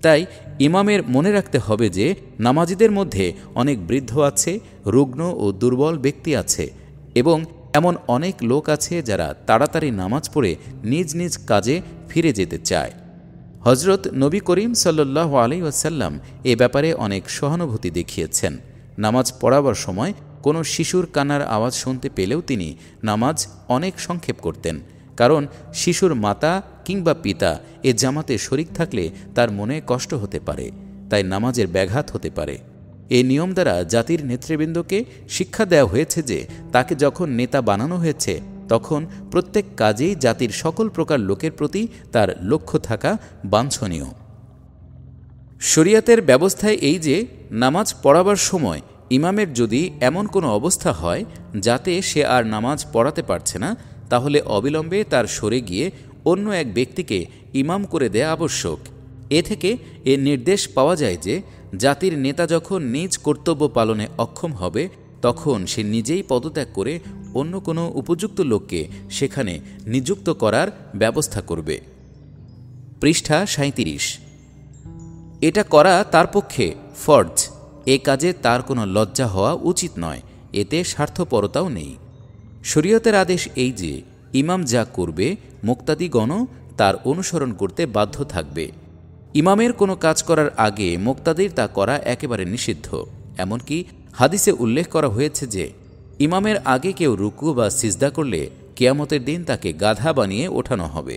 তাই ইমামের মনে রাখতে হবে যে নামাজিদের মধ্যে অনেক বৃদ্ধ আছে রুগ্ন ও দুর্বল ব্যক্তি আছে এবং এমন অনেক লোক আছে যারা তাড়াতাড়ি নামাজ পড়ে নিজ নিজ কাজে ফিরে যেতে চায় হজরত নবী করিম সাল্লাহ আলী ওসাল্লাম এ ব্যাপারে অনেক সহানুভূতি দেখিয়েছেন নামাজ পড়াবার সময় কোনো শিশুর কান্নার আওয়াজ শুনতে পেলেও তিনি নামাজ অনেক সংক্ষেপ করতেন কারণ শিশুর মাতা কিংবা পিতা এ জামাতে শরিক থাকলে তার মনে কষ্ট হতে পারে তাই নামাজের ব্যাঘাত হতে পারে এ নিয়ম দ্বারা জাতির নেতৃবৃন্দকে শিক্ষা দেওয়া হয়েছে যে তাকে যখন নেতা বানানো হয়েছে তখন প্রত্যেক কাজেই জাতির সকল প্রকার লোকের প্রতি তার লক্ষ্য থাকা বাঞ্ছনীয় শরিয়াতের ব্যবস্থায় এই যে নামাজ পড়াবার সময় ইমামের যদি এমন কোনো অবস্থা হয় যাতে সে আর নামাজ পড়াতে পারছে না তাহলে অবিলম্বে তার সরে গিয়ে অন্য এক ব্যক্তিকে ইমাম করে দেয়া আবশ্যক এ থেকে এ নির্দেশ পাওয়া যায় যে জাতির নেতা যখন নিজ কর্তব্য পালনে অক্ষম হবে তখন সে নিজেই পদত্যাগ করে অন্য কোনো উপযুক্ত লোককে সেখানে নিযুক্ত করার ব্যবস্থা করবে পৃষ্ঠা সাঁত্রিশ এটা করা তার পক্ষে ফর্জ এ কাজে তার কোনো লজ্জা হওয়া উচিত নয় এতে স্বার্থপরতাও নেই শরীয়তের আদেশ এই যে ইমাম যা করবে মুক্তাদিগণ তার অনুসরণ করতে বাধ্য থাকবে ইমামের কোনো কাজ করার আগে মোক্তাদির তা করা একেবারে নিষিদ্ধ এমনকি হাদিসে উল্লেখ করা হয়েছে যে ইমামের আগে কেউ রুকু বা সিজদা করলে কেয়ামতের দিন তাকে গাধা বানিয়ে ওঠানো হবে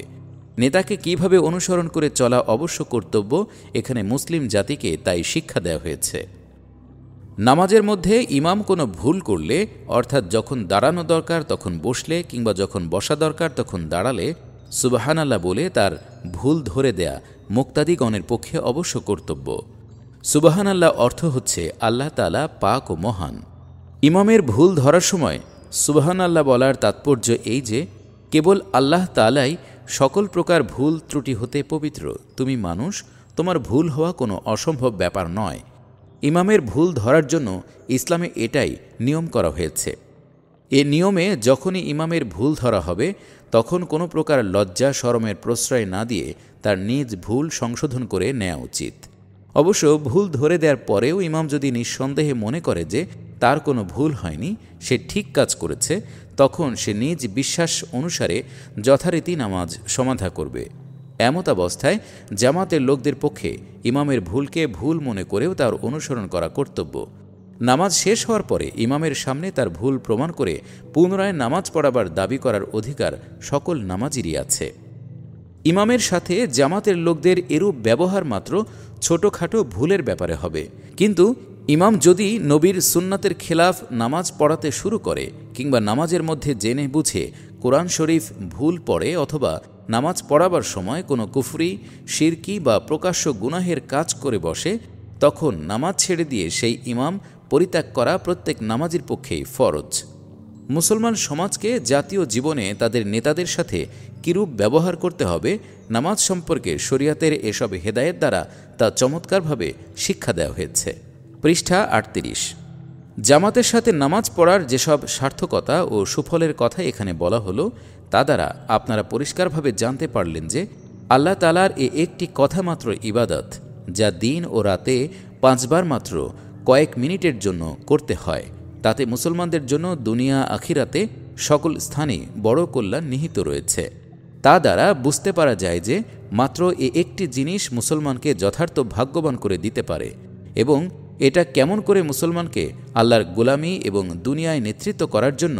নেতাকে কিভাবে অনুসরণ করে চলা অবশ্য কর্তব্য এখানে মুসলিম জাতিকে তাই শিক্ষা দেওয়া হয়েছে নামাজের মধ্যে ইমাম কোনো ভুল করলে অর্থাৎ যখন দাঁড়ানো দরকার তখন বসলে কিংবা যখন বসা দরকার তখন দাঁড়ালে সুবাহানাল্লাহ বলে তার ভুল ধরে দেয়া মুক্তাদিগণের পক্ষে অবশ্য কর্তব্য সুবাহানাল্লাহ অর্থ হচ্ছে আল্লাহ তালা পাক ও মহান ইমামের ভুল ধরার সময় সুবাহান আল্লাহ বলার তাৎপর্য এই যে কেবল আল্লাহ তালাই সকল প্রকার ভুল ত্রুটি হতে পবিত্র তুমি মানুষ তোমার ভুল হওয়া কোনো অসম্ভব ব্যাপার নয় ইমামের ভুল ধরার জন্য ইসলামে এটাই নিয়ম করা হয়েছে এ নিয়মে যখনই ইমামের ভুল ধরা হবে তখন কোনো প্রকার লজ্জা সরমের প্রশ্রয় না দিয়ে তার নিজ ভুল সংশোধন করে নেওয়া উচিত অবশ্য ভুল ধরে দেওয়ার পরেও ইমাম যদি নিঃসন্দেহে মনে করে যে তার কোনো ভুল হয়নি সে ঠিক কাজ করেছে তখন সে নিজ বিশ্বাস অনুসারে যথারীতি নামাজ সমাধা করবে এমত অবস্থায় জামাতের লোকদের পক্ষে ইমামের ভুলকে ভুল মনে করেও তার অনুসরণ করা কর্তব্য নামাজ শেষ হওয়ার পরে ইমামের সামনে তার ভুল প্রমাণ করে পুনরায় নামাজ পড়াবার দাবি করার অধিকার সকল নামাজিরই আছে ইমামের সাথে জামাতের লোকদের এরূপ ব্যবহার মাত্র ছোটোখাটো ভুলের ব্যাপারে হবে কিন্তু ইমাম যদি নবীর সুন্নাতের খেলাফ নামাজ পড়াতে শুরু করে কিংবা নামাজের মধ্যে জেনে বুঝে কোরআন শরীফ ভুল পড়ে অথবা নামাজ পড়াবার সময় কোনো কুফরি শিরকি বা প্রকাশ্য গুনাহের কাজ করে বসে তখন নামাজ ছেড়ে দিয়ে সেই ইমাম পরিত্যাগ করা প্রত্যেক নামাজের পক্ষেই ফরজ মুসলমান সমাজকে জাতীয় জীবনে তাদের নেতাদের সাথে কিরূপ ব্যবহার করতে হবে নামাজ সম্পর্কে শরিয়াতের এসব হেদায়েত দ্বারা তা চমৎকারভাবে শিক্ষা দেওয়া হয়েছে পৃষ্ঠা আটত্রিশ জামাতের সাথে নামাজ পড়ার যেসব সার্থকতা ও সুফলের কথা এখানে বলা হলো তা দ্বারা আপনারা পরিষ্কারভাবে জানতে পারলেন যে আল্লাহ তালার এ একটি কথা মাত্র ইবাদত যা দিন ও রাতে পাঁচবার মাত্র কয়েক মিনিটের জন্য করতে হয় তাতে মুসলমানদের জন্য দুনিয়া আখিরাতে সকল স্থানে বড় কল্যাণ নিহিত রয়েছে তা দ্বারা বুঝতে পারা যায় যে মাত্র এ একটি জিনিস মুসলমানকে যথার্থ ভাগ্যবান করে দিতে পারে এবং এটা কেমন করে মুসলমানকে আল্লাহর গোলামি এবং দুনিয়ায় নেতৃত্ব করার জন্য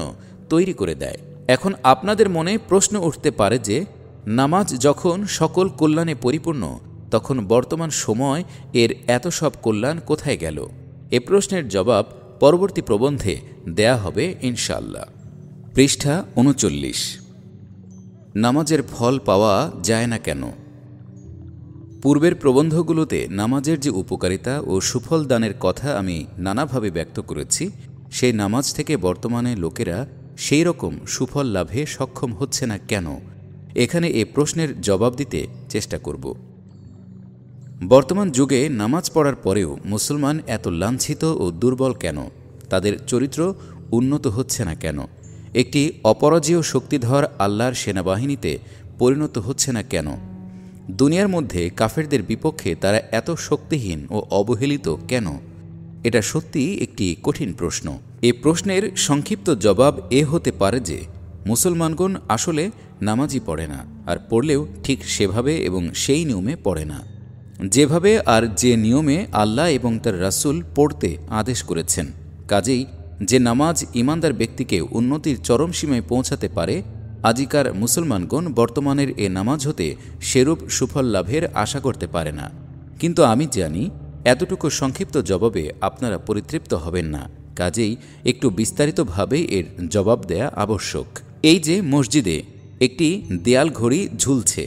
তৈরি করে দেয় এখন আপনাদের মনে প্রশ্ন উঠতে পারে যে নামাজ যখন সকল কল্যাণে পরিপূর্ণ তখন বর্তমান সময় এর এত সব কল্যাণ কোথায় গেল এ প্রশ্নের জবাব পরবর্তী প্রবন্ধে দেয়া হবে ইনশাল্লাহ পৃষ্ঠা উনচল্লিশ নামাজের ফল পাওয়া যায় না কেন পূর্বের প্রবন্ধগুলোতে নামাজের যে উপকারিতা ও সুফল দানের কথা আমি নানাভাবে ব্যক্ত করেছি সেই নামাজ থেকে বর্তমানে লোকেরা সেই রকম সুফল লাভে সক্ষম হচ্ছে না কেন এখানে এ প্রশ্নের জবাব দিতে চেষ্টা করব বর্তমান যুগে নামাজ পড়ার পরেও মুসলমান এত লাঞ্ছিত ও দুর্বল কেন তাদের চরিত্র উন্নত হচ্ছে না কেন একটি অপরাজীয় শক্তিধর আল্লাহর সেনাবাহিনীতে পরিণত হচ্ছে না কেন দুনিয়ার মধ্যে কাফেরদের বিপক্ষে তারা এত শক্তিহীন ও অবহেলিত কেন এটা সত্যি একটি কঠিন প্রশ্ন এ প্রশ্নের সংক্ষিপ্ত জবাব এ হতে পারে যে মুসলমানগণ আসলে নামাজই পড়ে না আর পড়লেও ঠিক সেভাবে এবং সেই নিয়মে পড়ে না যেভাবে আর যে নিয়মে আল্লাহ এবং তার রাসুল পড়তে আদেশ করেছেন কাজেই যে নামাজ ইমানদার ব্যক্তিকে উন্নতির চরম সীমায় পৌঁছাতে পারে আজিকার মুসলমানগণ বর্তমানের এ নামাজ হতে সেরূপ সুফল লাভের আশা করতে পারে না কিন্তু আমি জানি এতটুকু সংক্ষিপ্ত জবাবে আপনারা পরিতৃপ্ত হবেন না কাজেই একটু বিস্তারিতভাবে এর জবাব দেয়া আবশ্যক এই যে মসজিদে একটি দেয়াল ঘড়ি ঝুলছে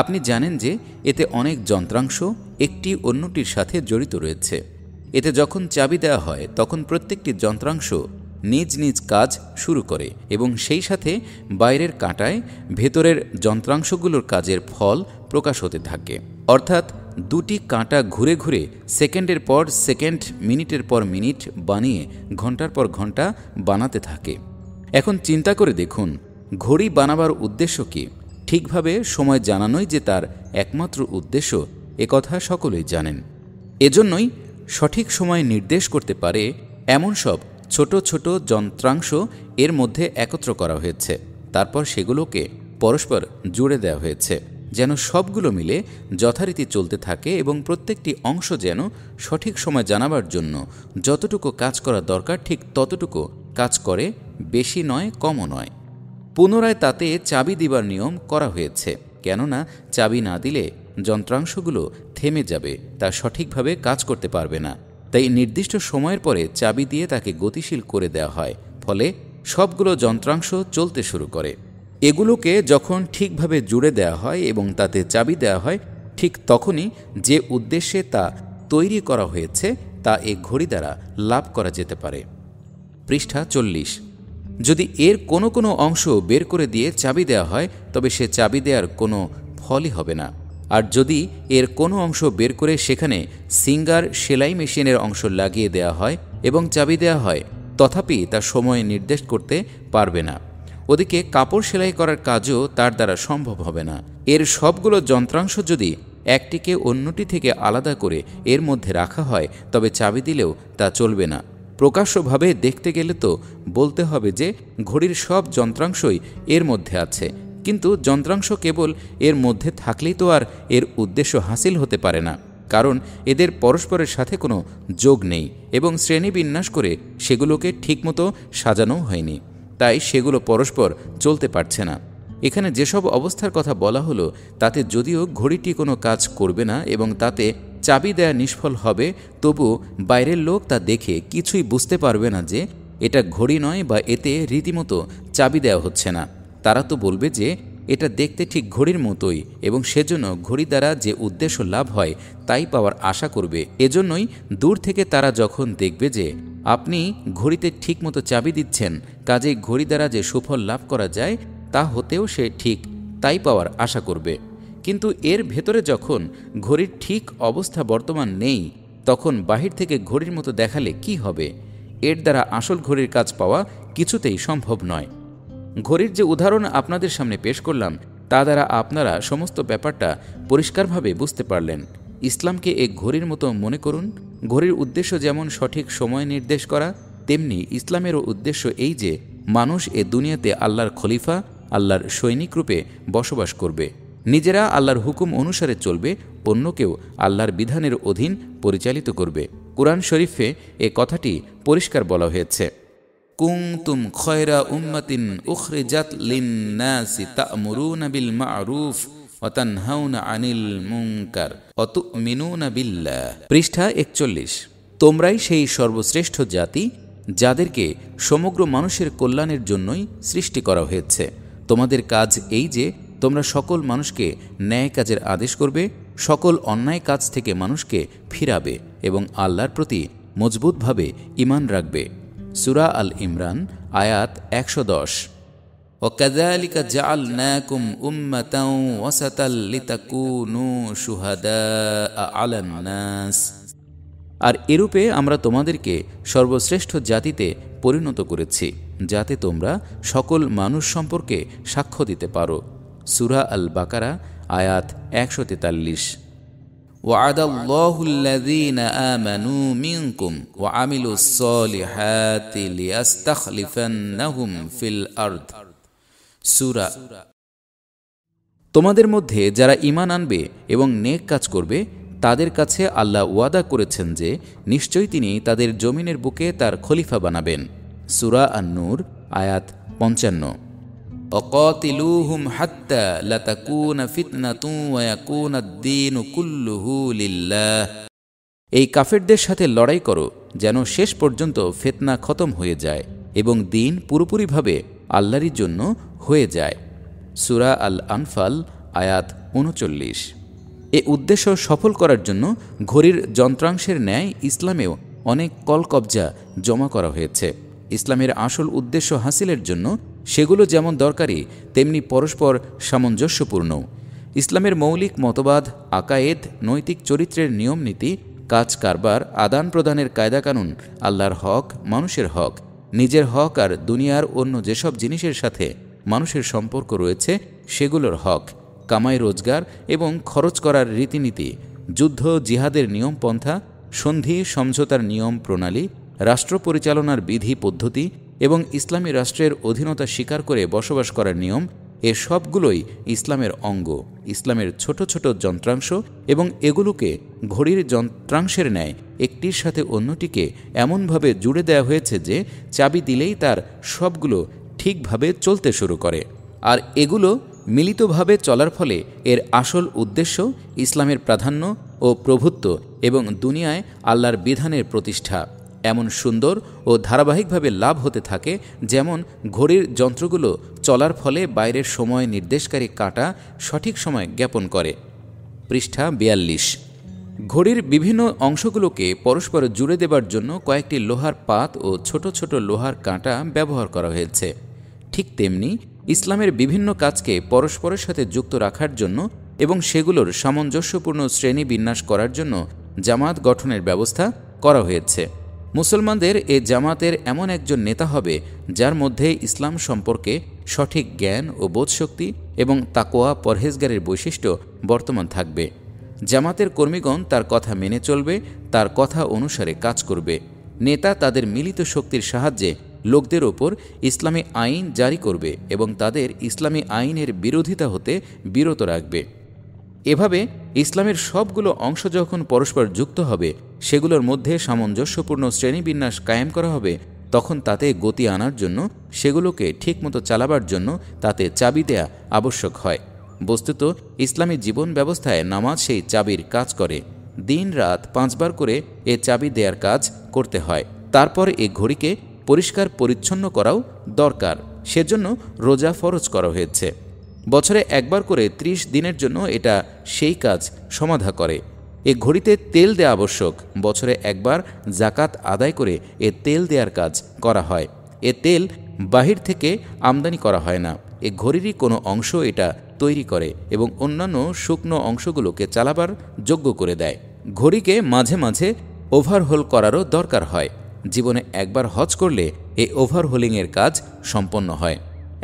আপনি জানেন যে এতে অনেক যন্ত্রাংশ একটি অন্যটির সাথে জড়িত রয়েছে এতে যখন চাবি দেওয়া হয় তখন প্রত্যেকটি যন্ত্রাংশ নিজ নিজ কাজ শুরু করে এবং সেই সাথে বাইরের কাঁটায় ভেতরের যন্ত্রাংশগুলোর কাজের ফল প্রকাশ হতে থাকে অর্থাৎ দুটি কাঁটা ঘুরে ঘুরে সেকেন্ডের পর সেকেন্ড মিনিটের পর মিনিট বানিয়ে ঘন্টার পর ঘন্টা বানাতে থাকে এখন চিন্তা করে দেখুন ঘড়ি বানাবার উদ্দেশ্য কী ঠিকভাবে সময় জানানোই যে তার একমাত্র উদ্দেশ্য একথা সকলেই জানেন এজন্যই সঠিক সময় নির্দেশ করতে পারে এমন সব ছোট ছোট যন্ত্রাংশ এর মধ্যে একত্র করা হয়েছে তারপর সেগুলোকে পরস্পর জুড়ে দেওয়া হয়েছে যেন সবগুলো মিলে যথারীতি চলতে থাকে এবং প্রত্যেকটি অংশ যেন সঠিক সময় জানাবার জন্য যতটুকু কাজ করা দরকার ঠিক ততটুকু কাজ করে বেশি নয় কমও নয় পুনরায় তাতে চাবি দিবার নিয়ম করা হয়েছে কেননা চাবি না দিলে যন্ত্রাংশগুলো থেমে যাবে তা সঠিকভাবে কাজ করতে পারবে না তাই নির্দিষ্ট সময়ের পরে চাবি দিয়ে তাকে গতিশীল করে দেওয়া হয় ফলে সবগুলো যন্ত্রাংশ চলতে শুরু করে এগুলোকে যখন ঠিকভাবে জুড়ে দেওয়া হয় এবং তাতে চাবি দেওয়া হয় ঠিক তখনই যে উদ্দেশ্যে তা তৈরি করা হয়েছে তা এ ঘড়ি দ্বারা লাভ করা যেতে পারে পৃষ্ঠা চল্লিশ যদি এর কোনো কোনো অংশ বের করে দিয়ে চাবি দেয়া হয় তবে সে চাবি দেওয়ার কোনো ফলই হবে না আর যদি এর কোনো অংশ বের করে সেখানে সিঙ্গার সেলাই মেশিনের অংশ লাগিয়ে দেয়া হয় এবং চাবি দেয়া হয় তথাপি তা সময়ে নির্দেশ করতে পারবে না ওদিকে কাপড় সেলাই করার কাজও তার দ্বারা সম্ভব হবে না এর সবগুলো যন্ত্রাংশ যদি একটিকে অন্যটি থেকে আলাদা করে এর মধ্যে রাখা হয় তবে চাবি দিলেও তা চলবে না প্রকাশ্যভাবে দেখতে গেলে তো বলতে হবে যে ঘড়ির সব যন্ত্রাংশই এর মধ্যে আছে কিন্তু যন্ত্রাংশ কেবল এর মধ্যে থাকলেই তো আর এর উদ্দেশ্য হাসিল হতে পারে না কারণ এদের পরস্পরের সাথে কোনো যোগ নেই এবং শ্রেণীবিন্যাস করে সেগুলোকে ঠিকমতো সাজানো হয়নি তাই সেগুলো পরস্পর চলতে পারছে না এখানে যেসব অবস্থার কথা বলা হলো তাতে যদিও ঘড়িটি কোনো কাজ করবে না এবং তাতে চাবি দেয়া নিষ্ফল হবে তবু বাইরের লোক তা দেখে কিছুই বুঝতে পারবে না যে এটা ঘড়ি নয় বা এতে রীতিমতো চাবি দেওয়া হচ্ছে না তারা তো বলবে যে এটা দেখতে ঠিক ঘড়ির মতোই এবং সেজন্য ঘড়ি দ্বারা যে উদ্দেশ্য লাভ হয় তাই পাওয়ার আশা করবে এজন্যই দূর থেকে তারা যখন দেখবে যে আপনি ঘড়িতে ঠিকমতো চাবি দিচ্ছেন কাজে ঘড়ি দ্বারা যে সুফল লাভ করা যায় তা হতেও সে ঠিক তাই পাওয়ার আশা করবে কিন্তু এর ভেতরে যখন ঘড়ির ঠিক অবস্থা বর্তমান নেই তখন বাহির থেকে ঘড়ির মতো দেখালে কি হবে এর দ্বারা আসল ঘড়ির কাজ পাওয়া কিছুতেই সম্ভব নয় ঘড়ির যে উদাহরণ আপনাদের সামনে পেশ করলাম তা দ্বারা আপনারা সমস্ত ব্যাপারটা পরিষ্কারভাবে বুঝতে পারলেন ইসলামকে এক ঘড়ির মতো মনে করুন ঘড়ির উদ্দেশ্য যেমন সঠিক সময় নির্দেশ করা তেমনি ইসলামেরও উদ্দেশ্য এই যে মানুষ এ দুনিয়াতে আল্লাহর খলিফা আল্লাহর সৈনিক রূপে বসবাস করবে নিজেরা আল্লাহর হুকুম অনুসারে চলবে অন্যকেও আল্লাহর বিধানের অধীন পরিচালিত করবে কোরআন শরীফে এ কথাটি পরিষ্কার বলা হয়েছে কুংতুম খয়রা উম্মাতিন উখরে জাত মা'রুফ আনিল মুনকার ওয়াতু'মিনুনা বিল্লাহ পৃষ্ঠা একচল্লিশ তোমরাই সেই সর্বশ্রেষ্ঠ জাতি যাদেরকে সমগ্র মানুষের কল্যাণের জন্যই সৃষ্টি করা হয়েছে তোমাদের কাজ এই যে তোমরা সকল মানুষকে ন্যায় কাজের আদেশ করবে সকল অন্যায় কাজ থেকে মানুষকে ফিরাবে এবং আল্লাহর প্রতি মজবুতভাবে ইমান রাখবে সুরা আল ইমরান আয়াত একশো দশ وكذلك جعلناكم أمة وسطا لتكونوا شهداء على الناس আর এরূপে আমরা তোমাদেরকে সর্বশ্রেষ্ঠ জাতিতে পরিণত করেছি যাতে তোমরা সকল মানুষ সম্পর্কে সাক্ষ্য দিতে পারো সুরা আল বাকারা আয়াত একশো তেতাল্লিশ তোমাদের মধ্যে যারা ইমান আনবে এবং নেক কাজ করবে তাদের কাছে আল্লাহ ওয়াদা করেছেন যে নিশ্চয়ই তিনি তাদের জমিনের বুকে তার খলিফা বানাবেন সুরা আন্নুর আয়াত পঞ্চান্ন অকতিলুহুম হাত্তা লাতাকুনা ফিতনাতু ওয়াকুনা দ্বীন কুল্লুহু লিল্লাহ এই কাফেরদের সাথে লড়াই করো যেন শেষ পর্যন্ত ফিতনা খতম হয়ে যায় এবং দিন পুরোপুরিভাবে আল্লাহরই জন্য হয়ে যায় সুরা আল আনফাল আয়াত উনচল্লিশ এ উদ্দেশ্য সফল করার জন্য ঘড়ির যন্ত্রাংশের ন্যায় ইসলামেও অনেক কলকবজা জমা করা হয়েছে ইসলামের আসল উদ্দেশ্য হাসিলের জন্য সেগুলো যেমন দরকারি তেমনি পরস্পর সামঞ্জস্যপূর্ণ ইসলামের মৌলিক মতবাদ আকায়েদ নৈতিক চরিত্রের নিয়ম নীতি কাজ কারবার আদান প্রদানের কায়দাকানুন আল্লাহর হক মানুষের হক নিজের হক আর দুনিয়ার অন্য যেসব জিনিসের সাথে মানুষের সম্পর্ক রয়েছে সেগুলোর হক কামাই রোজগার এবং খরচ করার রীতিনীতি যুদ্ধ জিহাদের নিয়ম পন্থা সন্ধি সমঝোতার নিয়ম প্রণালী রাষ্ট্র পরিচালনার বিধি পদ্ধতি এবং ইসলামী রাষ্ট্রের অধীনতা স্বীকার করে বসবাস করার নিয়ম এ সবগুলোই ইসলামের অঙ্গ ইসলামের ছোট ছোট যন্ত্রাংশ এবং এগুলোকে ঘড়ির যন্ত্রাংশের ন্যায় একটির সাথে অন্যটিকে এমনভাবে জুড়ে দেওয়া হয়েছে যে চাবি দিলেই তার সবগুলো ঠিকভাবে চলতে শুরু করে আর এগুলো মিলিতভাবে চলার ফলে এর আসল উদ্দেশ্য ইসলামের প্রাধান্য ও প্রভুত্ব এবং দুনিয়ায় আল্লাহর বিধানের প্রতিষ্ঠা এমন সুন্দর ও ধারাবাহিকভাবে লাভ হতে থাকে যেমন ঘড়ির যন্ত্রগুলো চলার ফলে বাইরের সময় নির্দেশকারী কাটা সঠিক সময় জ্ঞাপন করে পৃষ্ঠা বিয়াল্লিশ ঘড়ির বিভিন্ন অংশগুলোকে পরস্পর জুড়ে দেবার জন্য কয়েকটি লোহার পাত ও ছোট ছোট লোহার কাঁটা ব্যবহার করা হয়েছে ঠিক তেমনি ইসলামের বিভিন্ন কাজকে পরস্পরের সাথে যুক্ত রাখার জন্য এবং সেগুলোর সামঞ্জস্যপূর্ণ শ্রেণী বিন্যাস করার জন্য জামাত গঠনের ব্যবস্থা করা হয়েছে মুসলমানদের এ জামাতের এমন একজন নেতা হবে যার মধ্যে ইসলাম সম্পর্কে সঠিক জ্ঞান ও বোধশক্তি এবং তাকোয়া পরহেজগারের বৈশিষ্ট্য বর্তমান থাকবে জামাতের কর্মীগণ তার কথা মেনে চলবে তার কথা অনুসারে কাজ করবে নেতা তাদের মিলিত শক্তির সাহায্যে লোকদের ওপর ইসলামী আইন জারি করবে এবং তাদের ইসলামী আইনের বিরোধিতা হতে বিরত রাখবে এভাবে ইসলামের সবগুলো অংশ যখন পরস্পর যুক্ত হবে সেগুলোর মধ্যে সামঞ্জস্যপূর্ণ শ্রেণীবিন্যাস কায়েম করা হবে তখন তাতে গতি আনার জন্য সেগুলোকে ঠিকমতো চালাবার জন্য তাতে চাবি দেয়া আবশ্যক হয় বস্তুত ইসলামী জীবন ব্যবস্থায় নামাজ সেই চাবির কাজ করে দিন রাত পাঁচবার করে এ চাবি দেয়ার কাজ করতে হয় তারপর এ ঘড়িকে পরিষ্কার পরিচ্ছন্ন করাও দরকার সেজন্য রোজা ফরজ করা হয়েছে বছরে একবার করে ৩০ দিনের জন্য এটা সেই কাজ সমাধা করে এ ঘড়িতে তেল দেয়া আবশ্যক বছরে একবার জাকাত আদায় করে এ তেল দেওয়ার কাজ করা হয় এ তেল বাহির থেকে আমদানি করা হয় না এ ঘড়িরই কোনো অংশ এটা তৈরি করে এবং অন্যান্য শুকনো অংশগুলোকে চালাবার যোগ্য করে দেয় ঘড়িকে মাঝে মাঝে ওভারহোল করারও দরকার হয় জীবনে একবার হজ করলে এ ওভারহোলিংয়ের কাজ সম্পন্ন হয়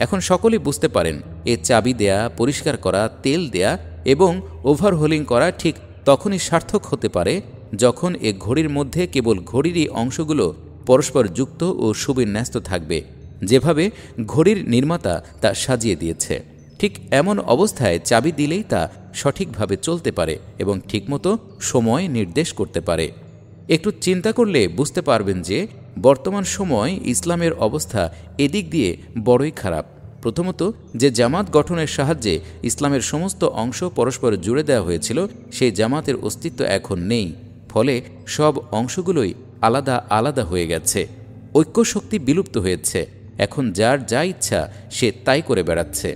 এখন সকলেই বুঝতে পারেন এ চাবি দেয়া পরিষ্কার করা তেল দেয়া এবং ওভারহোলিং করা ঠিক তখনই সার্থক হতে পারে যখন এ ঘড়ির মধ্যে কেবল ঘড়িরই অংশগুলো পরস্পর যুক্ত ও সুবিন্যস্ত থাকবে যেভাবে ঘড়ির নির্মাতা তা সাজিয়ে দিয়েছে ঠিক এমন অবস্থায় চাবি দিলেই তা সঠিকভাবে চলতে পারে এবং ঠিকমতো সময় নির্দেশ করতে পারে একটু চিন্তা করলে বুঝতে পারবেন যে বর্তমান সময় ইসলামের অবস্থা এদিক দিয়ে বড়ই খারাপ প্রথমত যে জামাত গঠনের সাহায্যে ইসলামের সমস্ত অংশ পরস্পর জুড়ে দেওয়া হয়েছিল সেই জামাতের অস্তিত্ব এখন নেই ফলে সব অংশগুলোই আলাদা আলাদা হয়ে গেছে ঐক্য শক্তি বিলুপ্ত হয়েছে এখন যার যা ইচ্ছা সে তাই করে বেড়াচ্ছে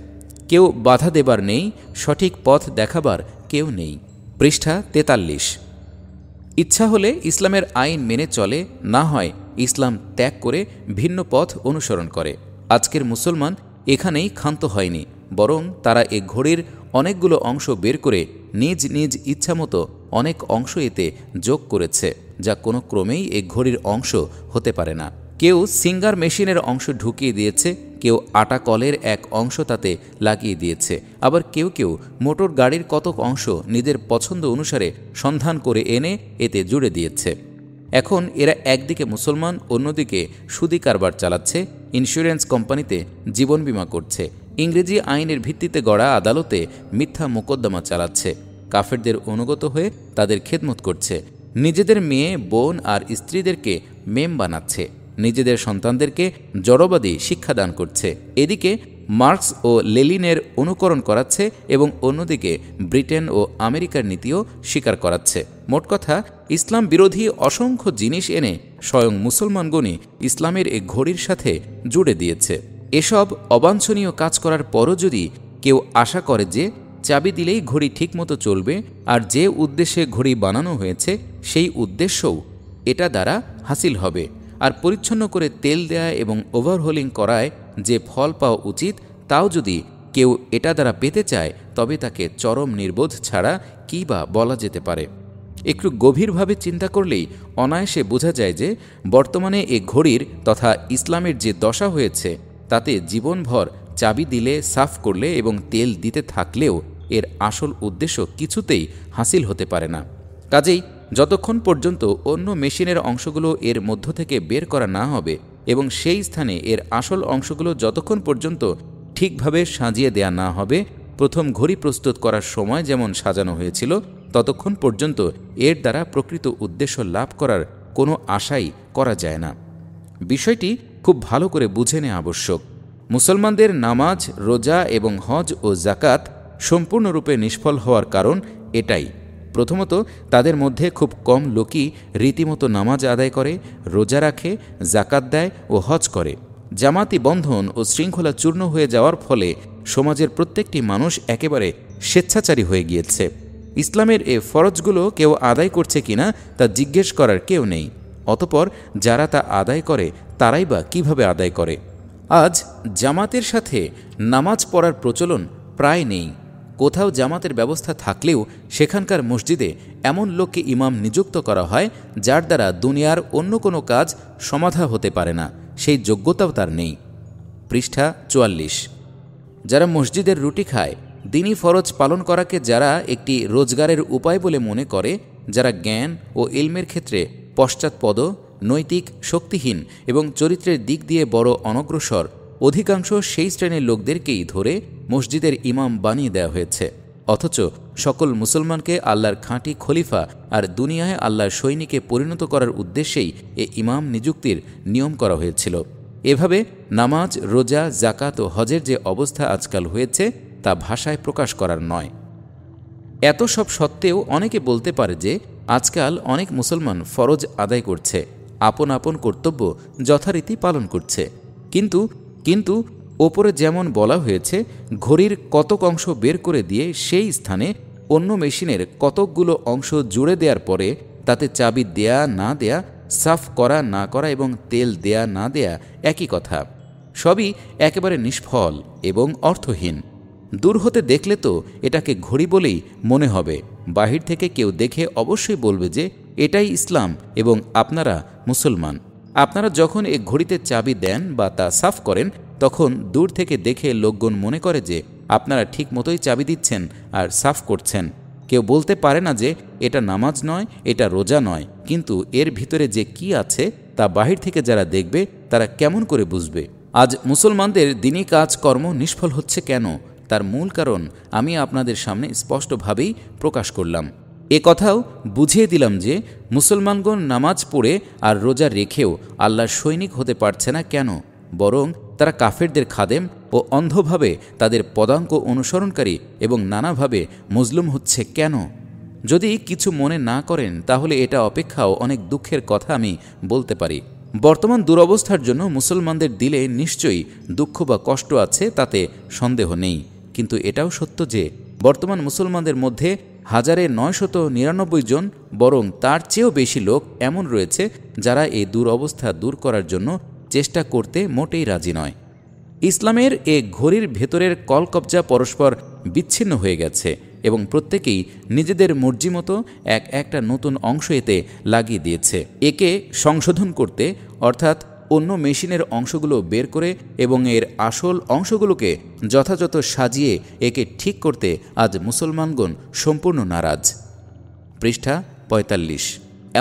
কেউ বাধা দেবার নেই সঠিক পথ দেখাবার কেউ নেই পৃষ্ঠা তেতাল্লিশ ইচ্ছা হলে ইসলামের আইন মেনে চলে না হয় ইসলাম ত্যাগ করে ভিন্ন পথ অনুসরণ করে আজকের মুসলমান এখানেই ক্ষান্ত হয়নি বরং তারা এ ঘড়ির অনেকগুলো অংশ বের করে নিজ নিজ ইচ্ছামতো অনেক অংশ এতে যোগ করেছে যা কোনো ক্রমেই এ ঘড়ির অংশ হতে পারে না কেউ সিঙ্গার মেশিনের অংশ ঢুকিয়ে দিয়েছে কেউ আটা কলের এক অংশ তাতে লাগিয়ে দিয়েছে আবার কেউ কেউ মোটর গাড়ির কতক অংশ নিজের পছন্দ অনুসারে সন্ধান করে এনে এতে জুড়ে দিয়েছে এখন এরা একদিকে মুসলমান অন্যদিকে সুদি কারবার চালাচ্ছে ইন্স্যুরেন্স কোম্পানিতে জীবন বিমা করছে ইংরেজি আইনের ভিত্তিতে গড়া আদালতে মিথ্যা মোকদ্দমা চালাচ্ছে কাফেরদের অনুগত হয়ে তাদের খেদমত করছে নিজেদের মেয়ে বোন আর স্ত্রীদেরকে মেম বানাচ্ছে নিজেদের সন্তানদেরকে জড়বাদী শিক্ষাদান করছে এদিকে মার্কস ও লেলিনের অনুকরণ করাচ্ছে এবং অন্যদিকে ব্রিটেন ও আমেরিকার নীতিও স্বীকার করাচ্ছে মোট কথা ইসলাম বিরোধী অসংখ্য জিনিস এনে স্বয়ং মুসলমানগণই ইসলামের এ ঘড়ির সাথে জুড়ে দিয়েছে এসব অবাঞ্ছনীয় কাজ করার পরও যদি কেউ আশা করে যে চাবি দিলেই ঘড়ি ঠিকমতো চলবে আর যে উদ্দেশ্যে ঘড়ি বানানো হয়েছে সেই উদ্দেশ্যও এটা দ্বারা হাসিল হবে আর পরিচ্ছন্ন করে তেল দেয়া এবং ওভারহোলিং করায় যে ফল পাওয়া উচিত তাও যদি কেউ এটা দ্বারা পেতে চায় তবে তাকে চরম নির্বোধ ছাড়া কী বা বলা যেতে পারে একটু গভীরভাবে চিন্তা করলেই অনায়াসে বোঝা যায় যে বর্তমানে এ ঘড়ির তথা ইসলামের যে দশা হয়েছে তাতে জীবনভর চাবি দিলে সাফ করলে এবং তেল দিতে থাকলেও এর আসল উদ্দেশ্য কিছুতেই হাসিল হতে পারে না কাজেই যতক্ষণ পর্যন্ত অন্য মেশিনের অংশগুলো এর মধ্য থেকে বের করা না হবে এবং সেই স্থানে এর আসল অংশগুলো যতক্ষণ পর্যন্ত ঠিকভাবে সাজিয়ে দেয়া না হবে প্রথম ঘড়ি প্রস্তুত করার সময় যেমন সাজানো হয়েছিল ততক্ষণ পর্যন্ত এর দ্বারা প্রকৃত উদ্দেশ্য লাভ করার কোনো আশাই করা যায় না বিষয়টি খুব ভালো করে বুঝে নেওয়া আবশ্যক মুসলমানদের নামাজ রোজা এবং হজ ও জাকাত সম্পূর্ণরূপে নিষ্ফল হওয়ার কারণ এটাই প্রথমত তাদের মধ্যে খুব কম লোকই রীতিমতো নামাজ আদায় করে রোজা রাখে জাকাত দেয় ও হজ করে জামাতি বন্ধন ও শৃঙ্খলা চূর্ণ হয়ে যাওয়ার ফলে সমাজের প্রত্যেকটি মানুষ একেবারে স্বেচ্ছাচারী হয়ে গিয়েছে ইসলামের এ ফরজগুলো কেউ আদায় করছে কিনা তা জিজ্ঞেস করার কেউ নেই অতপর যারা তা আদায় করে তারাই বা কীভাবে আদায় করে আজ জামাতের সাথে নামাজ পড়ার প্রচলন প্রায় নেই কোথাও জামাতের ব্যবস্থা থাকলেও সেখানকার মসজিদে এমন লোককে ইমাম নিযুক্ত করা হয় যার দ্বারা দুনিয়ার অন্য কোনো কাজ সমাধা হতে পারে না সেই যোগ্যতাও তার নেই পৃষ্ঠা চুয়াল্লিশ যারা মসজিদের রুটি খায় দিনই ফরজ পালন করাকে যারা একটি রোজগারের উপায় বলে মনে করে যারা জ্ঞান ও ইলমের ক্ষেত্রে পশ্চাৎপদ নৈতিক শক্তিহীন এবং চরিত্রের দিক দিয়ে বড় অনগ্রসর অধিকাংশ সেই শ্রেণীর লোকদেরকেই ধরে মসজিদের ইমাম বানিয়ে দেওয়া হয়েছে অথচ সকল মুসলমানকে আল্লাহর খাঁটি খলিফা আর দুনিয়ায় আল্লাহর সৈনিকে পরিণত করার উদ্দেশ্যেই এ ইমাম নিযুক্তির নিয়ম করা হয়েছিল এভাবে নামাজ রোজা জাকাত ও হজের যে অবস্থা আজকাল হয়েছে তা ভাষায় প্রকাশ করার নয় এত সব সত্ত্বেও অনেকে বলতে পারে যে আজকাল অনেক মুসলমান ফরজ আদায় করছে আপন আপন কর্তব্য যথারীতি পালন করছে কিন্তু কিন্তু ওপরে যেমন বলা হয়েছে ঘড়ির কতক অংশ বের করে দিয়ে সেই স্থানে অন্য মেশিনের কতকগুলো অংশ জুড়ে দেওয়ার পরে তাতে চাবি দেয়া না দেয়া সাফ করা না করা এবং তেল দেয়া না দেয়া একই কথা সবই একেবারে নিষ্ফল এবং অর্থহীন দূর হতে দেখলে তো এটাকে ঘড়ি বলেই মনে হবে বাহির থেকে কেউ দেখে অবশ্যই বলবে যে এটাই ইসলাম এবং আপনারা মুসলমান আপনারা যখন এ ঘড়িতে চাবি দেন বা তা সাফ করেন তখন দূর থেকে দেখে লোকগণ মনে করে যে আপনারা ঠিক মতোই চাবি দিচ্ছেন আর সাফ করছেন কেউ বলতে পারে না যে এটা নামাজ নয় এটা রোজা নয় কিন্তু এর ভিতরে যে কি আছে তা বাহির থেকে যারা দেখবে তারা কেমন করে বুঝবে আজ মুসলমানদের দিনই কাজকর্ম নিষ্ফল হচ্ছে কেন তার মূল কারণ আমি আপনাদের সামনে স্পষ্টভাবেই প্রকাশ করলাম এ কথাও বুঝিয়ে দিলাম যে মুসলমানগণ নামাজ পড়ে আর রোজা রেখেও আল্লাহর সৈনিক হতে পারছে না কেন বরং তারা কাফেরদের খাদেম ও অন্ধভাবে তাদের পদাঙ্ক অনুসরণকারী এবং নানাভাবে মুজলুম হচ্ছে কেন যদি কিছু মনে না করেন তাহলে এটা অপেক্ষাও অনেক দুঃখের কথা আমি বলতে পারি বর্তমান দুরবস্থার জন্য মুসলমানদের দিলে নিশ্চয়ই দুঃখ বা কষ্ট আছে তাতে সন্দেহ নেই কিন্তু এটাও সত্য যে বর্তমান মুসলমানদের মধ্যে হাজারে নয়শত নিরানব্বই জন বরং তার চেয়েও বেশি লোক এমন রয়েছে যারা এই দুরবস্থা দূর করার জন্য চেষ্টা করতে মোটেই রাজি নয় ইসলামের এ ঘড়ির ভেতরের কলকবজা পরস্পর বিচ্ছিন্ন হয়ে গেছে এবং প্রত্যেকেই নিজেদের মর্জি মতো এক একটা নতুন অংশ এতে লাগিয়ে দিয়েছে একে সংশোধন করতে অর্থাৎ অন্য মেশিনের অংশগুলো বের করে এবং এর আসল অংশগুলোকে যথাযথ সাজিয়ে একে ঠিক করতে আজ মুসলমানগণ সম্পূর্ণ নারাজ পৃষ্ঠা পঁয়তাল্লিশ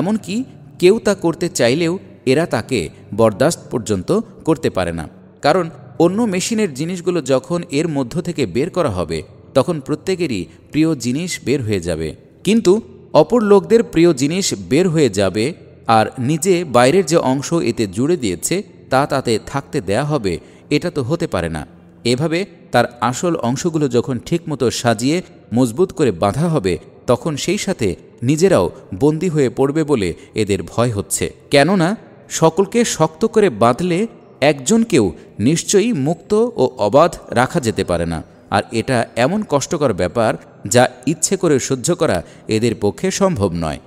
এমনকি কেউ তা করতে চাইলেও এরা তাকে বরদাস্ত পর্যন্ত করতে পারে না কারণ অন্য মেশিনের জিনিসগুলো যখন এর মধ্য থেকে বের করা হবে তখন প্রত্যেকেরই প্রিয় জিনিস বের হয়ে যাবে কিন্তু অপর লোকদের প্রিয় জিনিস বের হয়ে যাবে আর নিজে বাইরের যে অংশ এতে জুড়ে দিয়েছে তা তাতে থাকতে দেয়া হবে এটা তো হতে পারে না এভাবে তার আসল অংশগুলো যখন ঠিকমতো সাজিয়ে মজবুত করে বাঁধা হবে তখন সেই সাথে নিজেরাও বন্দী হয়ে পড়বে বলে এদের ভয় হচ্ছে কেননা সকলকে শক্ত করে বাঁধলে একজনকেও নিশ্চয়ই মুক্ত ও অবাধ রাখা যেতে পারে না আর এটা এমন কষ্টকর ব্যাপার যা ইচ্ছে করে সহ্য করা এদের পক্ষে সম্ভব নয়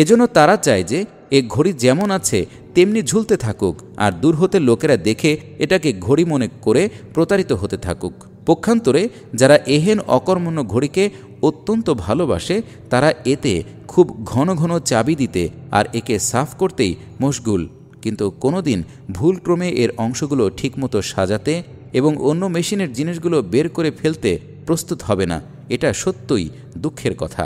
এজন্য তারা চায় যে এ ঘড়ি যেমন আছে তেমনি ঝুলতে থাকুক আর দূর হতে লোকেরা দেখে এটাকে ঘড়ি মনে করে প্রতারিত হতে থাকুক পক্ষান্তরে যারা এহেন অকর্মণ্য ঘড়িকে অত্যন্ত ভালোবাসে তারা এতে খুব ঘন ঘন চাবি দিতে আর একে সাফ করতেই মশগুল কিন্তু কোনোদিন ভুলক্রমে এর অংশগুলো ঠিকমতো সাজাতে এবং অন্য মেশিনের জিনিসগুলো বের করে ফেলতে প্রস্তুত হবে না এটা সত্যই দুঃখের কথা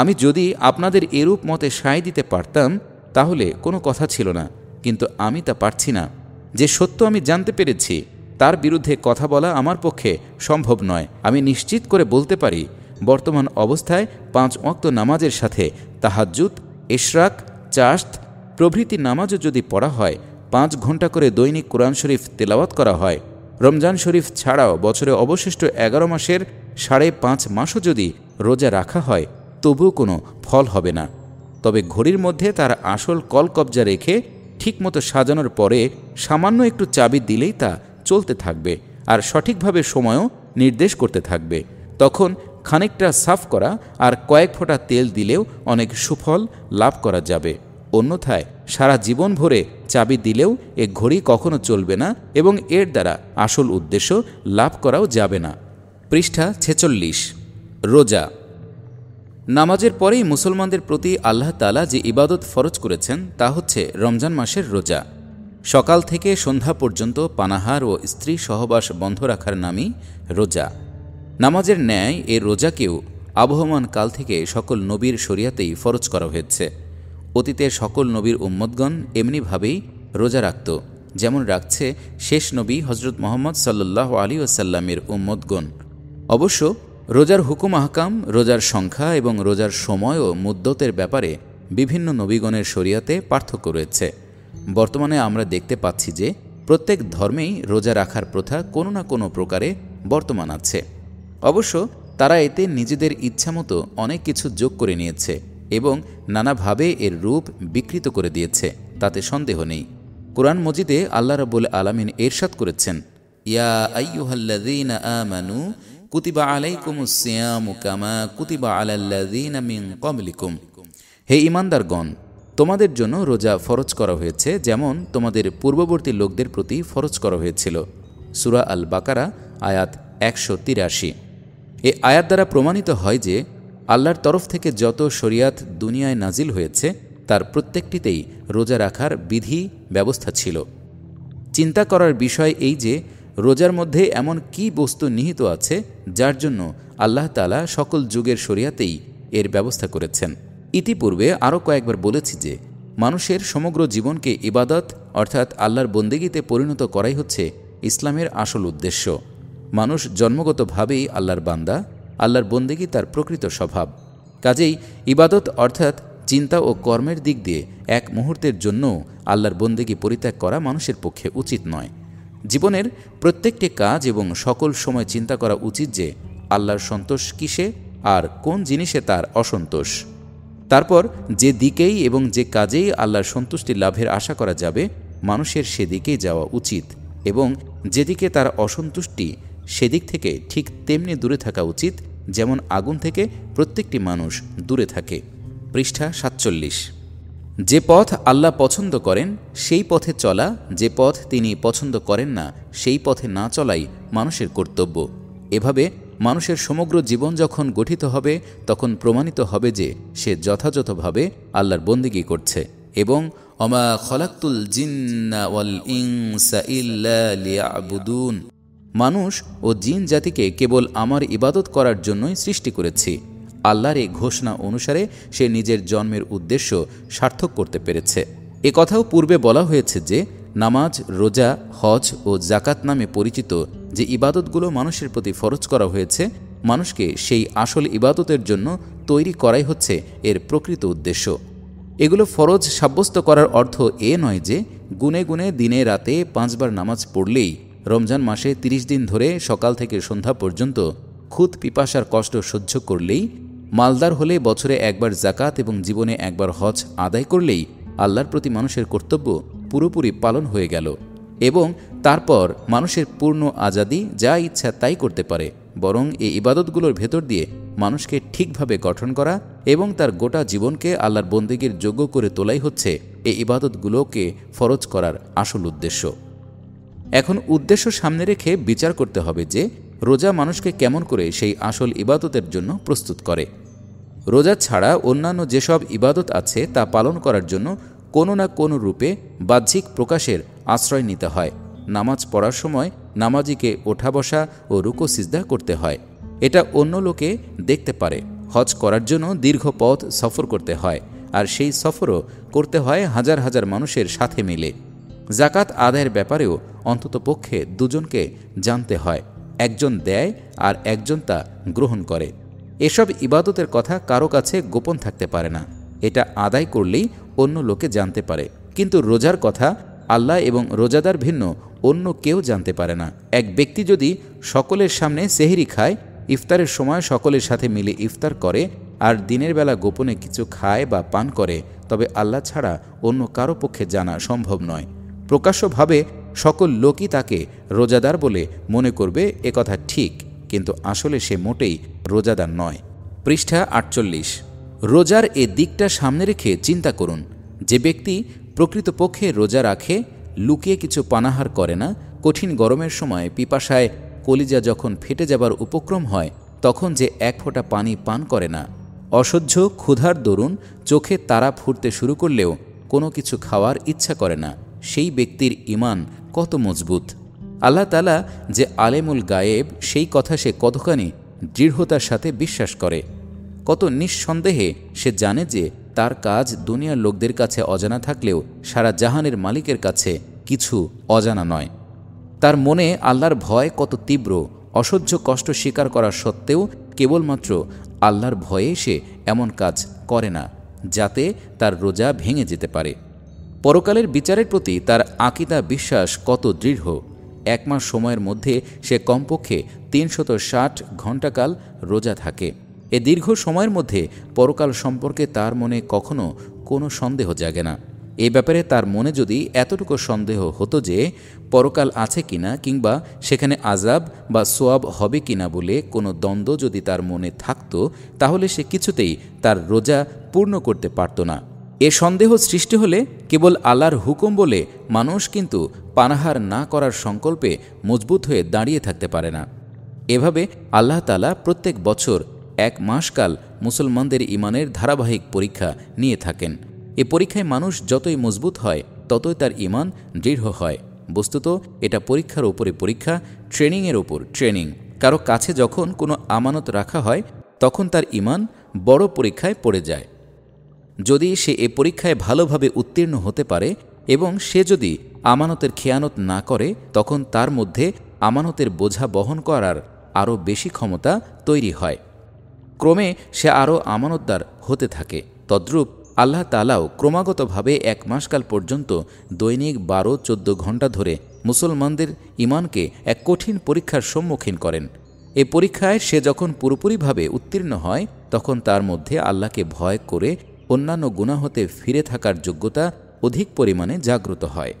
আমি যদি আপনাদের এরূপ মতে সায় দিতে পারতাম তাহলে কোনো কথা ছিল না কিন্তু আমি তা পারছি না যে সত্য আমি জানতে পেরেছি তার বিরুদ্ধে কথা বলা আমার পক্ষে সম্ভব নয় আমি নিশ্চিত করে বলতে পারি বর্তমান অবস্থায় পাঁচ অক্ত নামাজের সাথে তাহাজুত এশরাক চাস্ত প্রভৃতি নামাজও যদি পড়া হয় পাঁচ ঘন্টা করে দৈনিক কোরআন শরীফ তেলাওয়াত করা হয় রমজান শরীফ ছাড়াও বছরে অবশিষ্ট এগারো মাসের সাড়ে পাঁচ মাসও যদি রোজা রাখা হয় তবুও কোনো ফল হবে না তবে ঘড়ির মধ্যে তার আসল কবজা রেখে ঠিকমতো সাজানোর পরে সামান্য একটু চাবি দিলেই তা চলতে থাকবে আর সঠিকভাবে সময়ও নির্দেশ করতে থাকবে তখন খানিকটা সাফ করা আর কয়েক ফোঁটা তেল দিলেও অনেক সুফল লাভ করা যাবে অন্যথায় সারা জীবন ভরে চাবি দিলেও এ ঘড়ি কখনো চলবে না এবং এর দ্বারা আসল উদ্দেশ্য লাভ করাও যাবে না পৃষ্ঠা ছেচল্লিশ রোজা নামাজের পরেই মুসলমানদের প্রতি আল্লাহ তালা যে ইবাদত ফরজ করেছেন তা হচ্ছে রমজান মাসের রোজা সকাল থেকে সন্ধ্যা পর্যন্ত পানাহার ও স্ত্রী সহবাস বন্ধ রাখার নামই রোজা নামাজের ন্যায় এ রোজাকেও আবহমান কাল থেকে সকল নবীর শরিয়াতেই ফরজ করা হয়েছে অতীতে সকল নবীর উম্মদগণ এমনিভাবেই রোজা রাখত যেমন রাখছে শেষ নবী হজরত মোহাম্মদ সাল্লাহ আলী ওসাল্লামের উম্মদগণ অবশ্য রোজার হুকুম আহকাম রোজার সংখ্যা এবং রোজার সময় ও মুদ্দতের ব্যাপারে বিভিন্ন নবীগণের শরিয়াতে পার্থক্য রয়েছে বর্তমানে আমরা দেখতে পাচ্ছি যে প্রত্যেক ধর্মেই রোজা রাখার প্রথা কোনো না কোনো প্রকারে বর্তমান আছে অবশ্য তারা এতে নিজেদের ইচ্ছামতো অনেক কিছু যোগ করে নিয়েছে এবং নানাভাবে এর রূপ বিকৃত করে দিয়েছে তাতে সন্দেহ নেই কোরআন মজিদে আল্লাহ রাবুল আলমিন এরশাদ করেছেন ইয়া আমানু কুতিবা আলাইকুম সিয়ামু কুতিবা হে ইমানদারগণ তোমাদের জন্য রোজা ফরজ করা হয়েছে যেমন তোমাদের পূর্ববর্তী লোকদের প্রতি ফরজ করা হয়েছিল সুরা আল বাকারা আয়াত একশো তিরাশি এ আয়াত দ্বারা প্রমাণিত হয় যে আল্লাহর তরফ থেকে যত শরিয়াত দুনিয়ায় নাজিল হয়েছে তার প্রত্যেকটিতেই রোজা রাখার বিধি ব্যবস্থা ছিল চিন্তা করার বিষয় এই যে রোজার মধ্যে এমন কি বস্তু নিহিত আছে যার জন্য আল্লাহ তালা সকল যুগের শরিয়াতেই এর ব্যবস্থা করেছেন ইতিপূর্বে আরও কয়েকবার বলেছি যে মানুষের সমগ্র জীবনকে ইবাদত অর্থাৎ আল্লাহর বন্দেগিতে পরিণত করাই হচ্ছে ইসলামের আসল উদ্দেশ্য মানুষ জন্মগতভাবেই আল্লাহর বান্দা আল্লাহর বন্দেগি তার প্রকৃত স্বভাব কাজেই ইবাদত অর্থাৎ চিন্তা ও কর্মের দিক দিয়ে এক মুহূর্তের জন্য আল্লাহর বন্দেগি পরিত্যাগ করা মানুষের পক্ষে উচিত নয় জীবনের প্রত্যেকটি কাজ এবং সকল সময় চিন্তা করা উচিত যে আল্লাহর সন্তোষ কিসে আর কোন জিনিসে তার অসন্তোষ তারপর যে দিকেই এবং যে কাজেই আল্লাহর সন্তুষ্টি লাভের আশা করা যাবে মানুষের সেদিকেই যাওয়া উচিত এবং যেদিকে তার অসন্তুষ্টি সেদিক থেকে ঠিক তেমনি দূরে থাকা উচিত যেমন আগুন থেকে প্রত্যেকটি মানুষ দূরে থাকে পৃষ্ঠা সাতচল্লিশ যে পথ আল্লাহ পছন্দ করেন সেই পথে চলা যে পথ তিনি পছন্দ করেন না সেই পথে না চলাই মানুষের কর্তব্য এভাবে মানুষের সমগ্র জীবন যখন গঠিত হবে তখন প্রমাণিত হবে যে সে যথাযথভাবে আল্লাহর বন্দিগি করছে এবং অমা খলাক্তুল মানুষ ও জিন জাতিকে কেবল আমার ইবাদত করার জন্যই সৃষ্টি করেছি আল্লাহর এই ঘোষণা অনুসারে সে নিজের জন্মের উদ্দেশ্য সার্থক করতে পেরেছে এ কথাও পূর্বে বলা হয়েছে যে নামাজ রোজা হজ ও জাকাত নামে পরিচিত যে ইবাদতগুলো মানুষের প্রতি ফরজ করা হয়েছে মানুষকে সেই আসল ইবাদতের জন্য তৈরি করাই হচ্ছে এর প্রকৃত উদ্দেশ্য এগুলো ফরজ সাব্যস্ত করার অর্থ এ নয় যে গুনে গুনে দিনে রাতে পাঁচবার নামাজ পড়লেই রমজান মাসে ৩০ দিন ধরে সকাল থেকে সন্ধ্যা পর্যন্ত খুদ পিপাসার কষ্ট সহ্য করলেই মালদার হলে বছরে একবার জাকাত এবং জীবনে একবার হজ আদায় করলেই আল্লাহর প্রতি মানুষের কর্তব্য পুরোপুরি পালন হয়ে গেল এবং তারপর মানুষের পূর্ণ আজাদি যা ইচ্ছা তাই করতে পারে বরং এই ইবাদতগুলোর ভেতর দিয়ে মানুষকে ঠিকভাবে গঠন করা এবং তার গোটা জীবনকে আল্লাহর বন্দীগীর যোগ্য করে তোলাই হচ্ছে এই ইবাদতগুলোকে ফরজ করার আসল উদ্দেশ্য এখন উদ্দেশ্য সামনে রেখে বিচার করতে হবে যে রোজা মানুষকে কেমন করে সেই আসল ইবাদতের জন্য প্রস্তুত করে রোজা ছাড়া অন্যান্য যেসব ইবাদত আছে তা পালন করার জন্য কোনো না কোনো রূপে বাহ্যিক প্রকাশের আশ্রয় নিতে হয় নামাজ পড়ার সময় নামাজিকে ওঠা বসা ও রুকো সিজদা করতে হয় এটা অন্য লোকে দেখতে পারে হজ করার জন্য দীর্ঘ পথ সফর করতে হয় আর সেই সফরও করতে হয় হাজার হাজার মানুষের সাথে মিলে জাকাত আদায়ের ব্যাপারেও অন্ততপক্ষে দুজনকে জানতে হয় একজন দেয় আর একজন তা গ্রহণ করে এসব ইবাদতের কথা কারো কাছে গোপন থাকতে পারে না এটা আদায় করলেই অন্য লোকে জানতে পারে কিন্তু রোজার কথা আল্লাহ এবং রোজাদার ভিন্ন অন্য কেউ জানতে পারে না এক ব্যক্তি যদি সকলের সামনে সেহেরি খায় ইফতারের সময় সকলের সাথে মিলে ইফতার করে আর দিনের বেলা গোপনে কিছু খায় বা পান করে তবে আল্লাহ ছাড়া অন্য কারো পক্ষে জানা সম্ভব নয় প্রকাশ্যভাবে সকল লোকই তাকে রোজাদার বলে মনে করবে একথা ঠিক কিন্তু আসলে সে মোটেই রোজাদার নয় পৃষ্ঠা আটচল্লিশ রোজার এ দিকটা সামনে রেখে চিন্তা করুন যে ব্যক্তি প্রকৃতপক্ষে রোজা রাখে লুকিয়ে কিছু পানাহার করে না কঠিন গরমের সময় পিপাসায় কলিজা যখন ফেটে যাবার উপক্রম হয় তখন যে এক ফোঁটা পানি পান করে না অসহ্য ক্ষুধার দরুন চোখে তারা ফুটতে শুরু করলেও কোনো কিছু খাওয়ার ইচ্ছা করে না সেই ব্যক্তির ইমান কত মজবুত আল্লাহ তালা যে আলেমুল গায়েব সেই কথা সে কতখানি দৃঢ়তার সাথে বিশ্বাস করে কত নিঃসন্দেহে সে জানে যে তার কাজ দুনিয়ার লোকদের কাছে অজানা থাকলেও সারা জাহানের মালিকের কাছে কিছু অজানা নয় তার মনে আল্লাহর ভয় কত তীব্র অসহ্য কষ্ট স্বীকার করা সত্ত্বেও কেবলমাত্র আল্লাহর ভয়ে সে এমন কাজ করে না যাতে তার রোজা ভেঙে যেতে পারে পরকালের বিচারের প্রতি তার আকিদা বিশ্বাস কত দৃঢ় এক মাস সময়ের মধ্যে সে কমপক্ষে তিনশত ষাট ঘণ্টাকাল রোজা থাকে এ দীর্ঘ সময়ের মধ্যে পরকাল সম্পর্কে তার মনে কখনো কোনো সন্দেহ জাগে না এ ব্যাপারে তার মনে যদি এতটুকু সন্দেহ হতো যে পরকাল আছে কিনা কিংবা সেখানে আজাব বা সোয়াব হবে কিনা বলে কোনো দ্বন্দ্ব যদি তার মনে থাকত তাহলে সে কিছুতেই তার রোজা পূর্ণ করতে পারত না এ সন্দেহ সৃষ্টি হলে কেবল আল্লাহর হুকুম বলে মানুষ কিন্তু পানাহার না করার সংকল্পে মজবুত হয়ে দাঁড়িয়ে থাকতে পারে না এভাবে আল্লাহ তালা প্রত্যেক বছর এক মাসকাল মুসলমানদের ইমানের ধারাবাহিক পরীক্ষা নিয়ে থাকেন এ পরীক্ষায় মানুষ যতই মজবুত হয় ততই তার ইমান দৃঢ় হয় বস্তুত এটা পরীক্ষার ওপরে পরীক্ষা ট্রেনিংয়ের ওপর ট্রেনিং কারো কাছে যখন কোনো আমানত রাখা হয় তখন তার ইমান বড় পরীক্ষায় পড়ে যায় যদি সে এ পরীক্ষায় ভালোভাবে উত্তীর্ণ হতে পারে এবং সে যদি আমানতের খেয়ানত না করে তখন তার মধ্যে আমানতের বোঝা বহন করার আরও বেশি ক্ষমতা তৈরি হয় ক্রমে সে আরও আমানতদার হতে থাকে তদ্রূপ আল্লাহ তালাও ক্রমাগতভাবে এক মাসকাল পর্যন্ত দৈনিক বারো চোদ্দ ঘণ্টা ধরে মুসলমানদের ইমানকে এক কঠিন পরীক্ষার সম্মুখীন করেন এ পরীক্ষায় সে যখন পুরোপুরিভাবে উত্তীর্ণ হয় তখন তার মধ্যে আল্লাহকে ভয় করে অন্যান্য গুণা হতে ফিরে থাকার যোগ্যতা অধিক পরিমাণে জাগ্রত হয়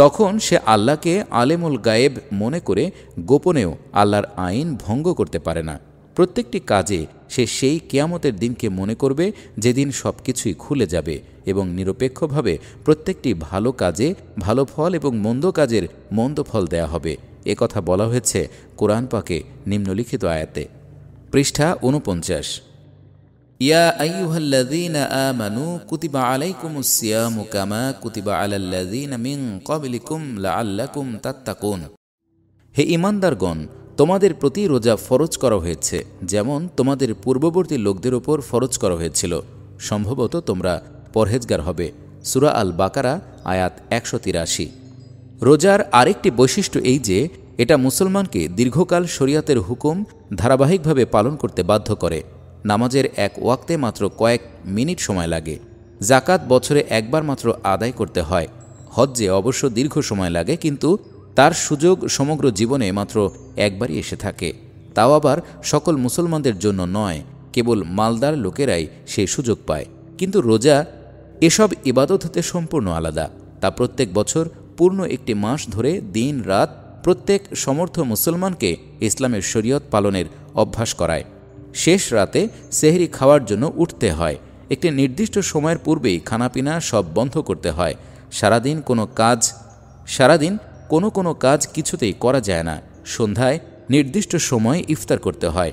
তখন সে আল্লাহকে আলেমুল গায়েব মনে করে গোপনেও আল্লাহর আইন ভঙ্গ করতে পারে না প্রত্যেকটি কাজে সে সেই কেয়ামতের দিনকে মনে করবে যেদিন সব কিছুই খুলে যাবে এবং নিরপেক্ষভাবে প্রত্যেকটি ভালো কাজে ভালো ফল এবং মন্দ কাজের মন্দ ফল দেয়া হবে এ কথা বলা হয়েছে কোরআন পাকে নিম্নলিখিত আয়াতে পৃষ্ঠা উনপঞ্চাশ ইয়া আইয়ুহাল্লাযীনা আমানু কুতিবা আলাইকুমুস সিয়ামু কামা কুতিবা আলাল্লাযীনা মিন ক্বাবলিকুম লাআল্লাকুম তাত্তাকুন হে ইমানদারগণ তোমাদের প্রতি রোজা ফরজ করা হয়েছে যেমন তোমাদের পূর্ববর্তী লোকদের ওপর ফরজ করা হয়েছিল সম্ভবত তোমরা পরহেজগার হবে সুরা আল বাকারা আয়াত একশো তিরাশি রোজার আরেকটি বৈশিষ্ট্য এই যে এটা মুসলমানকে দীর্ঘকাল শরিয়াতের হুকুম ধারাবাহিকভাবে পালন করতে বাধ্য করে নামাজের এক ওয়াক্তে মাত্র কয়েক মিনিট সময় লাগে জাকাত বছরে একবার মাত্র আদায় করতে হয় হজ্জে অবশ্য দীর্ঘ সময় লাগে কিন্তু তার সুযোগ সমগ্র জীবনে মাত্র একবারই এসে থাকে তাও আবার সকল মুসলমানদের জন্য নয় কেবল মালদার লোকেরাই সেই সুযোগ পায় কিন্তু রোজা এসব ইবাদত হতে সম্পূর্ণ আলাদা তা প্রত্যেক বছর পূর্ণ একটি মাস ধরে দিন রাত প্রত্যেক সমর্থ মুসলমানকে ইসলামের শরীয়ত পালনের অভ্যাস করায় শেষ রাতে সেহরি খাওয়ার জন্য উঠতে হয় একটি নির্দিষ্ট সময়ের পূর্বেই খানাপিনা সব বন্ধ করতে হয় সারাদিন কোনো কাজ সারাদিন কোনো কোনো কাজ কিছুতেই করা যায় না সন্ধ্যায় নির্দিষ্ট সময়ে ইফতার করতে হয়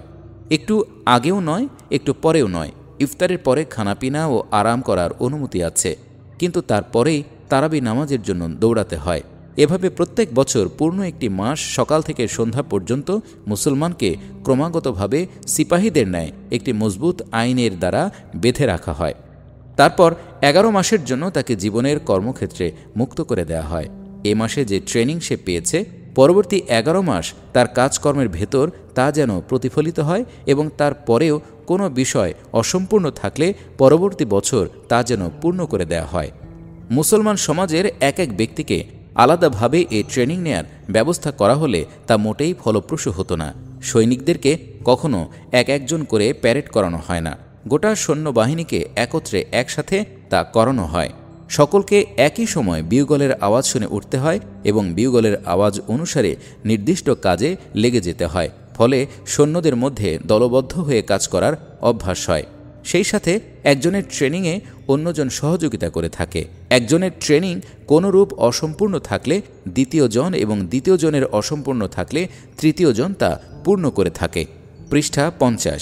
একটু আগেও নয় একটু পরেও নয় ইফতারের পরে খানাপিনা ও আরাম করার অনুমতি আছে কিন্তু তারপরেই তারাবি নামাজের জন্য দৌড়াতে হয় এভাবে প্রত্যেক বছর পূর্ণ একটি মাস সকাল থেকে সন্ধ্যা পর্যন্ত মুসলমানকে ক্রমাগতভাবে সিপাহীদের ন্যায় একটি মজবুত আইনের দ্বারা বেঁধে রাখা হয় তারপর এগারো মাসের জন্য তাকে জীবনের কর্মক্ষেত্রে মুক্ত করে দেয়া হয় এ মাসে যে ট্রেনিং সে পেয়েছে পরবর্তী এগারো মাস তার কাজকর্মের ভেতর তা যেন প্রতিফলিত হয় এবং তার পরেও কোনো বিষয় অসম্পূর্ণ থাকলে পরবর্তী বছর তা যেন পূর্ণ করে দেয়া হয় মুসলমান সমাজের এক এক ব্যক্তিকে আলাদাভাবে এ ট্রেনিং নেয়ার ব্যবস্থা করা হলে তা মোটেই ফলপ্রসূ হতো না সৈনিকদেরকে কখনো এক একজন করে প্যারেড করানো হয় না গোটা সৈন্যবাহিনীকে একত্রে একসাথে তা করানো হয় সকলকে একই সময় বিউগলের আওয়াজ শুনে উঠতে হয় এবং বিউগলের আওয়াজ অনুসারে নির্দিষ্ট কাজে লেগে যেতে হয় ফলে সৈন্যদের মধ্যে দলবদ্ধ হয়ে কাজ করার অভ্যাস হয় সেই সাথে একজনের ট্রেনিংয়ে অন্যজন সহযোগিতা করে থাকে একজনের ট্রেনিং কোনোরূপ অসম্পূর্ণ থাকলে দ্বিতীয়জন এবং দ্বিতীয়জনের অসম্পূর্ণ থাকলে তৃতীয় জন তা পূর্ণ করে থাকে পৃষ্ঠা পঞ্চাশ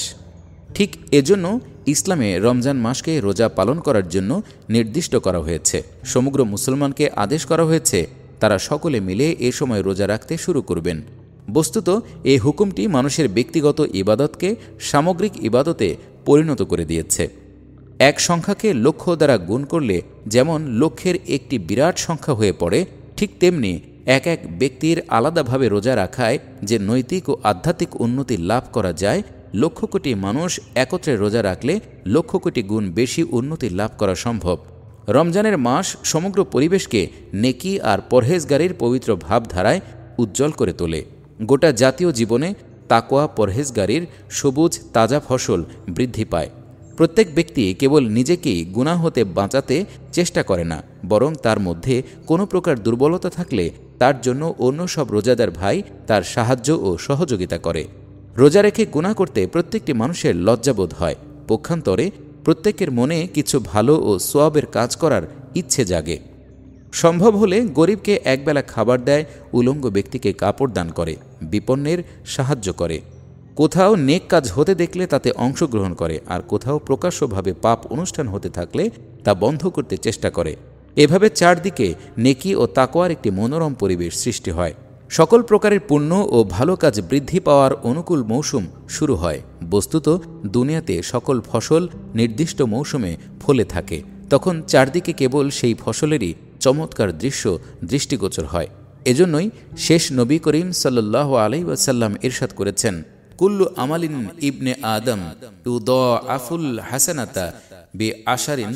ঠিক এজন্য ইসলামে রমজান মাসকে রোজা পালন করার জন্য নির্দিষ্ট করা হয়েছে সমগ্র মুসলমানকে আদেশ করা হয়েছে তারা সকলে মিলে এ সময় রোজা রাখতে শুরু করবেন বস্তুত এই হুকুমটি মানুষের ব্যক্তিগত ইবাদতকে সামগ্রিক ইবাদতে পরিণত করে দিয়েছে এক সংখ্যাকে লক্ষ্য দ্বারা গুণ করলে যেমন লক্ষ্যের একটি বিরাট সংখ্যা হয়ে পড়ে ঠিক তেমনি এক এক ব্যক্তির আলাদাভাবে রোজা রাখায় যে নৈতিক ও আধ্যাত্মিক উন্নতি লাভ করা যায় লক্ষ কোটি মানুষ একত্রে রোজা রাখলে লক্ষ কোটি গুণ বেশি উন্নতি লাভ করা সম্ভব রমজানের মাস সমগ্র পরিবেশকে নেকি আর পরহেজগারির পবিত্র ভাবধারায় উজ্জ্বল করে তোলে গোটা জাতীয় জীবনে তাকোয়া পরহেজগারির সবুজ তাজা ফসল বৃদ্ধি পায় প্রত্যেক ব্যক্তি কেবল নিজেকেই গুণা হতে বাঁচাতে চেষ্টা করে না বরং তার মধ্যে কোনো প্রকার দুর্বলতা থাকলে তার জন্য অন্য সব রোজাদার ভাই তার সাহায্য ও সহযোগিতা করে রোজা রেখে গুণা করতে প্রত্যেকটি মানুষের লজ্জাবোধ হয় পক্ষান্তরে প্রত্যেকের মনে কিছু ভালো ও সোয়াবের কাজ করার ইচ্ছে জাগে সম্ভব হলে গরিবকে একবেলা খাবার দেয় উলঙ্গ ব্যক্তিকে কাপড় দান করে বিপন্নের সাহায্য করে কোথাও নেক কাজ হতে দেখলে তাতে অংশগ্রহণ করে আর কোথাও প্রকাশ্যভাবে পাপ অনুষ্ঠান হতে থাকলে তা বন্ধ করতে চেষ্টা করে এভাবে চারদিকে নেকি ও তাকোয়ার একটি মনোরম পরিবেশ সৃষ্টি হয় সকল প্রকারের পুণ্য ও ভালো কাজ বৃদ্ধি পাওয়ার অনুকূল মৌসুম শুরু হয় বস্তুত দুনিয়াতে সকল ফসল নির্দিষ্ট মৌসুমে ফলে থাকে তখন চারদিকে কেবল সেই ফসলেরই চমৎকার দৃশ্য দৃষ্টিগোচর হয় এজন্যই শেষ নবী করিম সাল্লাহ সাল্লাম ইরশাদ করেছেন কুল্লু আমালিন ইবনে আদম টু দ আফুল হাসানাতা বি আশারিন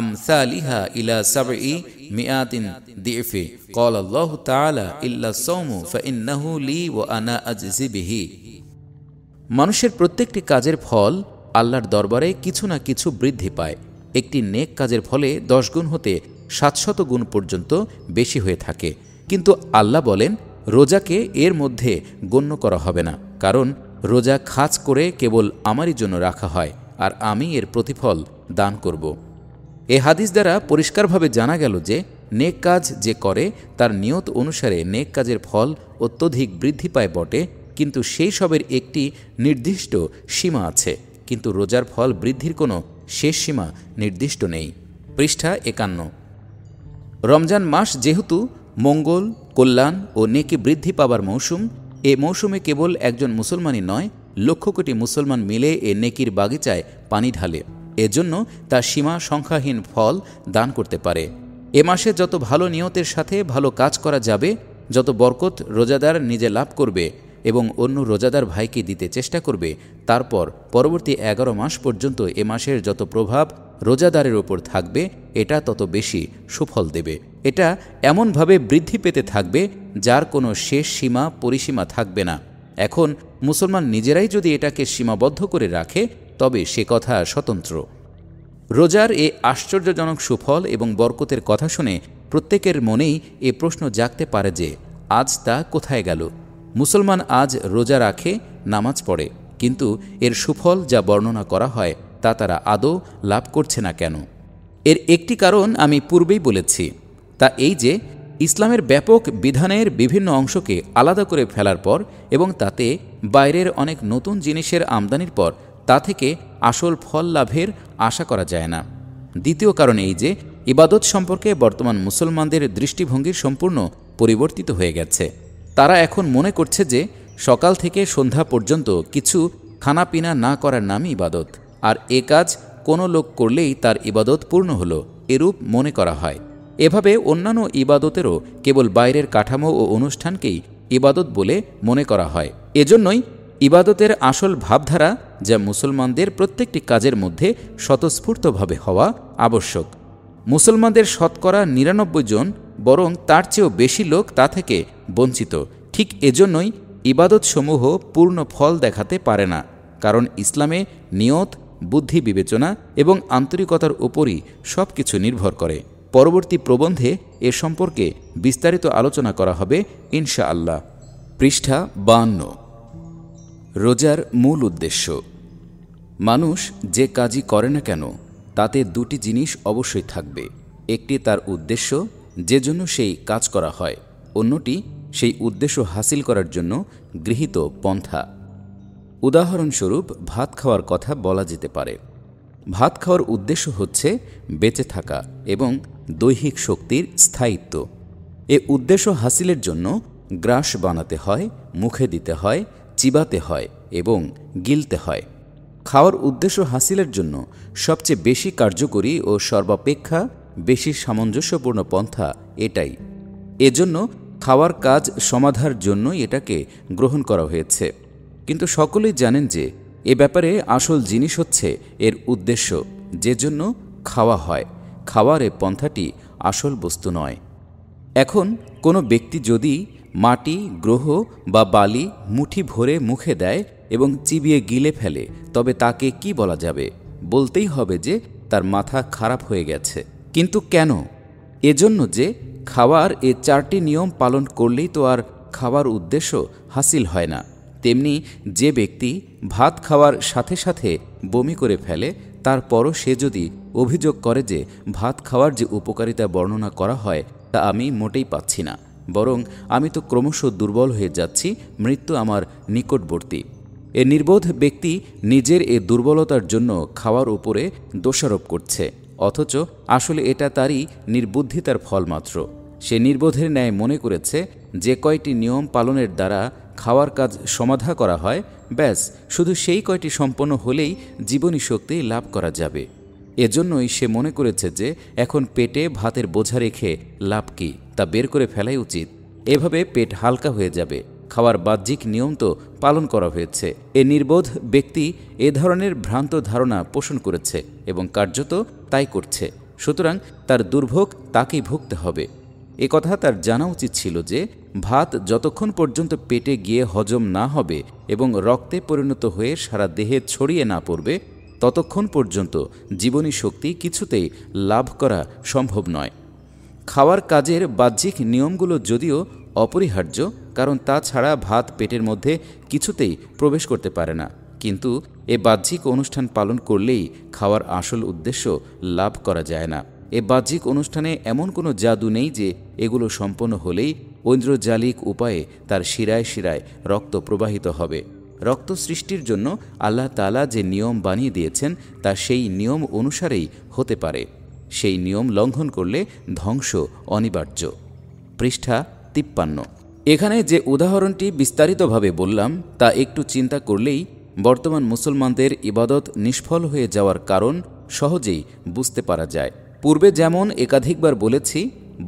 আমসালিহা ইলা সাবঈ দিফি মানুষের প্রত্যেকটি কাজের ফল আল্লাহর দরবারে কিছু না কিছু বৃদ্ধি পায় একটি নেক কাজের ফলে দশগুণ হতে সাতশত গুণ পর্যন্ত বেশি হয়ে থাকে কিন্তু আল্লাহ বলেন রোজাকে এর মধ্যে গণ্য করা হবে না কারণ রোজা খাজ করে কেবল আমারই জন্য রাখা হয় আর আমি এর প্রতিফল দান করব এ হাদিস দ্বারা পরিষ্কারভাবে জানা গেল যে নেক কাজ যে করে তার নিয়ত অনুসারে নেক কাজের ফল অত্যধিক বৃদ্ধি পায় বটে কিন্তু সেই সবের একটি নির্দিষ্ট সীমা আছে কিন্তু রোজার ফল বৃদ্ধির কোনো শেষ সীমা নির্দিষ্ট নেই পৃষ্ঠা একান্ন রমজান মাস যেহেতু মঙ্গল কল্যাণ ও নেকি বৃদ্ধি পাবার মৌসুম এ মৌসুমে কেবল একজন মুসলমানই নয় লক্ষ কোটি মুসলমান মিলে এ নেকির বাগিচায় পানি ঢালে এজন্য তা সীমা সংখ্যাহীন ফল দান করতে পারে এ মাসে যত ভালো নিয়তের সাথে ভালো কাজ করা যাবে যত বরকত রোজাদার নিজে লাভ করবে এবং অন্য রোজাদার ভাইকে দিতে চেষ্টা করবে তারপর পরবর্তী এগারো মাস পর্যন্ত এ মাসের যত প্রভাব রোজাদারের ওপর থাকবে এটা তত বেশি সুফল দেবে এটা এমনভাবে বৃদ্ধি পেতে থাকবে যার কোনো শেষ সীমা পরিসীমা থাকবে না এখন মুসলমান নিজেরাই যদি এটাকে সীমাবদ্ধ করে রাখে তবে সে কথা স্বতন্ত্র রোজার এ আশ্চর্যজনক সুফল এবং বরকতের কথা শুনে প্রত্যেকের মনেই এ প্রশ্ন জাগতে পারে যে আজ তা কোথায় গেল মুসলমান আজ রোজা রাখে নামাজ পড়ে কিন্তু এর সুফল যা বর্ণনা করা হয় তা তারা আদৌ লাভ করছে না কেন এর একটি কারণ আমি পূর্বেই বলেছি তা এই যে ইসলামের ব্যাপক বিধানের বিভিন্ন অংশকে আলাদা করে ফেলার পর এবং তাতে বাইরের অনেক নতুন জিনিসের আমদানির পর তা থেকে আসল ফল লাভের আশা করা যায় না দ্বিতীয় কারণ এই যে ইবাদত সম্পর্কে বর্তমান মুসলমানদের দৃষ্টিভঙ্গির সম্পূর্ণ পরিবর্তিত হয়ে গেছে তারা এখন মনে করছে যে সকাল থেকে সন্ধ্যা পর্যন্ত কিছু খানাপিনা না করার নামই ইবাদত আর এ কাজ কোনো লোক করলেই তার ইবাদত পূর্ণ হলো এরূপ মনে করা হয় এভাবে অন্যান্য ইবাদতেরও কেবল বাইরের কাঠামো ও অনুষ্ঠানকেই ইবাদত বলে মনে করা হয় এজন্যই ইবাদতের আসল ভাবধারা যা মুসলমানদের প্রত্যেকটি কাজের মধ্যে স্বতঃস্ফূর্তভাবে হওয়া আবশ্যক মুসলমানদের শতকরা নিরানব্বই জন বরং তার চেয়েও বেশি লোক তা থেকে বঞ্চিত ঠিক এজন্যই ইবাদতসমূহ পূর্ণ ফল দেখাতে পারে না কারণ ইসলামে নিয়ত বুদ্ধি বিবেচনা এবং আন্তরিকতার উপরই সব কিছু নির্ভর করে পরবর্তী প্রবন্ধে এ সম্পর্কে বিস্তারিত আলোচনা করা হবে ইনশা আল্লাহ পৃষ্ঠা বান্ন রোজার মূল উদ্দেশ্য মানুষ যে কাজই করে না কেন তাতে দুটি জিনিস অবশ্যই থাকবে একটি তার উদ্দেশ্য যে জন্য সেই কাজ করা হয় অন্যটি সেই উদ্দেশ্য হাসিল করার জন্য গৃহীত পন্থা উদাহরণস্বরূপ ভাত খাওয়ার কথা বলা যেতে পারে ভাত খাওয়ার উদ্দেশ্য হচ্ছে বেঁচে থাকা এবং দৈহিক শক্তির স্থায়িত্ব এ উদ্দেশ্য হাসিলের জন্য গ্রাস বানাতে হয় মুখে দিতে হয় চিবাতে হয় এবং গিলতে হয় খাওয়ার উদ্দেশ্য হাসিলের জন্য সবচেয়ে বেশি কার্যকরী ও সর্বাপেক্ষা বেশি সামঞ্জস্যপূর্ণ পন্থা এটাই এজন্য খাওয়ার কাজ সমাধার জন্যই এটাকে গ্রহণ করা হয়েছে কিন্তু সকলেই জানেন যে এ ব্যাপারে আসল জিনিস হচ্ছে এর উদ্দেশ্য যে জন্য খাওয়া হয় খাওয়ার এ পন্থাটি আসল বস্তু নয় এখন কোনো ব্যক্তি যদি মাটি গ্রহ বা বালি মুঠি ভরে মুখে দেয় এবং চিবিয়ে গিলে ফেলে তবে তাকে কি বলা যাবে বলতেই হবে যে তার মাথা খারাপ হয়ে গেছে কিন্তু কেন এজন্য যে খাওয়ার এ চারটি নিয়ম পালন করলেই তো আর খাওয়ার উদ্দেশ্য হাসিল হয় না তেমনি যে ব্যক্তি ভাত খাওয়ার সাথে সাথে বমি করে ফেলে তারপরও সে যদি অভিযোগ করে যে ভাত খাওয়ার যে উপকারিতা বর্ণনা করা হয় তা আমি মোটেই পাচ্ছি না বরং আমি তো ক্রমশ দুর্বল হয়ে যাচ্ছি মৃত্যু আমার নিকটবর্তী এ নির্বোধ ব্যক্তি নিজের এ দুর্বলতার জন্য খাওয়ার উপরে দোষারোপ করছে অথচ আসলে এটা তারই নির্বুদ্ধিতার ফল মাত্র সে নির্বোধের ন্যায় মনে করেছে যে কয়টি নিয়ম পালনের দ্বারা খাওয়ার কাজ সমাধা করা হয় ব্যাস শুধু সেই কয়টি সম্পন্ন হলেই জীবনী শক্তি লাভ করা যাবে এজন্যই সে মনে করেছে যে এখন পেটে ভাতের বোঝা রেখে লাভ কি তা বের করে ফেলাই উচিত এভাবে পেট হালকা হয়ে যাবে খাওয়ার বাহ্যিক নিয়ম তো পালন করা হয়েছে এ নির্বোধ ব্যক্তি এ ধরনের ভ্রান্ত ধারণা পোষণ করেছে এবং কার্যত তাই করছে সুতরাং তার দুর্ভোগ তাকেই ভুগতে হবে এ কথা তার জানা উচিত ছিল যে ভাত যতক্ষণ পর্যন্ত পেটে গিয়ে হজম না হবে এবং রক্তে পরিণত হয়ে সারা দেহে ছড়িয়ে না পড়বে ততক্ষণ পর্যন্ত জীবনী শক্তি কিছুতেই লাভ করা সম্ভব নয় খাওয়ার কাজের বাহ্যিক নিয়মগুলো যদিও অপরিহার্য কারণ তা ছাড়া ভাত পেটের মধ্যে কিছুতেই প্রবেশ করতে পারে না কিন্তু এ বাহ্যিক অনুষ্ঠান পালন করলেই খাওয়ার আসল উদ্দেশ্য লাভ করা যায় না এ বাহ্যিক অনুষ্ঠানে এমন কোনো জাদু নেই যে এগুলো সম্পন্ন হলেই ঐন্দ্রজালিক উপায়ে তার শিরায় শিরায় রক্ত প্রবাহিত হবে রক্ত সৃষ্টির জন্য আল্লাহ তালা যে নিয়ম বানিয়ে দিয়েছেন তা সেই নিয়ম অনুসারেই হতে পারে সেই নিয়ম লঙ্ঘন করলে ধ্বংস অনিবার্য পৃষ্ঠা তিপ্পান্ন এখানে যে উদাহরণটি বিস্তারিতভাবে বললাম তা একটু চিন্তা করলেই বর্তমান মুসলমানদের ইবাদত নিষ্ফল হয়ে যাওয়ার কারণ সহজেই বুঝতে পারা যায় পূর্বে যেমন একাধিকবার বলেছি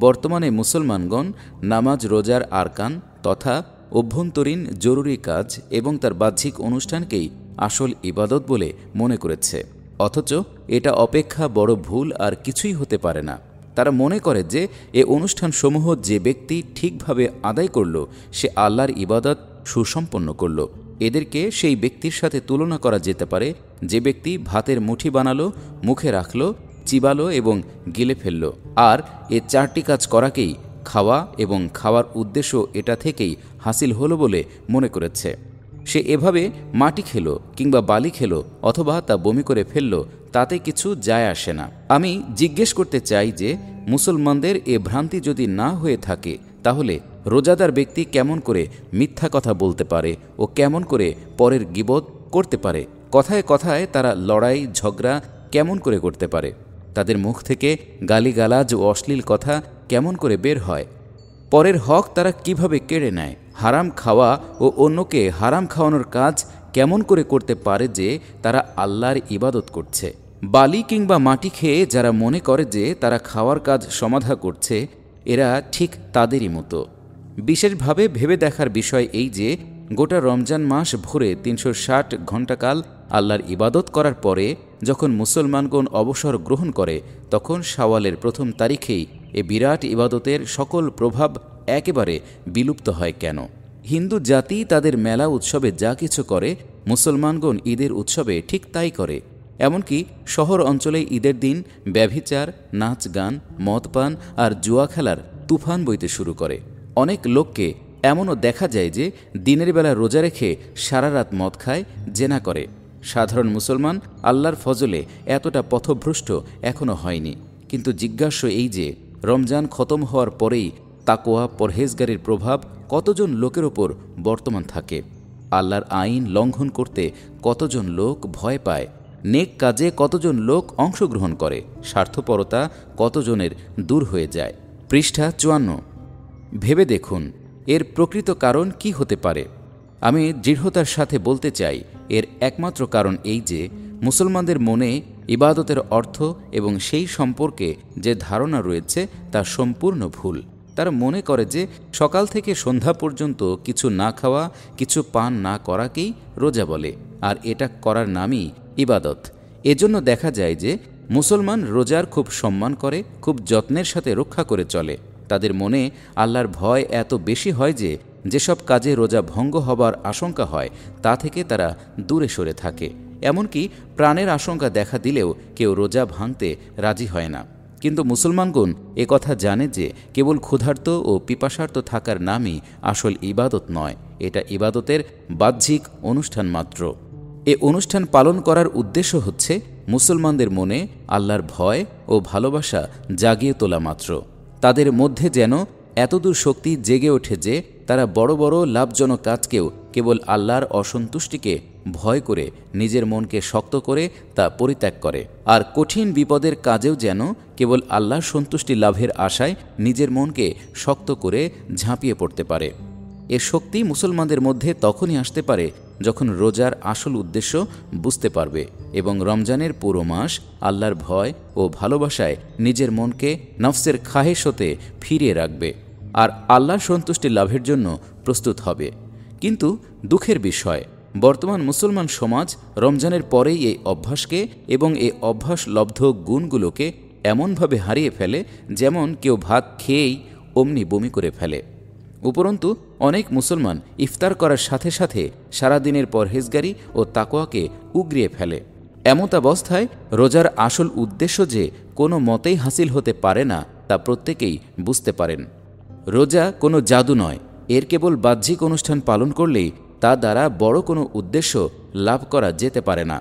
বর্তমানে মুসলমানগণ নামাজ রোজার আরকান তথা অভ্যন্তরীণ জরুরি কাজ এবং তার বাহ্যিক অনুষ্ঠানকেই আসল ইবাদত বলে মনে করেছে অথচ এটা অপেক্ষা বড় ভুল আর কিছুই হতে পারে না তারা মনে করে যে এ অনুষ্ঠানসমূহ যে ব্যক্তি ঠিকভাবে আদায় করল সে আল্লাহর ইবাদত সুসম্পন্ন করল এদেরকে সেই ব্যক্তির সাথে তুলনা করা যেতে পারে যে ব্যক্তি ভাতের মুঠি বানালো মুখে রাখলো চিবালো এবং গিলে ফেলল আর এ চারটি কাজ করাকেই খাওয়া এবং খাওয়ার উদ্দেশ্য এটা থেকেই হাসিল হলো বলে মনে করেছে সে এভাবে মাটি খেলো কিংবা বালি খেলো অথবা তা বমি করে ফেললো তাতে কিছু যায় আসে না আমি জিজ্ঞেস করতে চাই যে মুসলমানদের এ ভ্রান্তি যদি না হয়ে থাকে তাহলে রোজাদার ব্যক্তি কেমন করে মিথ্যা কথা বলতে পারে ও কেমন করে পরের গিবদ করতে পারে কথায় কথায় তারা লড়াই ঝগড়া কেমন করে করতে পারে তাদের মুখ থেকে গালিগালাজ ও অশ্লীল কথা কেমন করে বের হয় পরের হক তারা কিভাবে কেড়ে নেয় হারাম খাওয়া ও অন্যকে হারাম খাওয়ানোর কাজ কেমন করে করতে পারে যে তারা আল্লাহর ইবাদত করছে বালি কিংবা মাটি খেয়ে যারা মনে করে যে তারা খাওয়ার কাজ সমাধা করছে এরা ঠিক তাদেরই মতো বিশেষভাবে ভেবে দেখার বিষয় এই যে গোটা রমজান মাস ভরে তিনশো ষাট ঘণ্টাকাল আল্লাহর ইবাদত করার পরে যখন মুসলমানগণ অবসর গ্রহণ করে তখন সাওয়ালের প্রথম তারিখেই এ বিরাট ইবাদতের সকল প্রভাব একেবারে বিলুপ্ত হয় কেন হিন্দু জাতি তাদের মেলা উৎসবে যা কিছু করে মুসলমানগণ ঈদের উৎসবে ঠিক তাই করে এমনকি শহর অঞ্চলে ঈদের দিন ব্যভিচার নাচ গান মদপান আর জুয়া খেলার তুফান বইতে শুরু করে অনেক লোককে এমনও দেখা যায় যে দিনের বেলা রোজা রেখে সারা রাত মদ খায় জেনা করে সাধারণ মুসলমান আল্লাহর ফজলে এতটা পথভ্রষ্ট এখনও হয়নি কিন্তু জিজ্ঞাস্য এই যে রমজান খতম হওয়ার পরেই তাকোয়া পরহেজগারের প্রভাব কতজন লোকের ওপর বর্তমান থাকে আল্লাহর আইন লঙ্ঘন করতে কতজন লোক ভয় পায় নেক কাজে কতজন লোক অংশগ্রহণ করে স্বার্থপরতা কতজনের দূর হয়ে যায় পৃষ্ঠা চুয়ান্ন ভেবে দেখুন এর প্রকৃত কারণ কি হতে পারে আমি দৃঢ়তার সাথে বলতে চাই এর একমাত্র কারণ এই যে মুসলমানদের মনে ইবাদতের অর্থ এবং সেই সম্পর্কে যে ধারণা রয়েছে তা সম্পূর্ণ ভুল তারা মনে করে যে সকাল থেকে সন্ধ্যা পর্যন্ত কিছু না খাওয়া কিছু পান না করাকেই রোজা বলে আর এটা করার নামই ইবাদত এজন্য দেখা যায় যে মুসলমান রোজার খুব সম্মান করে খুব যত্নের সাথে রক্ষা করে চলে তাদের মনে আল্লাহর ভয় এত বেশি হয় যে যেসব কাজে রোজা ভঙ্গ হবার আশঙ্কা হয় তা থেকে তারা দূরে সরে থাকে এমনকি প্রাণের আশঙ্কা দেখা দিলেও কেউ রোজা ভাঙতে রাজি হয় না কিন্তু মুসলমানগণ এ কথা জানে যে কেবল ক্ষুধার্ত ও পিপাসার্থ থাকার নামই আসল ইবাদত নয় এটা ইবাদতের বাহ্যিক অনুষ্ঠান মাত্র এ অনুষ্ঠান পালন করার উদ্দেশ্য হচ্ছে মুসলমানদের মনে আল্লাহর ভয় ও ভালোবাসা জাগিয়ে তোলা মাত্র তাদের মধ্যে যেন এতদূর শক্তি জেগে ওঠে যে তারা বড় বড় লাভজনক কাজকেও কেবল আল্লাহর অসন্তুষ্টিকে ভয় করে নিজের মনকে শক্ত করে তা পরিত্যাগ করে আর কঠিন বিপদের কাজেও যেন কেবল আল্লাহর সন্তুষ্টি লাভের আশায় নিজের মনকে শক্ত করে ঝাঁপিয়ে পড়তে পারে এ শক্তি মুসলমানদের মধ্যে তখনই আসতে পারে যখন রোজার আসল উদ্দেশ্য বুঝতে পারবে এবং রমজানের পুরো মাস আল্লাহর ভয় ও ভালোবাসায় নিজের মনকে নফসের খাহেশ হতে ফিরিয়ে রাখবে আর আল্লাহর সন্তুষ্টি লাভের জন্য প্রস্তুত হবে কিন্তু দুঃখের বিষয় বর্তমান মুসলমান সমাজ রমজানের পরেই এই অভ্যাসকে এবং এই অভ্যাস লব্ধ গুণগুলোকে এমনভাবে হারিয়ে ফেলে যেমন কেউ ভাত খেয়েই অমনি বমি করে ফেলে উপরন্তু অনেক মুসলমান ইফতার করার সাথে সাথে সারাদিনের পরহেজগারি ও তাকোয়াকে উগরিয়ে ফেলে এমতাবস্থায় রোজার আসল উদ্দেশ্য যে কোনো মতেই হাসিল হতে পারে না তা প্রত্যেকেই বুঝতে পারেন রোজা কোনো জাদু নয় এর কেবল বাহ্যিক অনুষ্ঠান পালন করলেই তা দ্বারা বড় কোনো উদ্দেশ্য লাভ করা যেতে পারে না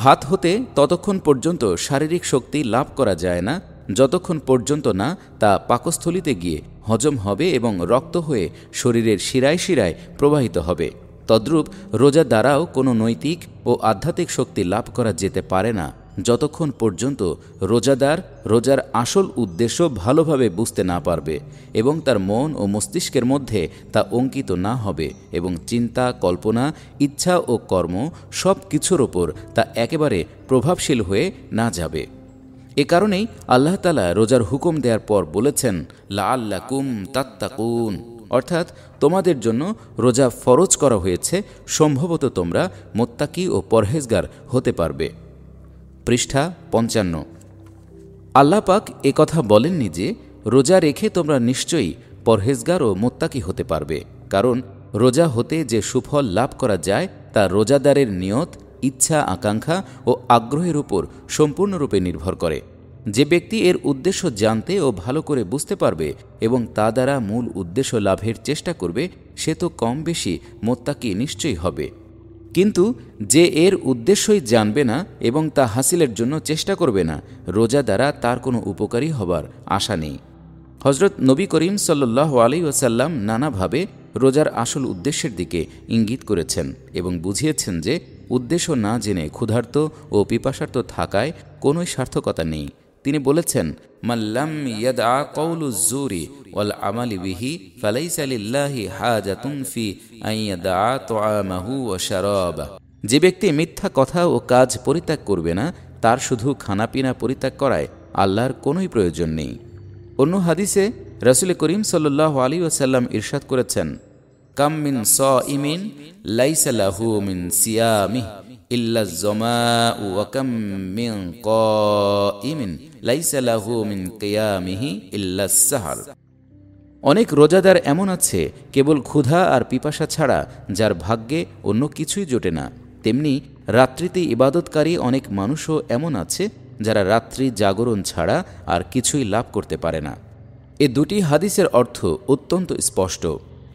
ভাত হতে ততক্ষণ পর্যন্ত শারীরিক শক্তি লাভ করা যায় না যতক্ষণ পর্যন্ত না তা পাকস্থলিতে গিয়ে হজম হবে এবং রক্ত হয়ে শরীরের শিরায় শিরায় প্রবাহিত হবে তদ্রূপ রোজা দ্বারাও কোনো নৈতিক ও আধ্যাত্মিক শক্তি লাভ করা যেতে পারে না যতক্ষণ পর্যন্ত রোজাদার রোজার আসল উদ্দেশ্য ভালোভাবে বুঝতে না পারবে এবং তার মন ও মস্তিষ্কের মধ্যে তা অঙ্কিত না হবে এবং চিন্তা কল্পনা ইচ্ছা ও কর্ম সব কিছুর ওপর তা একেবারে প্রভাবশীল হয়ে না যাবে এ কারণেই আল্লাহ তালা রোজার হুকুম দেওয়ার পর বলেছেন লা আল্লা কুম তাত্তাকুন অর্থাৎ তোমাদের জন্য রোজা ফরজ করা হয়েছে সম্ভবত তোমরা মোত্তাকি ও পরহেজগার হতে পারবে পৃষ্ঠা পঞ্চান্ন আল্লাপাক কথা বলেননি যে রোজা রেখে তোমরা নিশ্চয়ই পরহেজগার ও মোত্তাকি হতে পারবে কারণ রোজা হতে যে সুফল লাভ করা যায় তা রোজাদারের নিয়ত ইচ্ছা আকাঙ্ক্ষা ও আগ্রহের উপর সম্পূর্ণরূপে নির্ভর করে যে ব্যক্তি এর উদ্দেশ্য জানতে ও ভালো করে বুঝতে পারবে এবং তা দ্বারা মূল উদ্দেশ্য লাভের চেষ্টা করবে সে তো কম বেশি মোত্তাকি নিশ্চয়ই হবে কিন্তু যে এর উদ্দেশ্যই জানবে না এবং তা হাসিলের জন্য চেষ্টা করবে না রোজা দ্বারা তার কোনো উপকারী হবার আশা নেই হজরত নবী করিম সাল্লাহ আলী ওসাল্লাম নানাভাবে রোজার আসল উদ্দেশ্যের দিকে ইঙ্গিত করেছেন এবং বুঝিয়েছেন যে উদ্দেশ্য না জেনে ক্ষুধার্ত ও পিপাসার্থ থাকায় কোনোই সার্থকতা নেই তিনি বলেছেন মাল্লাম ইয়াদা কৌলু জুরি ওয়াল আমালি বিহি ফালাইসা লিল্লাহি হাজাতুন ফি আইয়াদা তোয়ামাহু ও শারাবা যে ব্যক্তি মিথ্যা কথা ও কাজ পরিত্যাগ করবে না তার শুধু খানাপিনা পরিত্যাগ করায় আল্লাহর কোনোই প্রয়োজন নেই অন্য হাদিসে রসুল করিম সাল্লাহ আলী ওসাল্লাম ইরশাদ করেছেন কাম মিন স ইমিন লাইসালাহু মিন সিয়ামি ইল্লা জমা ও কাম মিন ক ইমিন অনেক রোজাদার এমন আছে কেবল ক্ষুধা আর পিপাসা ছাড়া যার ভাগ্যে অন্য কিছুই জোটে না তেমনি রাত্রিতে ইবাদতকারী অনেক মানুষও এমন আছে যারা রাত্রি জাগরণ ছাড়া আর কিছুই লাভ করতে পারে না এ দুটি হাদিসের অর্থ অত্যন্ত স্পষ্ট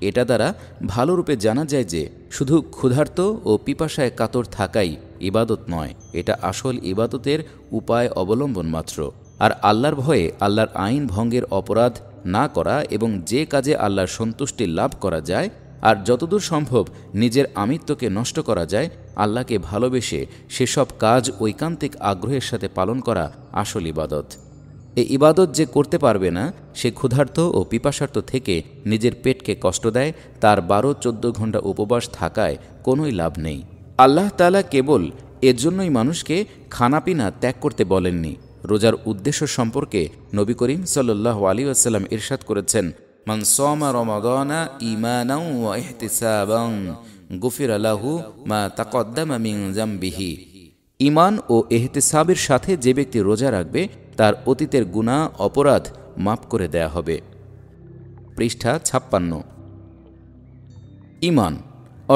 এটা দ্বারা ভালোরূপে জানা যায় যে শুধু ক্ষুধার্ত ও পিপাসায় কাতর থাকাই ইবাদত নয় এটা আসল ইবাদতের উপায় অবলম্বন মাত্র আর আল্লাহর ভয়ে আল্লাহর আইন ভঙ্গের অপরাধ না করা এবং যে কাজে আল্লাহর সন্তুষ্টি লাভ করা যায় আর যতদূর সম্ভব নিজের আমিত্বকে নষ্ট করা যায় আল্লাহকে ভালোবেসে সেসব কাজ ঐকান্তিক আগ্রহের সাথে পালন করা আসল ইবাদত এই ইবাদত যে করতে পারবে না সে ক্ষুধার্ত ও পিপাসার্থ থেকে নিজের পেটকে কষ্ট দেয় তার বারো চোদ্দ ঘন্টা উপবাস থাকায় কোনোই লাভ নেই আল্লাহ তালা কেবল এজন্যই মানুষকে খানাপিনা ত্যাগ করতে বলেননি রোজার উদ্দেশ্য সম্পর্কে নবী করিম সাল্লাহ আলী আসাল্লাম ইরশাদ করেছেন মান গুফির মা ইমান ও এহতেসাবের সাথে যে ব্যক্তি রোজা রাখবে তার অতীতের গুণা অপরাধ মাফ করে দেয়া হবে পৃষ্ঠা ছাপ্পান্ন ইমান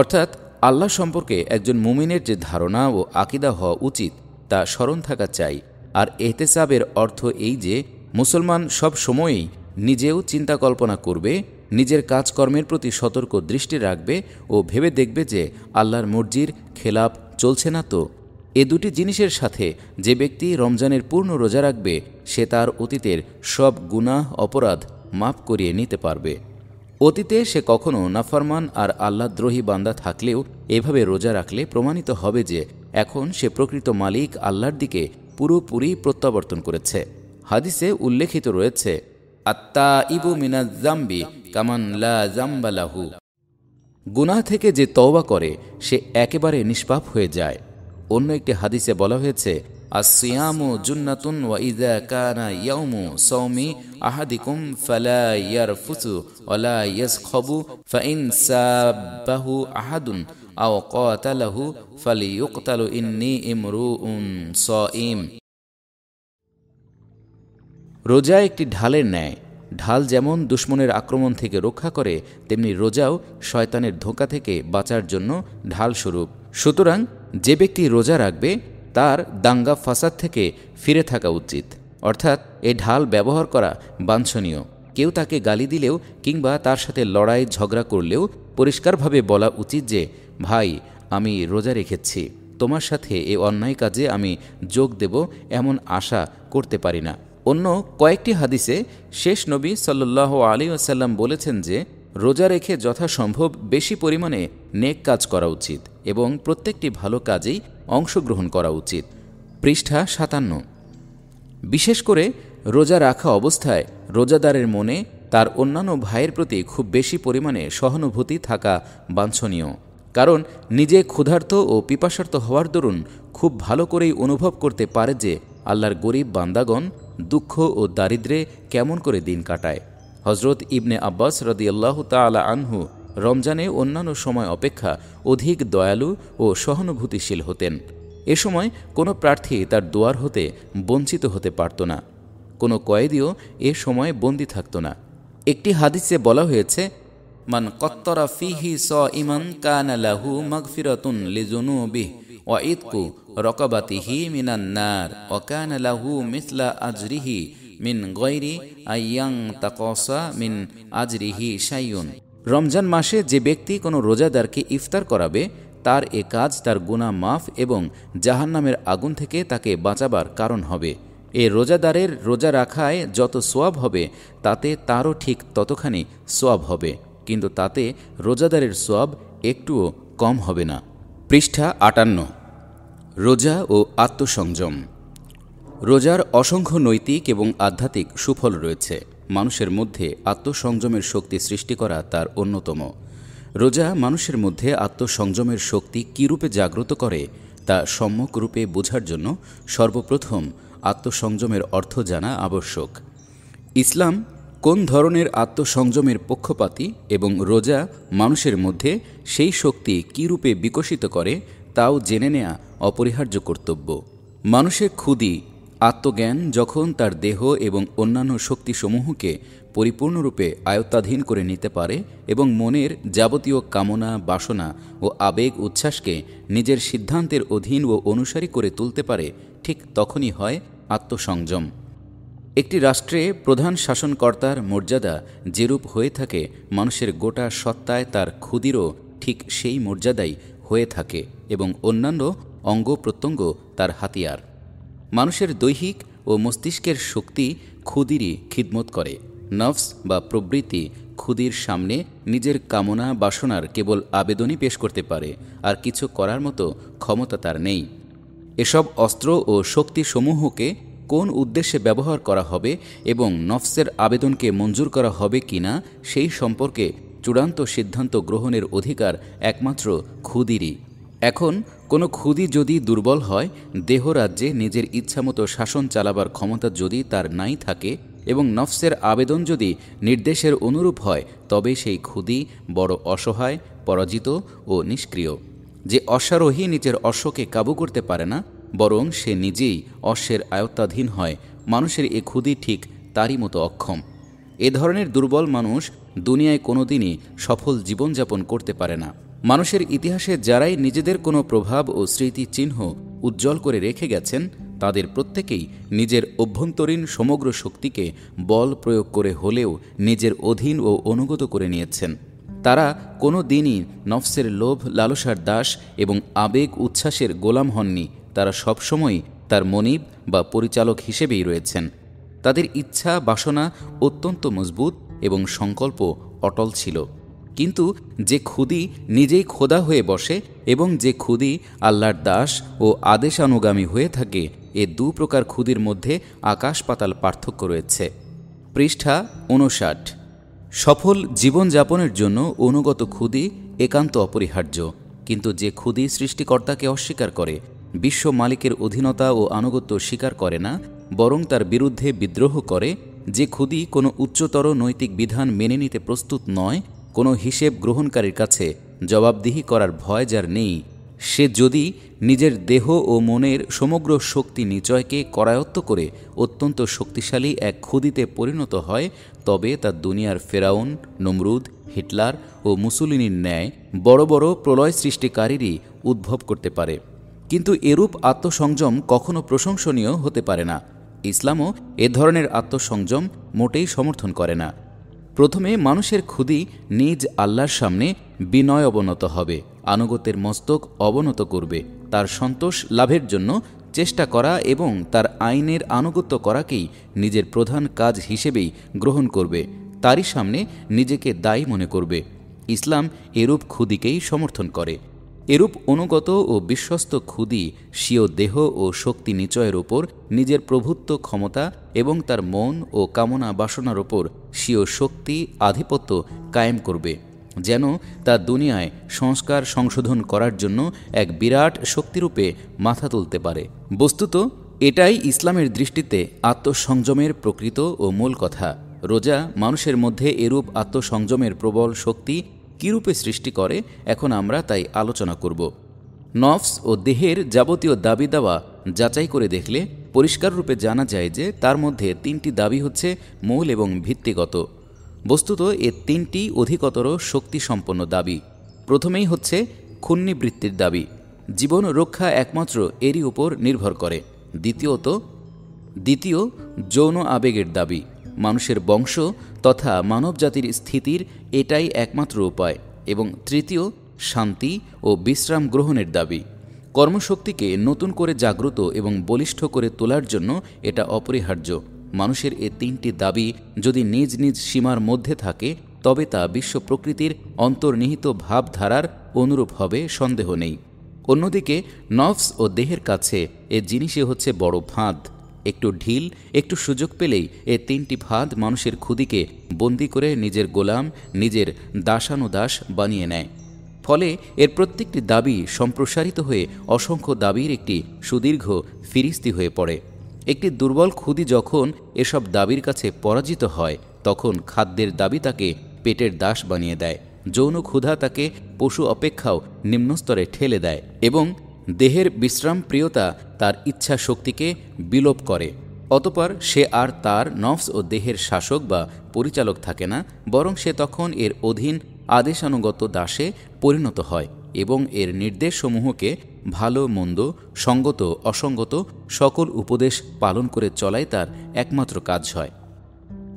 অর্থাৎ আল্লাহ সম্পর্কে একজন মুমিনের যে ধারণা ও আকিদা হওয়া উচিত তা স্মরণ থাকা চাই আর এহতেসাবের অর্থ এই যে মুসলমান সব সময়েই নিজেও চিন্তা কল্পনা করবে নিজের কাজকর্মের প্রতি সতর্ক দৃষ্টি রাখবে ও ভেবে দেখবে যে আল্লাহর মর্জির খেলাপ চলছে না তো এ দুটি জিনিসের সাথে যে ব্যক্তি রমজানের পূর্ণ রোজা রাখবে সে তার অতীতের সব গুনাহ অপরাধ মাফ করিয়ে নিতে পারবে অতীতে সে কখনো নাফরমান আর আল্লাদ্রোহী বান্দা থাকলেও এভাবে রোজা রাখলে প্রমাণিত হবে যে এখন সে প্রকৃত মালিক আল্লাহর দিকে পুরোপুরি প্রত্যাবর্তন করেছে হাদিসে উল্লেখিত রয়েছে আত্মা ইবু মিনাজাম্বি লা জাম্বালাহু গুনাহ থেকে যে তওবা করে সে একেবারে নিষ্পাপ হয়ে যায় অন্য একটি হাদিসে বলা হয়েছে ওয়া ইদা কানা আহাদিকুম রোজা একটি ঢালের ন্যায় ঢাল যেমন দুশ্মনের আক্রমণ থেকে রক্ষা করে তেমনি রোজাও শয়তানের ধোঁকা থেকে বাঁচার জন্য ঢাল স্বরূপ সুতরাং যে ব্যক্তি রোজা রাখবে তার দাঙ্গা ফাসাদ থেকে ফিরে থাকা উচিত অর্থাৎ এ ঢাল ব্যবহার করা বাঞ্ছনীয় কেউ তাকে গালি দিলেও কিংবা তার সাথে লড়াই ঝগড়া করলেও পরিষ্কারভাবে বলা উচিত যে ভাই আমি রোজা রেখেছি তোমার সাথে এ অন্যায় কাজে আমি যোগ দেব এমন আশা করতে পারি না অন্য কয়েকটি হাদিসে শেষ নবী সাল্লাহ আলী আসাল্লাম বলেছেন যে রোজা রেখে যথাসম্ভব বেশি পরিমাণে নেক কাজ করা উচিত এবং প্রত্যেকটি ভালো কাজেই অংশগ্রহণ করা উচিত পৃষ্ঠা সাতান্ন বিশেষ করে রোজা রাখা অবস্থায় রোজাদারের মনে তার অন্যান্য ভাইয়ের প্রতি খুব বেশি পরিমাণে সহানুভূতি থাকা বাঞ্ছনীয় কারণ নিজে ক্ষুধার্ত ও পিপাসার্থ হওয়ার দরুন খুব ভালো করেই অনুভব করতে পারে যে আল্লাহর গরিব বান্দাগণ দুঃখ ও দারিদ্রে কেমন করে দিন কাটায় হজরত ইবনে আব্বাস রদিয়াল্লাহ তালা আনহু রমজানে অন্যান্য সময় অপেক্ষা অধিক দয়ালু ও সহানুভূতিশীল হতেন এ সময় কোনো প্রার্থী তার দোয়ার হতে বঞ্চিত হতে পারত না কোনো কয়েদিও এ সময় বন্দী থাকত না একটি হাদিসে বলা হয়েছে মান কত্তরা ফিহি স ইমান কানালাহু মগফিরাতুন লিজুনুবিহ ওয়া ইদকু রকাবাতিহি মিনান্নার নার কানালাহু মিসলা আজরিহি মিন গৈরি আইয়াং তাকসা মিন আজরিহি সাইয়ুন রমজান মাসে যে ব্যক্তি কোনো রোজাদারকে ইফতার করাবে তার এ কাজ তার গুণা মাফ এবং জাহান্নামের আগুন থেকে তাকে বাঁচাবার কারণ হবে এ রোজাদারের রোজা রাখায় যত সোয়াব হবে তাতে তারও ঠিক ততখানি সোয়াব হবে কিন্তু তাতে রোজাদারের সোয়াব একটুও কম হবে না পৃষ্ঠা আটান্ন রোজা ও আত্মসংযম রোজার অসংখ্য নৈতিক এবং আধ্যাত্মিক সুফল রয়েছে মানুষের মধ্যে আত্মসংযমের শক্তি সৃষ্টি করা তার অন্যতম রোজা মানুষের মধ্যে আত্মসংযমের শক্তি কীরূপে জাগ্রত করে তা সম্যক রূপে বোঝার জন্য সর্বপ্রথম আত্মসংযমের অর্থ জানা আবশ্যক ইসলাম কোন ধরনের আত্মসংযমের পক্ষপাতী এবং রোজা মানুষের মধ্যে সেই শক্তি কীরূপে বিকশিত করে তাও জেনে নেয়া অপরিহার্য কর্তব্য মানুষের ক্ষুদি আত্মজ্ঞান যখন তার দেহ এবং অন্যান্য শক্তিসমূহকে পরিপূর্ণরূপে আয়ত্তাধীন করে নিতে পারে এবং মনের যাবতীয় কামনা বাসনা ও আবেগ উচ্ছ্বাসকে নিজের সিদ্ধান্তের অধীন ও অনুসারী করে তুলতে পারে ঠিক তখনই হয় আত্মসংযম একটি রাষ্ট্রে প্রধান শাসনকর্তার মর্যাদা যেরূপ হয়ে থাকে মানুষের গোটা সত্তায় তার ক্ষুদিরও ঠিক সেই মর্যাদাই হয়ে থাকে এবং অন্যান্য অঙ্গ প্রত্যঙ্গ তার হাতিয়ার মানুষের দৈহিক ও মস্তিষ্কের শক্তি ক্ষুদিরই খিদমত করে নফস বা প্রবৃত্তি ক্ষুদির সামনে নিজের কামনা বাসনার কেবল আবেদনই পেশ করতে পারে আর কিছু করার মতো ক্ষমতা তার নেই এসব অস্ত্র ও শক্তিসমূহকে কোন উদ্দেশ্যে ব্যবহার করা হবে এবং নফসের আবেদনকে মঞ্জুর করা হবে কি না সেই সম্পর্কে চূড়ান্ত সিদ্ধান্ত গ্রহণের অধিকার একমাত্র ক্ষুদিরই এখন কোনো ক্ষুদি যদি দুর্বল হয় দেহরাজ্যে নিজের ইচ্ছামতো শাসন চালাবার ক্ষমতা যদি তার নাই থাকে এবং নফসের আবেদন যদি নির্দেশের অনুরূপ হয় তবে সেই ক্ষুদি বড় অসহায় পরাজিত ও নিষ্ক্রিয় যে অশ্বারোহী নিজের অশ্বকে কাবু করতে পারে না বরং সে নিজেই অশ্বের আয়ত্তাধীন হয় মানুষের এ ক্ষুদি ঠিক তারই মতো অক্ষম এ ধরনের দুর্বল মানুষ দুনিয়ায় কোনোদিনই সফল জীবনযাপন করতে পারে না মানুষের ইতিহাসে যারাই নিজেদের কোনো প্রভাব ও স্মৃতি চিহ্ন উজ্জ্বল করে রেখে গেছেন তাদের প্রত্যেকেই নিজের অভ্যন্তরীণ সমগ্র শক্তিকে বল প্রয়োগ করে হলেও নিজের অধীন ও অনুগত করে নিয়েছেন তারা কোনো দিনই নফসের লোভ লালসার দাস এবং আবেগ উচ্ছ্বাসের গোলাম হননি তারা সবসময় তার মনিব বা পরিচালক হিসেবেই রয়েছেন তাদের ইচ্ছা বাসনা অত্যন্ত মজবুত এবং সংকল্প অটল ছিল কিন্তু যে খুদি নিজেই খোদা হয়ে বসে এবং যে খুদি আল্লাহর দাস ও আদেশানুগামী হয়ে থাকে এ দু প্রকার খুদির মধ্যে আকাশ পাতাল পার্থক্য রয়েছে পৃষ্ঠা উনষাট সফল জীবনযাপনের জন্য অনুগত খুদি একান্ত অপরিহার্য কিন্তু যে খুদি সৃষ্টিকর্তাকে অস্বীকার করে বিশ্ব মালিকের অধীনতা ও আনুগত্য স্বীকার করে না বরং তার বিরুদ্ধে বিদ্রোহ করে যে খুদি কোনো উচ্চতর নৈতিক বিধান মেনে নিতে প্রস্তুত নয় কোনো হিসেব গ্রহণকারীর কাছে জবাবদিহি করার ভয় যার নেই সে যদি নিজের দেহ ও মনের সমগ্র শক্তি নিচয়কে করায়ত্ত করে অত্যন্ত শক্তিশালী এক ক্ষুদিতে পরিণত হয় তবে তা দুনিয়ার ফেরাউন নমরুদ হিটলার ও মুসুলিনীর ন্যায় বড় বড় প্রলয় সৃষ্টিকারীরই উদ্ভব করতে পারে কিন্তু এরূপ আত্মসংযম কখনো প্রশংসনীয় হতে পারে না ইসলামও এ ধরনের আত্মসংযম মোটেই সমর্থন করে না প্রথমে মানুষের ক্ষুদি নিজ আল্লাহর সামনে বিনয় অবনত হবে আনুগত্যের মস্তক অবনত করবে তার সন্তোষ লাভের জন্য চেষ্টা করা এবং তার আইনের আনুগত্য করাকেই নিজের প্রধান কাজ হিসেবেই গ্রহণ করবে তারই সামনে নিজেকে দায়ী মনে করবে ইসলাম এরূপ ক্ষুদিকেই সমর্থন করে এরূপ অনুগত ও বিশ্বস্ত ক্ষুদি স্বীয় দেহ ও শক্তি নিচয়ের ওপর নিজের প্রভুত্ব ক্ষমতা এবং তার মন ও কামনা বাসনার ওপর স্বীয় শক্তি আধিপত্য কায়েম করবে যেন তা দুনিয়ায় সংস্কার সংশোধন করার জন্য এক বিরাট শক্তিরূপে মাথা তুলতে পারে বস্তুত এটাই ইসলামের দৃষ্টিতে আত্মসংযমের প্রকৃত ও মূল কথা রোজা মানুষের মধ্যে এরূপ আত্মসংযমের প্রবল শক্তি কীরূপে সৃষ্টি করে এখন আমরা তাই আলোচনা করব নফস ও দেহের যাবতীয় দাবি দাওয়া যাচাই করে দেখলে পরিষ্কাররূপে জানা যায় যে তার মধ্যে তিনটি দাবি হচ্ছে মূল এবং ভিত্তিগত বস্তুত এ তিনটি অধিকতর শক্তিসম্পন্ন দাবি প্রথমেই হচ্ছে ক্ষুণ্ণিবৃত্তির দাবি জীবন রক্ষা একমাত্র এরই উপর নির্ভর করে দ্বিতীয়ত দ্বিতীয় যৌন আবেগের দাবি মানুষের বংশ তথা মানবজাতির স্থিতির এটাই একমাত্র উপায় এবং তৃতীয় শান্তি ও বিশ্রাম গ্রহণের দাবি কর্মশক্তিকে নতুন করে জাগ্রত এবং বলিষ্ঠ করে তোলার জন্য এটা অপরিহার্য মানুষের এ তিনটি দাবি যদি নিজ নিজ সীমার মধ্যে থাকে তবে তা বিশ্ব প্রকৃতির অন্তর্নিহিত ভাবধারার অনুরূপ হবে সন্দেহ নেই অন্যদিকে নফস ও দেহের কাছে এ জিনিসে হচ্ছে বড় ফাঁদ একটু ঢিল একটু সুযোগ পেলেই এ তিনটি ফাঁদ মানুষের ক্ষুদিকে বন্দি করে নিজের গোলাম নিজের দাসানুদাস বানিয়ে নেয় ফলে এর প্রত্যেকটি দাবি সম্প্রসারিত হয়ে অসংখ্য দাবির একটি সুদীর্ঘ ফিরিস্তি হয়ে পড়ে একটি দুর্বল ক্ষুদি যখন এসব দাবির কাছে পরাজিত হয় তখন খাদ্যের দাবি তাকে পেটের দাস বানিয়ে দেয় যৌন ক্ষুধা তাকে পশু অপেক্ষাও নিম্নস্তরে ঠেলে দেয় এবং দেহের বিশ্রাম প্রিয়তা তার ইচ্ছা শক্তিকে বিলোপ করে অতপর সে আর তার নফস ও দেহের শাসক বা পরিচালক থাকে না বরং সে তখন এর অধীন আদেশানুগত দাসে পরিণত হয় এবং এর নির্দেশসমূহকে ভালো মন্দ সঙ্গত অসঙ্গত সকল উপদেশ পালন করে চলাই তার একমাত্র কাজ হয়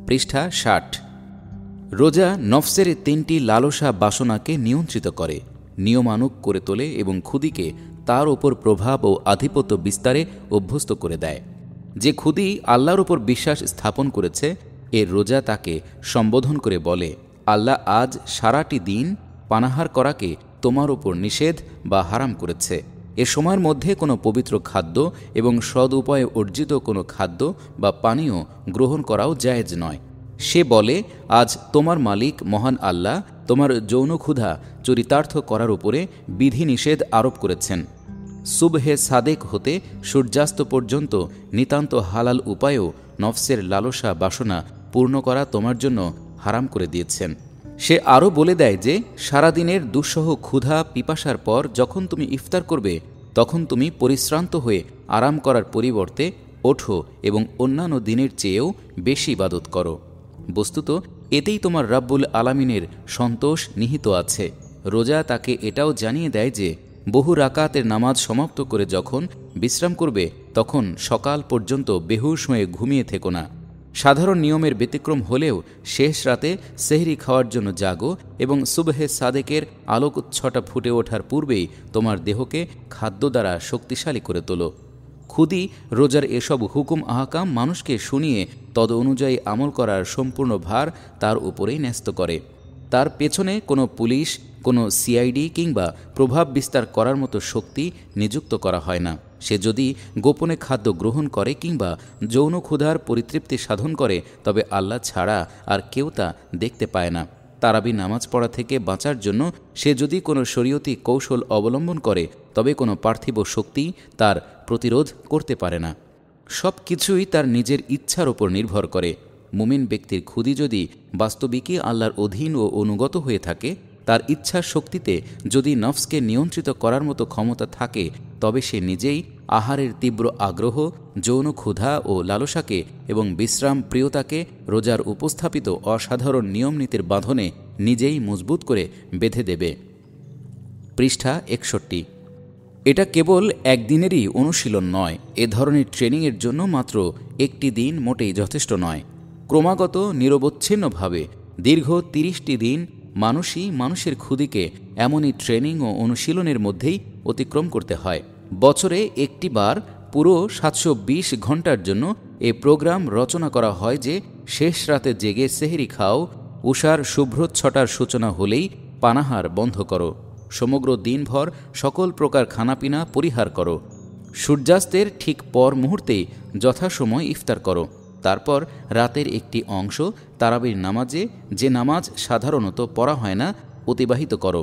পৃষ্ঠা ষাট রোজা নফসের তিনটি লালসা বাসনাকে নিয়ন্ত্রিত করে নিয়মানুক করে তোলে এবং ক্ষুদিকে তার ওপর প্রভাব ও আধিপত্য বিস্তারে অভ্যস্ত করে দেয় যে খুদি আল্লাহর ওপর বিশ্বাস স্থাপন করেছে এর রোজা তাকে সম্বোধন করে বলে আল্লাহ আজ সারাটি দিন পানাহার করাকে তোমার ওপর নিষেধ বা হারাম করেছে এ সময়ের মধ্যে কোনো পবিত্র খাদ্য এবং সদ উপায়ে অর্জিত কোনো খাদ্য বা পানীয় গ্রহণ করাও জায়েজ নয় সে বলে আজ তোমার মালিক মহান আল্লাহ তোমার যৌন ক্ষুধা চরিতার্থ করার উপরে বিধিনিষেধ আরোপ করেছেন সুবহে সাদেক হতে সূর্যাস্ত পর্যন্ত নিতান্ত হালাল উপায়ও নফসের লালসা বাসনা পূর্ণ করা তোমার জন্য হারাম করে দিয়েছেন সে আরও বলে দেয় যে সারাদিনের দুঃসহ ক্ষুধা পিপাসার পর যখন তুমি ইফতার করবে তখন তুমি পরিশ্রান্ত হয়ে আরাম করার পরিবর্তে ওঠো এবং অন্যান্য দিনের চেয়েও বেশি ইবাদত করো বস্তুত এতেই তোমার রাব্বুল আলামিনের সন্তোষ নিহিত আছে রোজা তাকে এটাও জানিয়ে দেয় যে বহু রাকাতের নামাজ সমাপ্ত করে যখন বিশ্রাম করবে তখন সকাল পর্যন্ত বেহুশ হয়ে ঘুমিয়ে থেকো না সাধারণ নিয়মের ব্যতিক্রম হলেও শেষ রাতে সেহরি খাওয়ার জন্য জাগো এবং সুবহে সাদেকের আলোক ফুটে ওঠার পূর্বেই তোমার দেহকে খাদ্য দ্বারা শক্তিশালী করে তোলো খুদি রোজার এসব হুকুম আহকাম মানুষকে শুনিয়ে তদ অনুযায়ী আমল করার সম্পূর্ণ ভার তার উপরেই ন্যস্ত করে তার পেছনে কোনো পুলিশ কোনো সিআইডি কিংবা প্রভাব বিস্তার করার মতো শক্তি নিযুক্ত করা হয় না সে যদি গোপনে খাদ্য গ্রহণ করে কিংবা যৌন ক্ষুধার পরিতৃপ্তি সাধন করে তবে আল্লাহ ছাড়া আর কেউ তা দেখতে পায় না তারাবি নামাজ পড়া থেকে বাঁচার জন্য সে যদি কোনো শরীয়তি কৌশল অবলম্বন করে তবে কোনো পার্থিব শক্তি তার প্রতিরোধ করতে পারে না সব কিছুই তার নিজের ইচ্ছার ওপর নির্ভর করে মুমিন ব্যক্তির ক্ষুদি যদি বাস্তবিকই আল্লাহর অধীন ও অনুগত হয়ে থাকে তার ইচ্ছা শক্তিতে যদি নফসকে নিয়ন্ত্রিত করার মতো ক্ষমতা থাকে তবে সে নিজেই আহারের তীব্র আগ্রহ যৌন ক্ষুধা ও লালসাকে এবং বিশ্রাম প্রিয়তাকে রোজার উপস্থাপিত অসাধারণ নিয়মনীতির বাঁধনে নিজেই মজবুত করে বেঁধে দেবে পৃষ্ঠা একষট্টি এটা কেবল একদিনেরই অনুশীলন নয় এ ধরনের ট্রেনিংয়ের জন্য মাত্র একটি দিন মোটেই যথেষ্ট নয় ক্রমাগত নিরবচ্ছিন্নভাবে দীর্ঘ তিরিশটি দিন মানুষই মানুষের ক্ষুদিকে এমনই ট্রেনিং ও অনুশীলনের মধ্যেই অতিক্রম করতে হয় বছরে একটি বার পুরো সাতশো ঘন্টার জন্য এ প্রোগ্রাম রচনা করা হয় যে শেষ রাতে জেগে সেহেরি খাও উষার শুভ্রচ্ছটার সূচনা হলেই পানাহার বন্ধ করো সমগ্র দিনভর সকল প্রকার খানাপিনা পরিহার করো সূর্যাস্তের ঠিক পর মুহূর্তেই যথাসময় ইফতার করো তারপর রাতের একটি অংশ তারাবির নামাজে যে নামাজ সাধারণত পড়া হয় না অতিবাহিত করো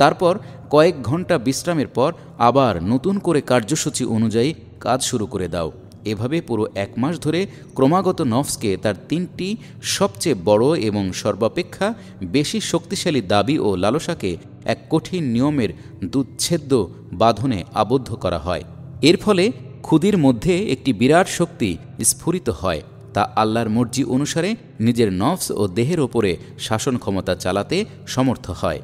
তারপর কয়েক ঘন্টা বিশ্রামের পর আবার নতুন করে কার্যসূচি অনুযায়ী কাজ শুরু করে দাও এভাবে পুরো এক মাস ধরে ক্রমাগত নফসকে তার তিনটি সবচেয়ে বড় এবং সর্বাপেক্ষা বেশি শক্তিশালী দাবি ও লালসাকে এক কঠিন নিয়মের দুচ্ছেদ্য বাঁধনে আবদ্ধ করা হয় এর ফলে ক্ষুদির মধ্যে একটি বিরাট শক্তি স্ফুরিত হয় তা আল্লাহর মর্জি অনুসারে নিজের নফস ও দেহের ওপরে শাসন ক্ষমতা চালাতে সমর্থ হয়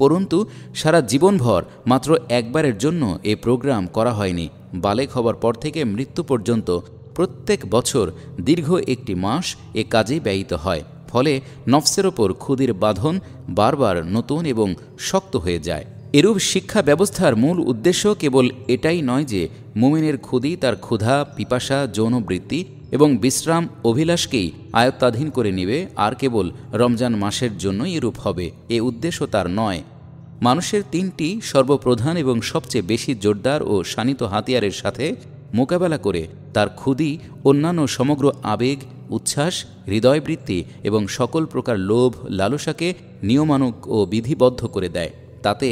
পরন্তু সারা জীবনভর মাত্র একবারের জন্য এ প্রোগ্রাম করা হয়নি বালেক হবার পর থেকে মৃত্যু পর্যন্ত প্রত্যেক বছর দীর্ঘ একটি মাস এ কাজে ব্যয়িত হয় ফলে নফসের ওপর ক্ষুদির বাঁধন বারবার নতুন এবং শক্ত হয়ে যায় এরূপ শিক্ষা ব্যবস্থার মূল উদ্দেশ্য কেবল এটাই নয় যে মুমিনের ক্ষুদি তার ক্ষুধা পিপাসা যৌনবৃত্তি এবং বিশ্রাম অভিলাষকেই আয়ত্তাধীন করে নেবে আর কেবল রমজান মাসের জন্যই এরূপ হবে এ উদ্দেশ্য তার নয় মানুষের তিনটি সর্বপ্রধান এবং সবচেয়ে বেশি জোরদার ও শানিত হাতিয়ারের সাথে মোকাবেলা করে তার ক্ষুদি অন্যান্য সমগ্র আবেগ উচ্ছ্বাস হৃদয়বৃত্তি এবং সকল প্রকার লোভ লালসাকে নিয়মানুক ও বিধিবদ্ধ করে দেয় তাতে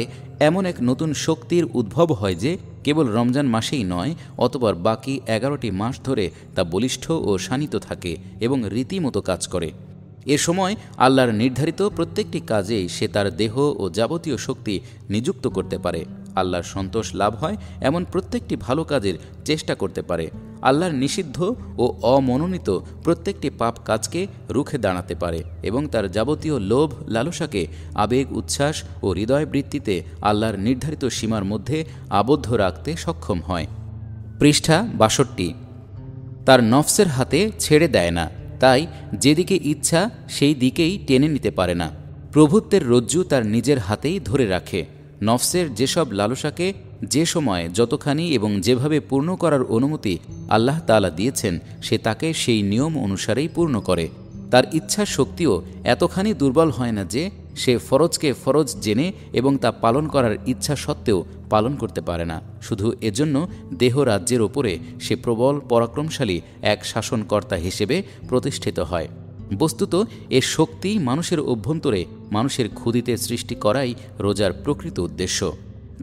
এমন এক নতুন শক্তির উদ্ভব হয় যে কেবল রমজান মাসেই নয় অতপর বাকি এগারোটি মাস ধরে তা বলিষ্ঠ ও শানিত থাকে এবং রীতিমতো কাজ করে এ সময় আল্লাহর নির্ধারিত প্রত্যেকটি কাজেই সে তার দেহ ও যাবতীয় শক্তি নিযুক্ত করতে পারে আল্লাহর সন্তোষ লাভ হয় এমন প্রত্যেকটি ভালো কাজের চেষ্টা করতে পারে আল্লাহর নিষিদ্ধ ও অমনোনীত প্রত্যেকটি পাপ কাজকে রুখে দাঁড়াতে পারে এবং তার যাবতীয় লোভ লালসাকে আবেগ উচ্ছ্বাস ও হৃদয় বৃত্তিতে আল্লাহর নির্ধারিত সীমার মধ্যে আবদ্ধ রাখতে সক্ষম হয় পৃষ্ঠা বাষট্টি তার নফসের হাতে ছেড়ে দেয় না তাই যেদিকে ইচ্ছা সেই দিকেই টেনে নিতে পারে না প্রভুত্বের রজ্জু তার নিজের হাতেই ধরে রাখে নফসের যেসব লালসাকে যে সময় যতখানি এবং যেভাবে পূর্ণ করার অনুমতি আল্লাহ তালা দিয়েছেন সে তাকে সেই নিয়ম অনুসারেই পূর্ণ করে তার ইচ্ছা শক্তিও এতখানি দুর্বল হয় না যে সে ফরজকে ফরজ জেনে এবং তা পালন করার ইচ্ছা সত্ত্বেও পালন করতে পারে না শুধু এজন্য দেহ রাজ্যের ওপরে সে প্রবল পরাক্রমশালী এক শাসনকর্তা হিসেবে প্রতিষ্ঠিত হয় বস্তুত এর শক্তি মানুষের অভ্যন্তরে মানুষের ক্ষুদিতে সৃষ্টি করাই রোজার প্রকৃত উদ্দেশ্য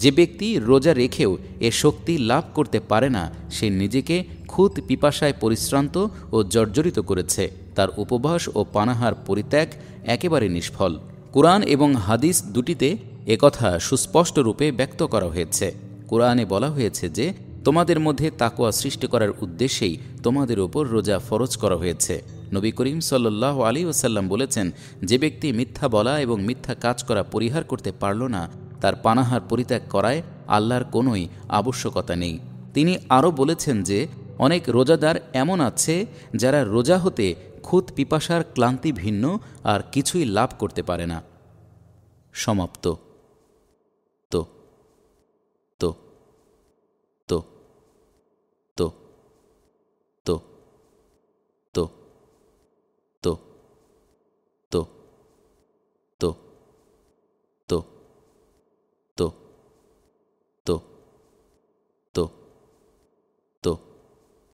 যে ব্যক্তি রোজা রেখেও এ শক্তি লাভ করতে পারে না সে নিজেকে খুদ পিপাসায় পরিশ্রান্ত ও জর্জরিত করেছে তার উপবাস ও পানাহার পরিত্যাগ একেবারে নিষ্ফল কোরআন এবং হাদিস দুটিতে একথা সুস্পষ্ট রূপে ব্যক্ত করা হয়েছে কোরআনে বলা হয়েছে যে তোমাদের মধ্যে তাকোয়া সৃষ্টি করার উদ্দেশ্যেই তোমাদের ওপর রোজা ফরজ করা হয়েছে নবী করিম সাল্লাহ আলী ওসাল্লাম বলেছেন যে ব্যক্তি মিথ্যা বলা এবং মিথ্যা কাজ করা পরিহার করতে পারল না তার পানাহার পরিত্যাগ করায় আল্লাহর কোনোই আবশ্যকতা নেই তিনি আরও বলেছেন যে অনেক রোজাদার এমন আছে যারা রোজা হতে খুদ পিপাসার ক্লান্তি ভিন্ন আর কিছুই লাভ করতে পারে না সমাপ্ত